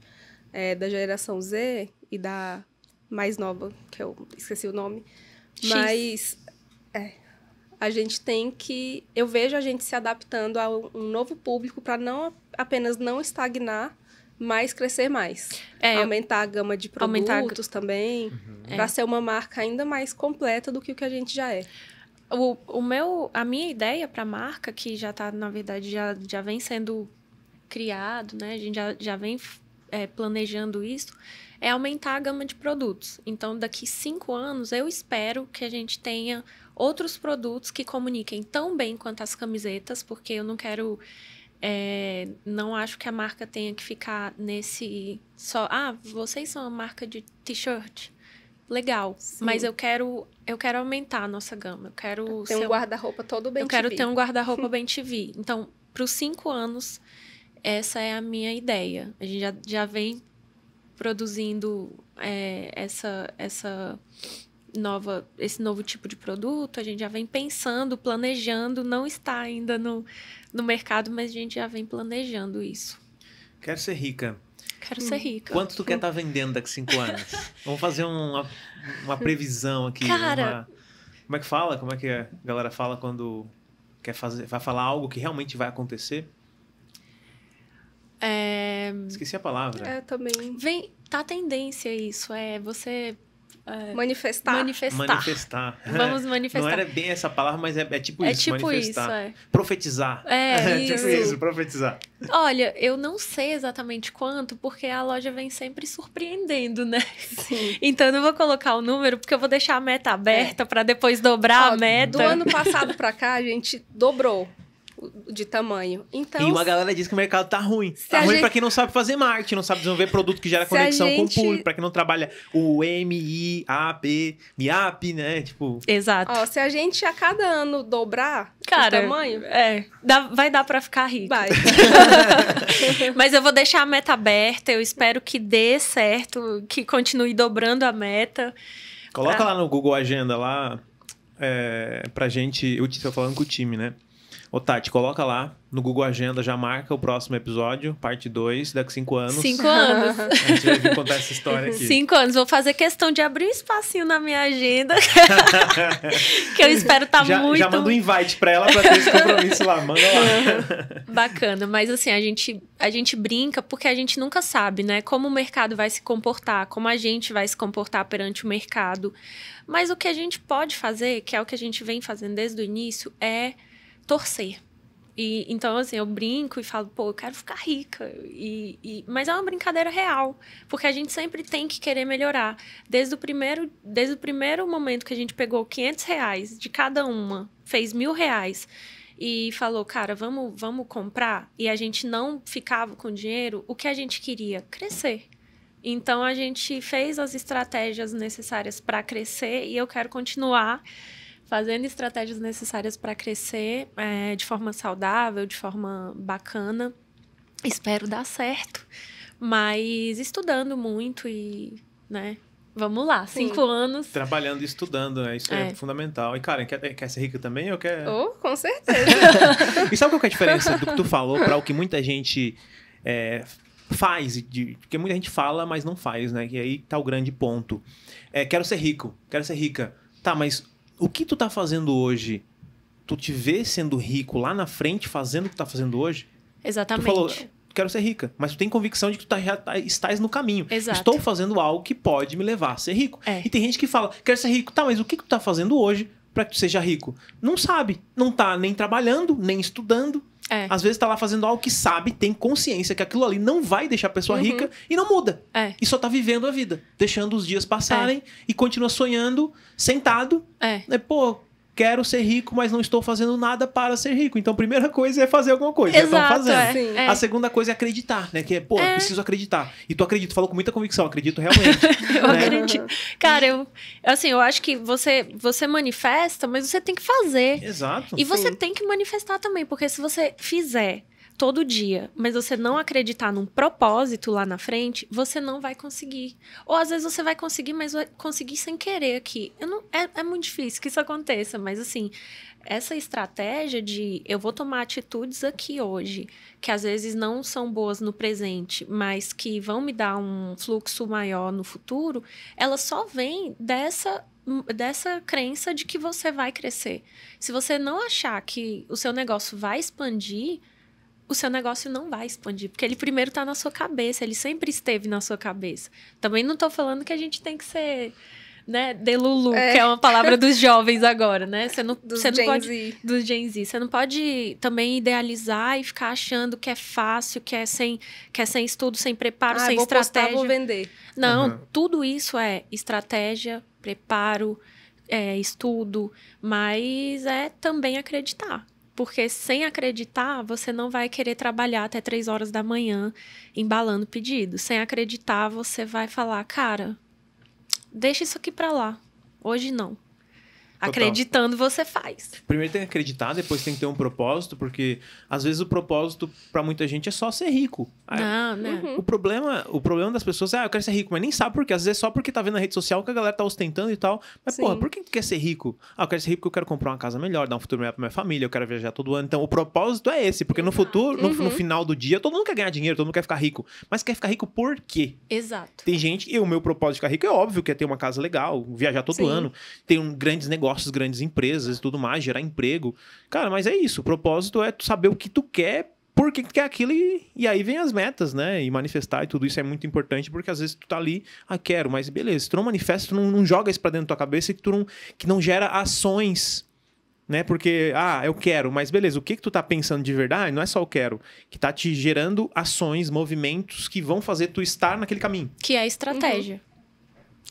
é, da geração Z e da mais nova, que eu esqueci o nome. X. Mas é, a gente tem que. Eu vejo a gente se adaptando a um novo público para não apenas não estagnar, mais crescer mais. É, aumentar a gama de produtos aumentar... também, uhum. para é. ser uma marca ainda mais completa do que o que a gente já é. O, o meu, a minha ideia para a marca, que já está, na verdade, já, já vem sendo criado, né? A gente já, já vem é, planejando isso, é aumentar a gama de produtos. Então, daqui cinco anos, eu espero que a gente tenha outros produtos que comuniquem tão bem quanto as camisetas, porque eu não quero é, não acho que a marca tenha que ficar nesse só. Ah, vocês são uma marca de t-shirt. Legal, Sim. mas eu quero eu quero aumentar a nossa gama. Eu quero ter um guarda-roupa todo bem. Eu quero ter um guarda-roupa bem TV. Então, para os cinco anos, essa é a minha ideia. A gente já, já vem produzindo é, essa essa nova, esse novo tipo de produto, a gente já vem pensando, planejando, não está ainda no, no mercado, mas a gente já vem planejando isso. Quero ser rica. Quero hum. ser rica. Quanto tu quer estar tá vendendo daqui cinco anos? Vamos fazer uma, uma previsão aqui. Cara... Uma... Como é que fala? Como é que a galera fala quando quer fazer, vai falar algo que realmente vai acontecer? É... Esqueci a palavra. É, também. Vem, tá a tendência isso. É você é, manifestar. manifestar. Manifestar. Vamos manifestar. Não era bem essa palavra, mas é, é tipo é isso. Tipo manifestar. Isso, é. Profetizar. É, é tipo isso. tipo isso, profetizar. Olha, eu não sei exatamente quanto, porque a loja vem sempre surpreendendo, né? Sim. Então eu não vou colocar o número, porque eu vou deixar a meta aberta é. para depois dobrar Ó, a meta. Do ano passado para cá, a gente dobrou de tamanho. Então, e uma galera diz que o mercado tá ruim. Tá ruim gente... para quem não sabe fazer marketing, não sabe desenvolver produto que gera se conexão gente... com o público, para quem não trabalha o MIAP, MIAP, né? Tipo. Exato. Ó, se a gente a cada ano dobrar Cara, o tamanho, é, dá, vai dar para ficar rico. Vai. Mas eu vou deixar a meta aberta, eu espero que dê certo, que continue dobrando a meta. Coloca pra... Ah. lá no Google Agenda lá é, pra gente, eu tô falando com o time, né? Ô, Tati, coloca lá no Google Agenda, já marca o próximo episódio, parte 2, daqui cinco anos. Cinco anos. A gente vai contar essa história aqui. Cinco anos. Vou fazer questão de abrir um espacinho na minha agenda. que eu espero estar tá muito. Já manda um invite pra ela pra ter esse compromisso lá. Manda lá. Uhum. Bacana. Mas assim, a gente, a gente brinca porque a gente nunca sabe, né? Como o mercado vai se comportar, como a gente vai se comportar perante o mercado. Mas o que a gente pode fazer, que é o que a gente vem fazendo desde o início, é torcer. E, então, assim, eu brinco e falo, pô, eu quero ficar rica. E, e, mas é uma brincadeira real, porque a gente sempre tem que querer melhorar. Desde o primeiro, desde o primeiro momento que a gente pegou 500 reais de cada uma, fez mil reais e falou, cara, vamos, vamos comprar, e a gente não ficava com dinheiro, o que a gente queria? Crescer. Então, a gente fez as estratégias necessárias para crescer e eu quero continuar fazendo estratégias necessárias para crescer é, de forma saudável, de forma bacana. Espero dar certo, mas estudando muito e, né, Vamos lá, cinco Sim. anos. Trabalhando e estudando, né? Isso é, é fundamental. E, Karen, quer, quer ser rica também ou quer. Oh, com certeza. e sabe qual é a diferença do que tu falou para o que muita gente é, faz? De, porque muita gente fala, mas não faz, né? E aí tá o grande ponto. É, quero ser rico, quero ser rica. Tá, mas o que tu tá fazendo hoje, tu te vê sendo rico lá na frente, fazendo o que tá fazendo hoje? Exatamente. Tu falou, quero ser rica, mas tu tem convicção de que tu tá, já tá, estás no caminho. Exato. Estou fazendo algo que pode me levar a ser rico. É. E tem gente que fala, quero ser rico, tá, mas o que, que tu tá fazendo hoje para que tu seja rico? Não sabe, não tá nem trabalhando, nem estudando, é. Às vezes tá lá fazendo algo que sabe, tem consciência que aquilo ali não vai deixar a pessoa uhum. rica e não muda. É. E só tá vivendo a vida, deixando os dias passarem é. e continua sonhando sentado. É. Né? Pô, quero ser rico, mas não estou fazendo nada para ser rico. Então, a primeira coisa é fazer alguma coisa. Então, Exato, estão fazendo. É, é. A segunda coisa é acreditar, né? Que é, pô, é. preciso acreditar. E tu acredita, falou com muita convicção, acredito realmente. eu né? acredito. Cara, eu, assim, eu acho que você, você manifesta, mas você tem que fazer. Exato. E você tem que manifestar também, porque se você fizer todo dia, mas você não acreditar num propósito lá na frente, você não vai conseguir. Ou às vezes você vai conseguir, mas vai conseguir sem querer aqui. Eu não, é, é muito difícil que isso aconteça, mas assim, essa estratégia de eu vou tomar atitudes aqui hoje, que às vezes não são boas no presente, mas que vão me dar um fluxo maior no futuro, ela só vem dessa dessa crença de que você vai crescer. Se você não achar que o seu negócio vai expandir, o seu negócio não vai expandir, porque ele primeiro está na sua cabeça, ele sempre esteve na sua cabeça. Também não estou falando que a gente tem que ser né, delulu, é. que é uma palavra dos jovens agora, né? Você não, dos você não Gen pode Z. dos Gen Z. Você não pode também idealizar e ficar achando que é fácil, que é sem, que é sem estudo, sem preparo, ah, sem vou estratégia. Postar, vou vender. Não, uhum. tudo isso é estratégia, preparo, é, estudo, mas é também acreditar porque sem acreditar, você não vai querer trabalhar até três horas da manhã embalando pedido. Sem acreditar, você vai falar, cara, deixa isso aqui para lá. Hoje não. Acreditando você faz. Primeiro tem que acreditar, depois tem que ter um propósito, porque às vezes o propósito para muita gente é só ser rico. Ah, Não, né? Uhum. O problema, o problema das pessoas é, ah, eu quero ser rico, mas nem sabe por quê. Às vezes é só porque tá vendo na rede social que a galera tá ostentando e tal. Mas Sim. porra, por que tu quer ser rico? Ah, eu quero ser rico porque eu quero comprar uma casa melhor, dar um futuro melhor pra minha família, eu quero viajar todo ano. Então o propósito é esse, porque no futuro, uhum. no, no, uhum. final do dia, todo mundo quer ganhar dinheiro, todo mundo quer ficar rico, mas quer ficar rico por quê? Exato. Tem gente, e o meu propósito de ficar rico é óbvio que é ter uma casa legal, viajar todo Sim. ano, ter um grandes negócios negócios, grandes empresas e tudo mais, gerar emprego. Cara, mas é isso. O propósito é saber o que tu quer, por que tu quer aquilo e, e aí vem as metas, né? E manifestar e tudo isso é muito importante porque às vezes tu tá ali, ah, quero, mas beleza. Se tu não manifesta, tu não, não joga isso pra dentro da tua cabeça e que tu não, que não gera ações né? Porque, ah, eu quero, mas beleza, o que que tu tá pensando de verdade? Não é só o quero, que tá te gerando ações, movimentos que vão fazer tu estar naquele caminho. Que é a estratégia. Uhum.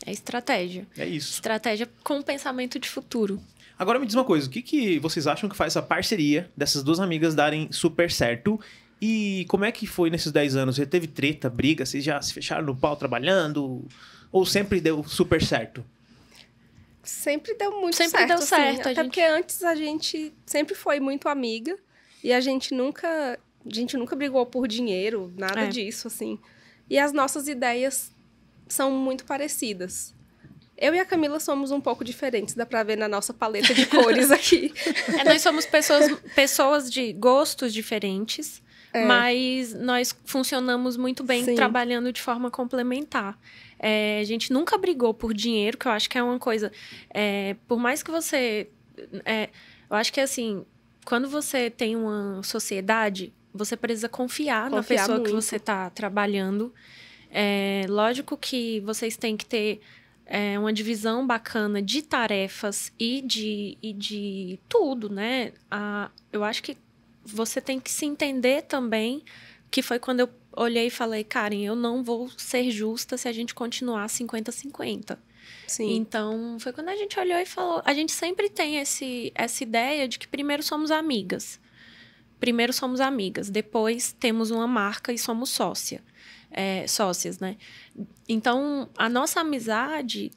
É estratégia. É isso. Estratégia com pensamento de futuro. Agora me diz uma coisa, o que, que vocês acham que faz a parceria dessas duas amigas darem super certo? E como é que foi nesses 10 anos? Já teve treta, briga? Vocês já se fecharam no pau trabalhando? Ou sempre deu super certo? Sempre deu muito sempre certo. Sempre deu assim, certo. Assim, até gente... porque antes a gente sempre foi muito amiga e a gente nunca, a gente nunca brigou por dinheiro, nada é. disso, assim. E as nossas ideias são muito parecidas. Eu e a Camila somos um pouco diferentes, dá pra ver na nossa paleta de cores aqui. É, nós somos pessoas, pessoas de gostos diferentes, é. mas nós funcionamos muito bem Sim. trabalhando de forma complementar. É, a gente nunca brigou por dinheiro, que eu acho que é uma coisa. É, por mais que você. É, eu acho que é assim, quando você tem uma sociedade, você precisa confiar, confiar na pessoa muito. que você está trabalhando. É, lógico que vocês têm que ter é, uma divisão bacana de tarefas e de, e de tudo, né? A, eu acho que você tem que se entender também, que foi quando eu olhei e falei, Karen, eu não vou ser justa se a gente continuar 50-50. Sim. Então, foi quando a gente olhou e falou. A gente sempre tem esse, essa ideia de que primeiro somos amigas. Primeiro somos amigas, depois temos uma marca e somos sócia é, sócias, né? Então, a nossa amizade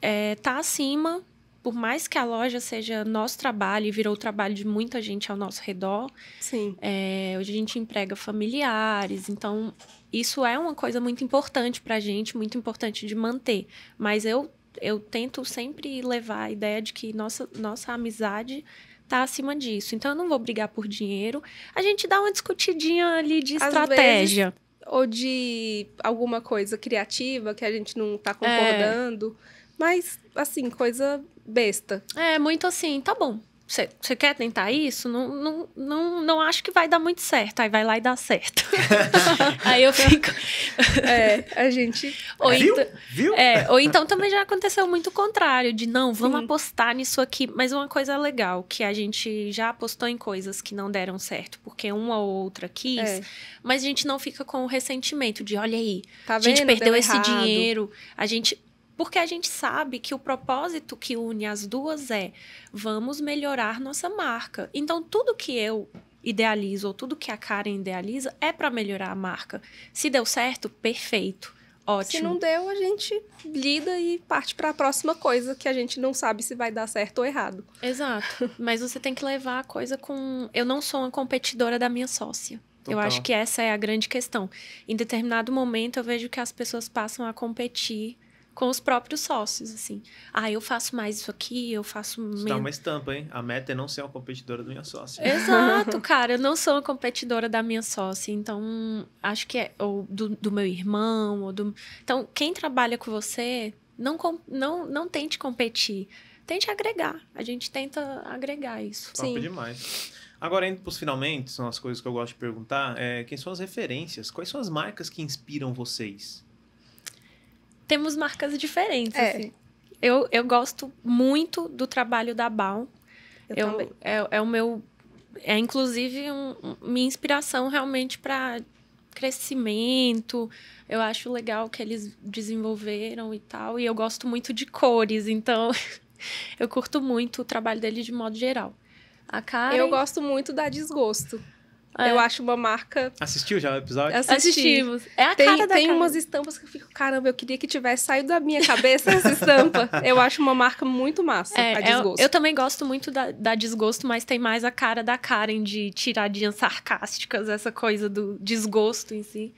é, tá acima, por mais que a loja seja nosso trabalho e virou o trabalho de muita gente ao nosso redor. Sim. É, hoje a gente emprega familiares, então isso é uma coisa muito importante para gente, muito importante de manter. Mas eu, eu tento sempre levar a ideia de que nossa, nossa amizade tá acima disso. Então eu não vou brigar por dinheiro. A gente dá uma discutidinha ali de Às estratégia. Vezes ou de alguma coisa criativa que a gente não tá é. concordando. É. Mas, assim, coisa besta. É, muito assim, tá bom você quer tentar isso? Não, não, não, não acho que vai dar muito certo. Aí vai lá e dá certo. aí eu fico. É, a gente. Ou é. então, viu? Então, viu? É, ou então também já aconteceu muito o contrário: de não, vamos Sim. apostar nisso aqui. Mas uma coisa legal, que a gente já apostou em coisas que não deram certo, porque uma ou outra quis, é. mas a gente não fica com o ressentimento de olha aí, tá a gente vendo, perdeu esse errado. dinheiro, a gente porque a gente sabe que o propósito que une as duas é vamos melhorar nossa marca. Então, tudo que eu idealizo ou tudo que a Karen idealiza é para melhorar a marca. Se deu certo, perfeito. Ótimo. Se não deu, a gente lida e parte para a próxima coisa que a gente não sabe se vai dar certo ou errado. Exato. Mas você tem que levar a coisa com. Eu não sou uma competidora da minha sócia. Total. Eu acho que essa é a grande questão. Em determinado momento, eu vejo que as pessoas passam a competir com os próprios sócios, assim. Ah, eu faço mais isso aqui, eu faço menos. uma estampa, hein? A meta é não ser uma competidora da minha sócia. Exato, cara. Eu não sou uma competidora da minha sócia. Então, acho que é. Ou do, do meu irmão, ou do. Então, quem trabalha com você, não, não, não tente competir. Tente agregar. A gente tenta agregar isso. Top Sim. demais. Agora, indo para os finalmente, são as coisas que eu gosto de perguntar. É, quem são as referências? Quais são as marcas que inspiram vocês? temos marcas diferentes, é. assim. Eu, eu gosto muito do trabalho da Baum. Eu, eu é, é, o meu... É, inclusive, um, um, minha inspiração realmente para crescimento. Eu acho legal que eles desenvolveram e tal. E eu gosto muito de cores, então... eu curto muito o trabalho dele de modo geral. A Karen... Eu gosto muito da Desgosto. É. Eu acho uma marca. Assistiu já o episódio? Assistimos. É a tem, cara da Tem cara. umas estampas que eu fico, caramba, eu queria que tivesse saído da minha cabeça essa estampa. Eu acho uma marca muito massa. É, a é, desgosto. Eu, eu também gosto muito da, da, desgosto, mas tem mais a cara da Karen de tiradinhas sarcásticas, essa coisa do desgosto em si.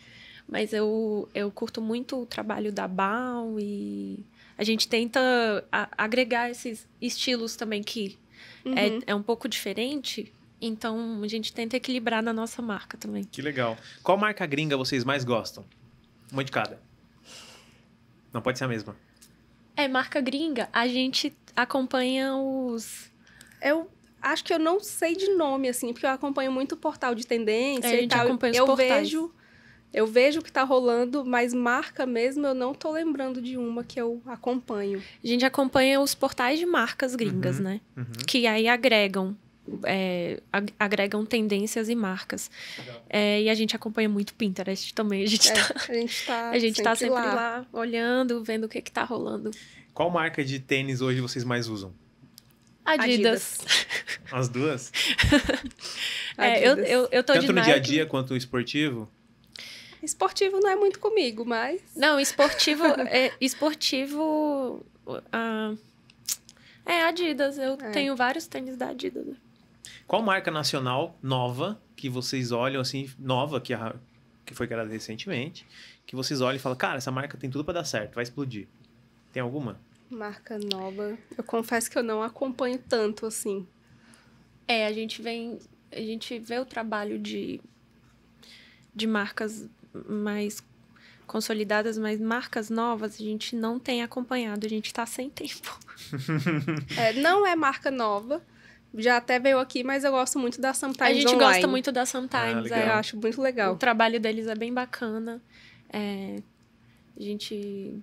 Mas eu, eu curto muito o trabalho da Bal e a gente tenta a, agregar esses estilos também que é, uhum. é, é um pouco diferente então a gente tenta equilibrar na nossa marca também. Que legal. Qual marca gringa vocês mais gostam? Uma de cada. Não pode ser a mesma. É, marca gringa, a gente acompanha os. Eu acho que eu não sei de nome, assim, porque eu acompanho muito o portal de tendência é, e tal. eu portais. vejo. Eu vejo o que tá rolando, mas marca mesmo, eu não tô lembrando de uma que eu acompanho. A gente acompanha os portais de marcas gringas, uhum, né? Uhum. Que aí agregam é, agregam tendências e marcas. É, e a gente acompanha muito o Pinterest também. A gente está é, tá, a gente tá a gente tá sempre, tá sempre lá. lá. olhando, vendo o que está rolando. Qual marca de tênis hoje vocês mais usam? Adidas. Adidas. As duas? é, eu, eu, eu tô Tanto de no Nike. dia a dia quanto esportivo? Esportivo não é muito comigo, mas. Não, esportivo. é, esportivo. Uh, é Adidas. Eu é. tenho vários tênis da Adidas. Qual marca nacional nova que vocês olham assim, nova, que, a, que foi criada recentemente, que vocês olham e falam, cara, essa marca tem tudo para dar certo, vai explodir? Tem alguma? Marca nova. Eu confesso que eu não acompanho tanto assim. É, a gente vem. A gente vê o trabalho de, de marcas mais consolidadas, mas marcas novas a gente não tem acompanhado, a gente está sem tempo. é, não é marca nova, já até veio aqui, mas eu gosto muito da Sometimes Times A gente online. gosta muito da Sometimes. Ah, é, eu acho muito legal. O trabalho deles é bem bacana. É, a gente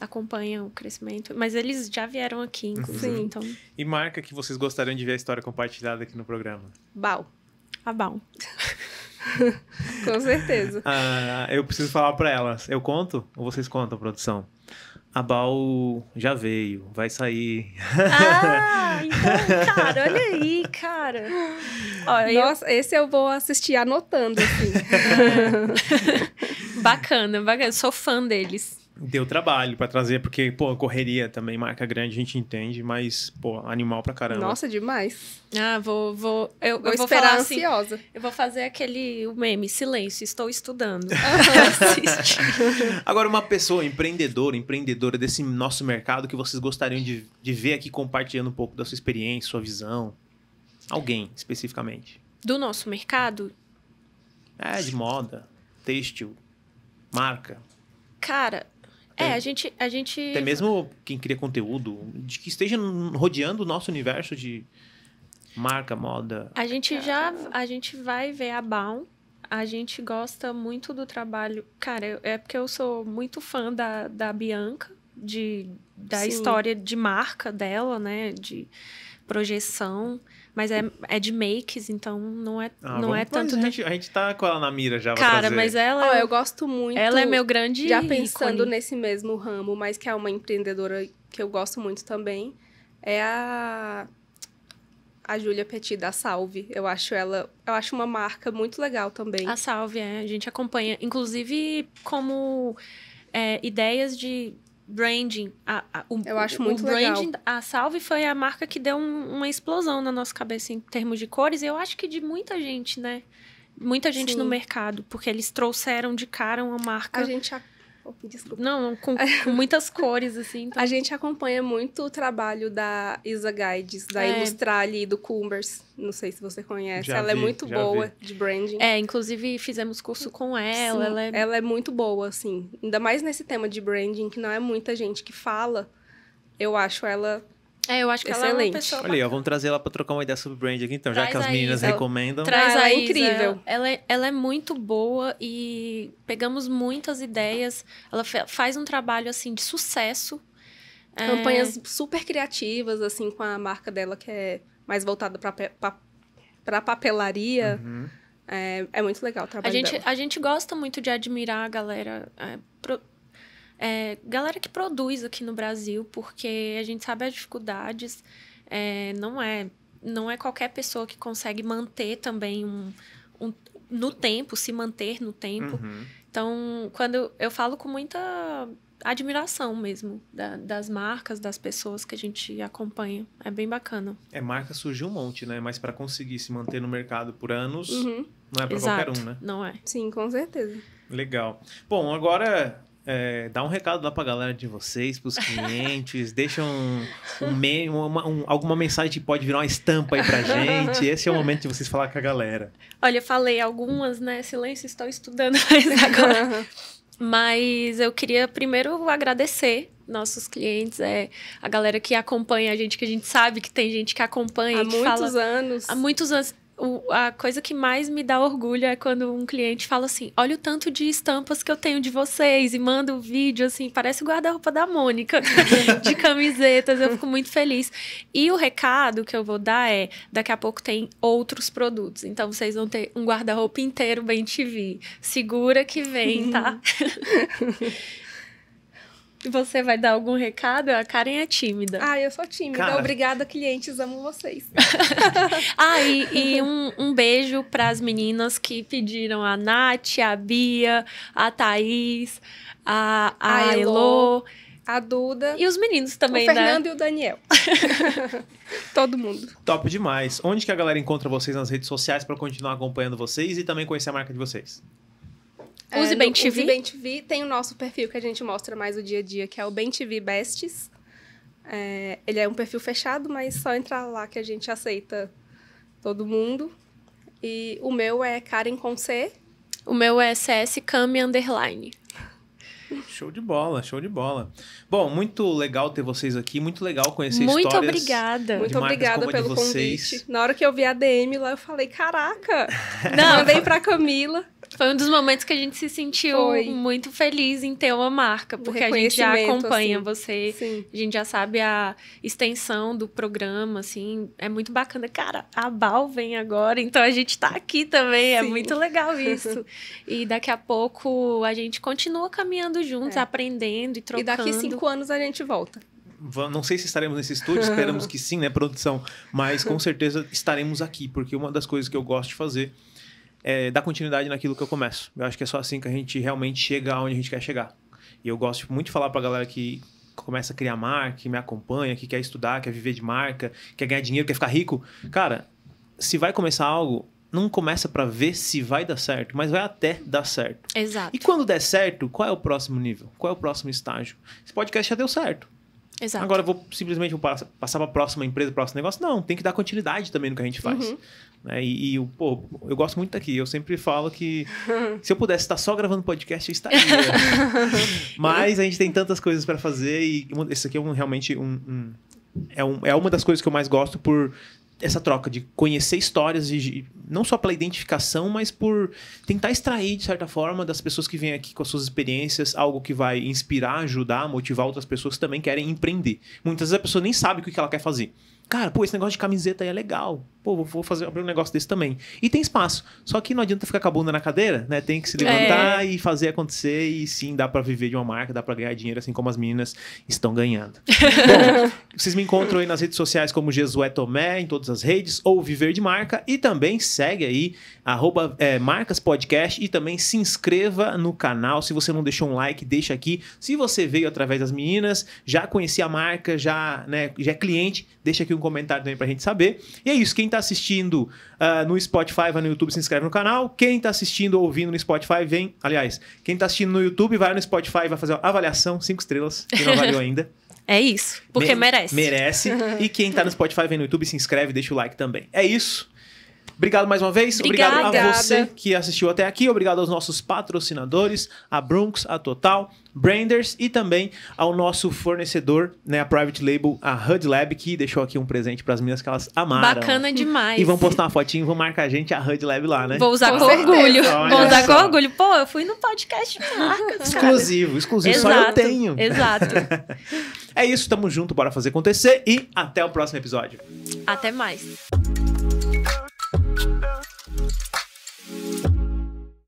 acompanha o crescimento. Mas eles já vieram aqui, uhum. inclusive. Uhum. Então... E marca que vocês gostariam de ver a história compartilhada aqui no programa? Bal. A Bal. Com certeza. Ah, eu preciso falar para elas. Eu conto ou vocês contam, produção? a Bal já veio, vai sair. Ah, então, cara, olha aí, cara. Olha, Nossa, eu... esse eu vou assistir anotando, assim. bacana, bacana. Sou fã deles. Deu trabalho para trazer, porque, pô, correria também, marca grande, a gente entende, mas, pô, animal pra caramba. Nossa, demais. Ah, vou. vou eu vou, eu vou esperar assim, ansiosa. Eu vou fazer aquele o meme, silêncio, estou estudando. Agora, uma pessoa empreendedora, empreendedora desse nosso mercado que vocês gostariam de, de ver aqui compartilhando um pouco da sua experiência, sua visão. Alguém, especificamente. Do nosso mercado? É, de moda, têxtil, marca. Cara, até, é, a gente, a gente. Até mesmo quem cria conteúdo, de que esteja rodeando o nosso universo de marca, moda. A gente é. já. A gente vai ver a Baum. A gente gosta muito do trabalho. Cara, é porque eu sou muito fã da, da Bianca, de, da Sim. história de marca dela, né? De projeção. Mas é, é de makes, então não é, ah, não é vamos, é tanto. a, né? gente, a gente tá com ela na mira já. Cara, mas ela. Oh, eu gosto muito. Ela é meu grande. Já pensando ícone. nesse mesmo ramo, mas que é uma empreendedora que eu gosto muito também, é a. A Júlia Petit da Salve. Eu acho ela. Eu acho uma marca muito legal também. A Salve, é. A gente acompanha. Inclusive, como. É, ideias de, branding. A, a, o, eu acho muito o branding, legal. A Salve foi a marca que deu um, uma explosão na nossa cabeça em termos de cores. eu acho que de muita gente, né? Muita gente Sim. no mercado, porque eles trouxeram de cara uma marca. A gente Desculpa. Não, com, com muitas cores, assim. Então. A gente acompanha muito o trabalho da Isa Guides, da é. Ilustrali, do Cumbers. Não sei se você conhece. Já ela é vi, é muito boa vi. de branding. É, inclusive fizemos curso com ela. ela, é... ela é muito boa, assim. Ainda mais nesse tema de branding, que não é muita gente que fala. Eu acho ela é, eu acho que Excelente. ela é uma pessoa. Olha, aí, ó, vamos trazer ela pra trocar uma ideia sobre brand aqui, então, Traz já que as meninas Isa. recomendam. Traz ah, a incrível. Ela é, ela é muito boa e pegamos muitas ideias. Ela faz um trabalho assim de sucesso. Campanhas é... super criativas, assim, com a marca dela que é mais voltada pra, pra, pra papelaria. Uhum. É, é, muito legal o trabalho a gente, dela. A gente gosta muito de admirar a galera, é, pro, é, galera que produz aqui no Brasil, porque a gente sabe as dificuldades, é, não é não é qualquer pessoa que consegue manter também um, um no tempo, se manter no tempo. Uhum. Então, quando eu, eu falo com muita admiração mesmo da, das marcas, das pessoas que a gente acompanha. É bem bacana. É, marca surgiu um monte, né? Mas para conseguir se manter no mercado por anos, uhum. não é para qualquer um, né? Não é. Sim, com certeza. Legal. Bom, agora é, dá um recado lá pra galera de vocês, pros clientes, deixa um, um, meio, uma, um, alguma mensagem que pode virar uma estampa aí pra gente. Esse é o momento de vocês falar com a galera. Olha, eu falei algumas, né? Silêncio, estou estudando mais agora. Mas eu queria primeiro agradecer nossos clientes, é a galera que acompanha a gente, que a gente sabe que tem gente que acompanha. Há muitos fala, anos. Há muitos anos o, a coisa que mais me dá orgulho é quando um cliente fala assim: olha o tanto de estampas que eu tenho de vocês, e manda um vídeo assim, parece o guarda-roupa da Mônica, de camisetas. Eu fico muito feliz. E o recado que eu vou dar é: daqui a pouco tem outros produtos. Então vocês vão ter um guarda-roupa inteiro bem TV. Segura que vem, tá? E você vai dar algum recado? A Karen é tímida. Ah, eu sou tímida. Cara... Obrigada, clientes. Amo vocês. ah, e, e um, um, beijo para as meninas que pediram a Nath, a Bia, a Thaís, a, a, a Elô. a Duda. E os meninos também, né? O Fernando né? e o Daniel. Todo mundo. Top demais. Onde que a galera encontra vocês nas redes sociais para continuar acompanhando vocês e também conhecer a marca de vocês? Use é, Bem TV. Use Bem TV. Tem o nosso perfil que a gente mostra mais o dia a dia, que é o Bem TV Bestes. É, ele é um perfil fechado, mas só entrar lá que a gente aceita todo mundo. E o meu é Karen com C. O meu é SS Cami Underline. Show de bola, show de bola. Bom, muito legal ter vocês aqui, muito legal conhecer muito histórias. Obrigada. Muito obrigada. Muito obrigada pelo convite. Na hora que eu vi a DM lá, eu falei, caraca! Não. Mandei pra Camila. Foi um dos momentos que a gente se sentiu Foi. muito feliz em ter uma marca, porque a gente já acompanha assim. você, Sim. a gente já sabe a extensão do programa, assim, é muito bacana. Cara, a Bal vem agora, então a gente tá aqui também, é Sim. é muito legal isso. e daqui a pouco a gente continua caminhando juntos, é. aprendendo e trocando. E daqui cinco anos a gente volta não sei se estaremos nesse estúdio, esperamos que sim, né, produção? Mas com certeza estaremos aqui, porque uma das coisas que eu gosto de fazer é, dar continuidade naquilo que eu começo. Eu acho que é só assim que a gente realmente chega onde a gente quer chegar. E eu gosto muito de falar pra galera que começa a criar marca, que me acompanha, que quer estudar, quer viver de marca, quer ganhar dinheiro, quer ficar rico. Cara, se vai começar algo, não começa para ver se vai dar certo, mas vai até dar certo. Exato. E quando der certo, qual é o próximo nível? Qual é o próximo estágio? Esse podcast já deu certo. Exato. Agora eu vou simplesmente vou passar para a próxima empresa, próximo negócio? Não, tem que dar continuidade também no que a gente faz. Uhum. Né? E, e pô, eu gosto muito daqui. Eu sempre falo que se eu pudesse estar só gravando podcast, eu estaria. Mas a gente tem tantas coisas para fazer e esse aqui é um, realmente um, um, é, um, é uma das coisas que eu mais gosto por essa troca de conhecer histórias não só pela identificação, mas por tentar extrair de certa forma das pessoas que vêm aqui com as suas experiências algo que vai inspirar, ajudar, motivar outras pessoas que também querem empreender. Muitas vezes a pessoa nem sabe o que ela quer fazer. Cara, pô, esse negócio de camiseta aí é legal pô, vou fazer, abrir um negócio desse também. E tem espaço. Só que não adianta ficar com a bunda na cadeira, né? Tem que se é. levantar é. e fazer acontecer. E sim, dá para viver de uma marca, dá para ganhar dinheiro, assim como as meninas estão ganhando. Bom, vocês me encontram aí nas redes sociais como Jesué Tomé, em todas as redes, ou Viver de Marca. E também segue aí, arroba, é, Marcas Podcast. E também se inscreva no canal. Se você não deixou um like, deixa aqui. Se você veio através das meninas, já conhecia a marca, já, né, já é cliente, deixa aqui um comentário também pra gente saber. E é isso, quem está assistindo uh, no Spotify vai no YouTube, se inscreve no canal. Quem está assistindo ou ouvindo no Spotify, vem. Aliás, quem está assistindo no YouTube, vai no Spotify, vai fazer uma avaliação, cinco estrelas, que não avaliou ainda. É isso, porque merece. Merece. e quem está no Spotify, vem no YouTube, se inscreve, deixa o like também. É isso. Obrigado mais uma vez. Obrigada. Obrigado a você que assistiu até aqui. Obrigado aos nossos patrocinadores, a Brunks, a Total, Branders e também ao nosso fornecedor, né, a private label, a HUD Lab, que deixou aqui um presente para as meninas que elas amaram. Bacana demais. E vão postar uma fotinho, vão marcar a gente, a HUD Lab lá, né? Vou usar com, com orgulho. Vou usar com orgulho. Pô, eu fui no podcast marca. Exclusivo, exclusivo. Exato, só eu tenho. Exato. é isso, tamo junto, bora fazer acontecer e até o próximo episódio. Até mais.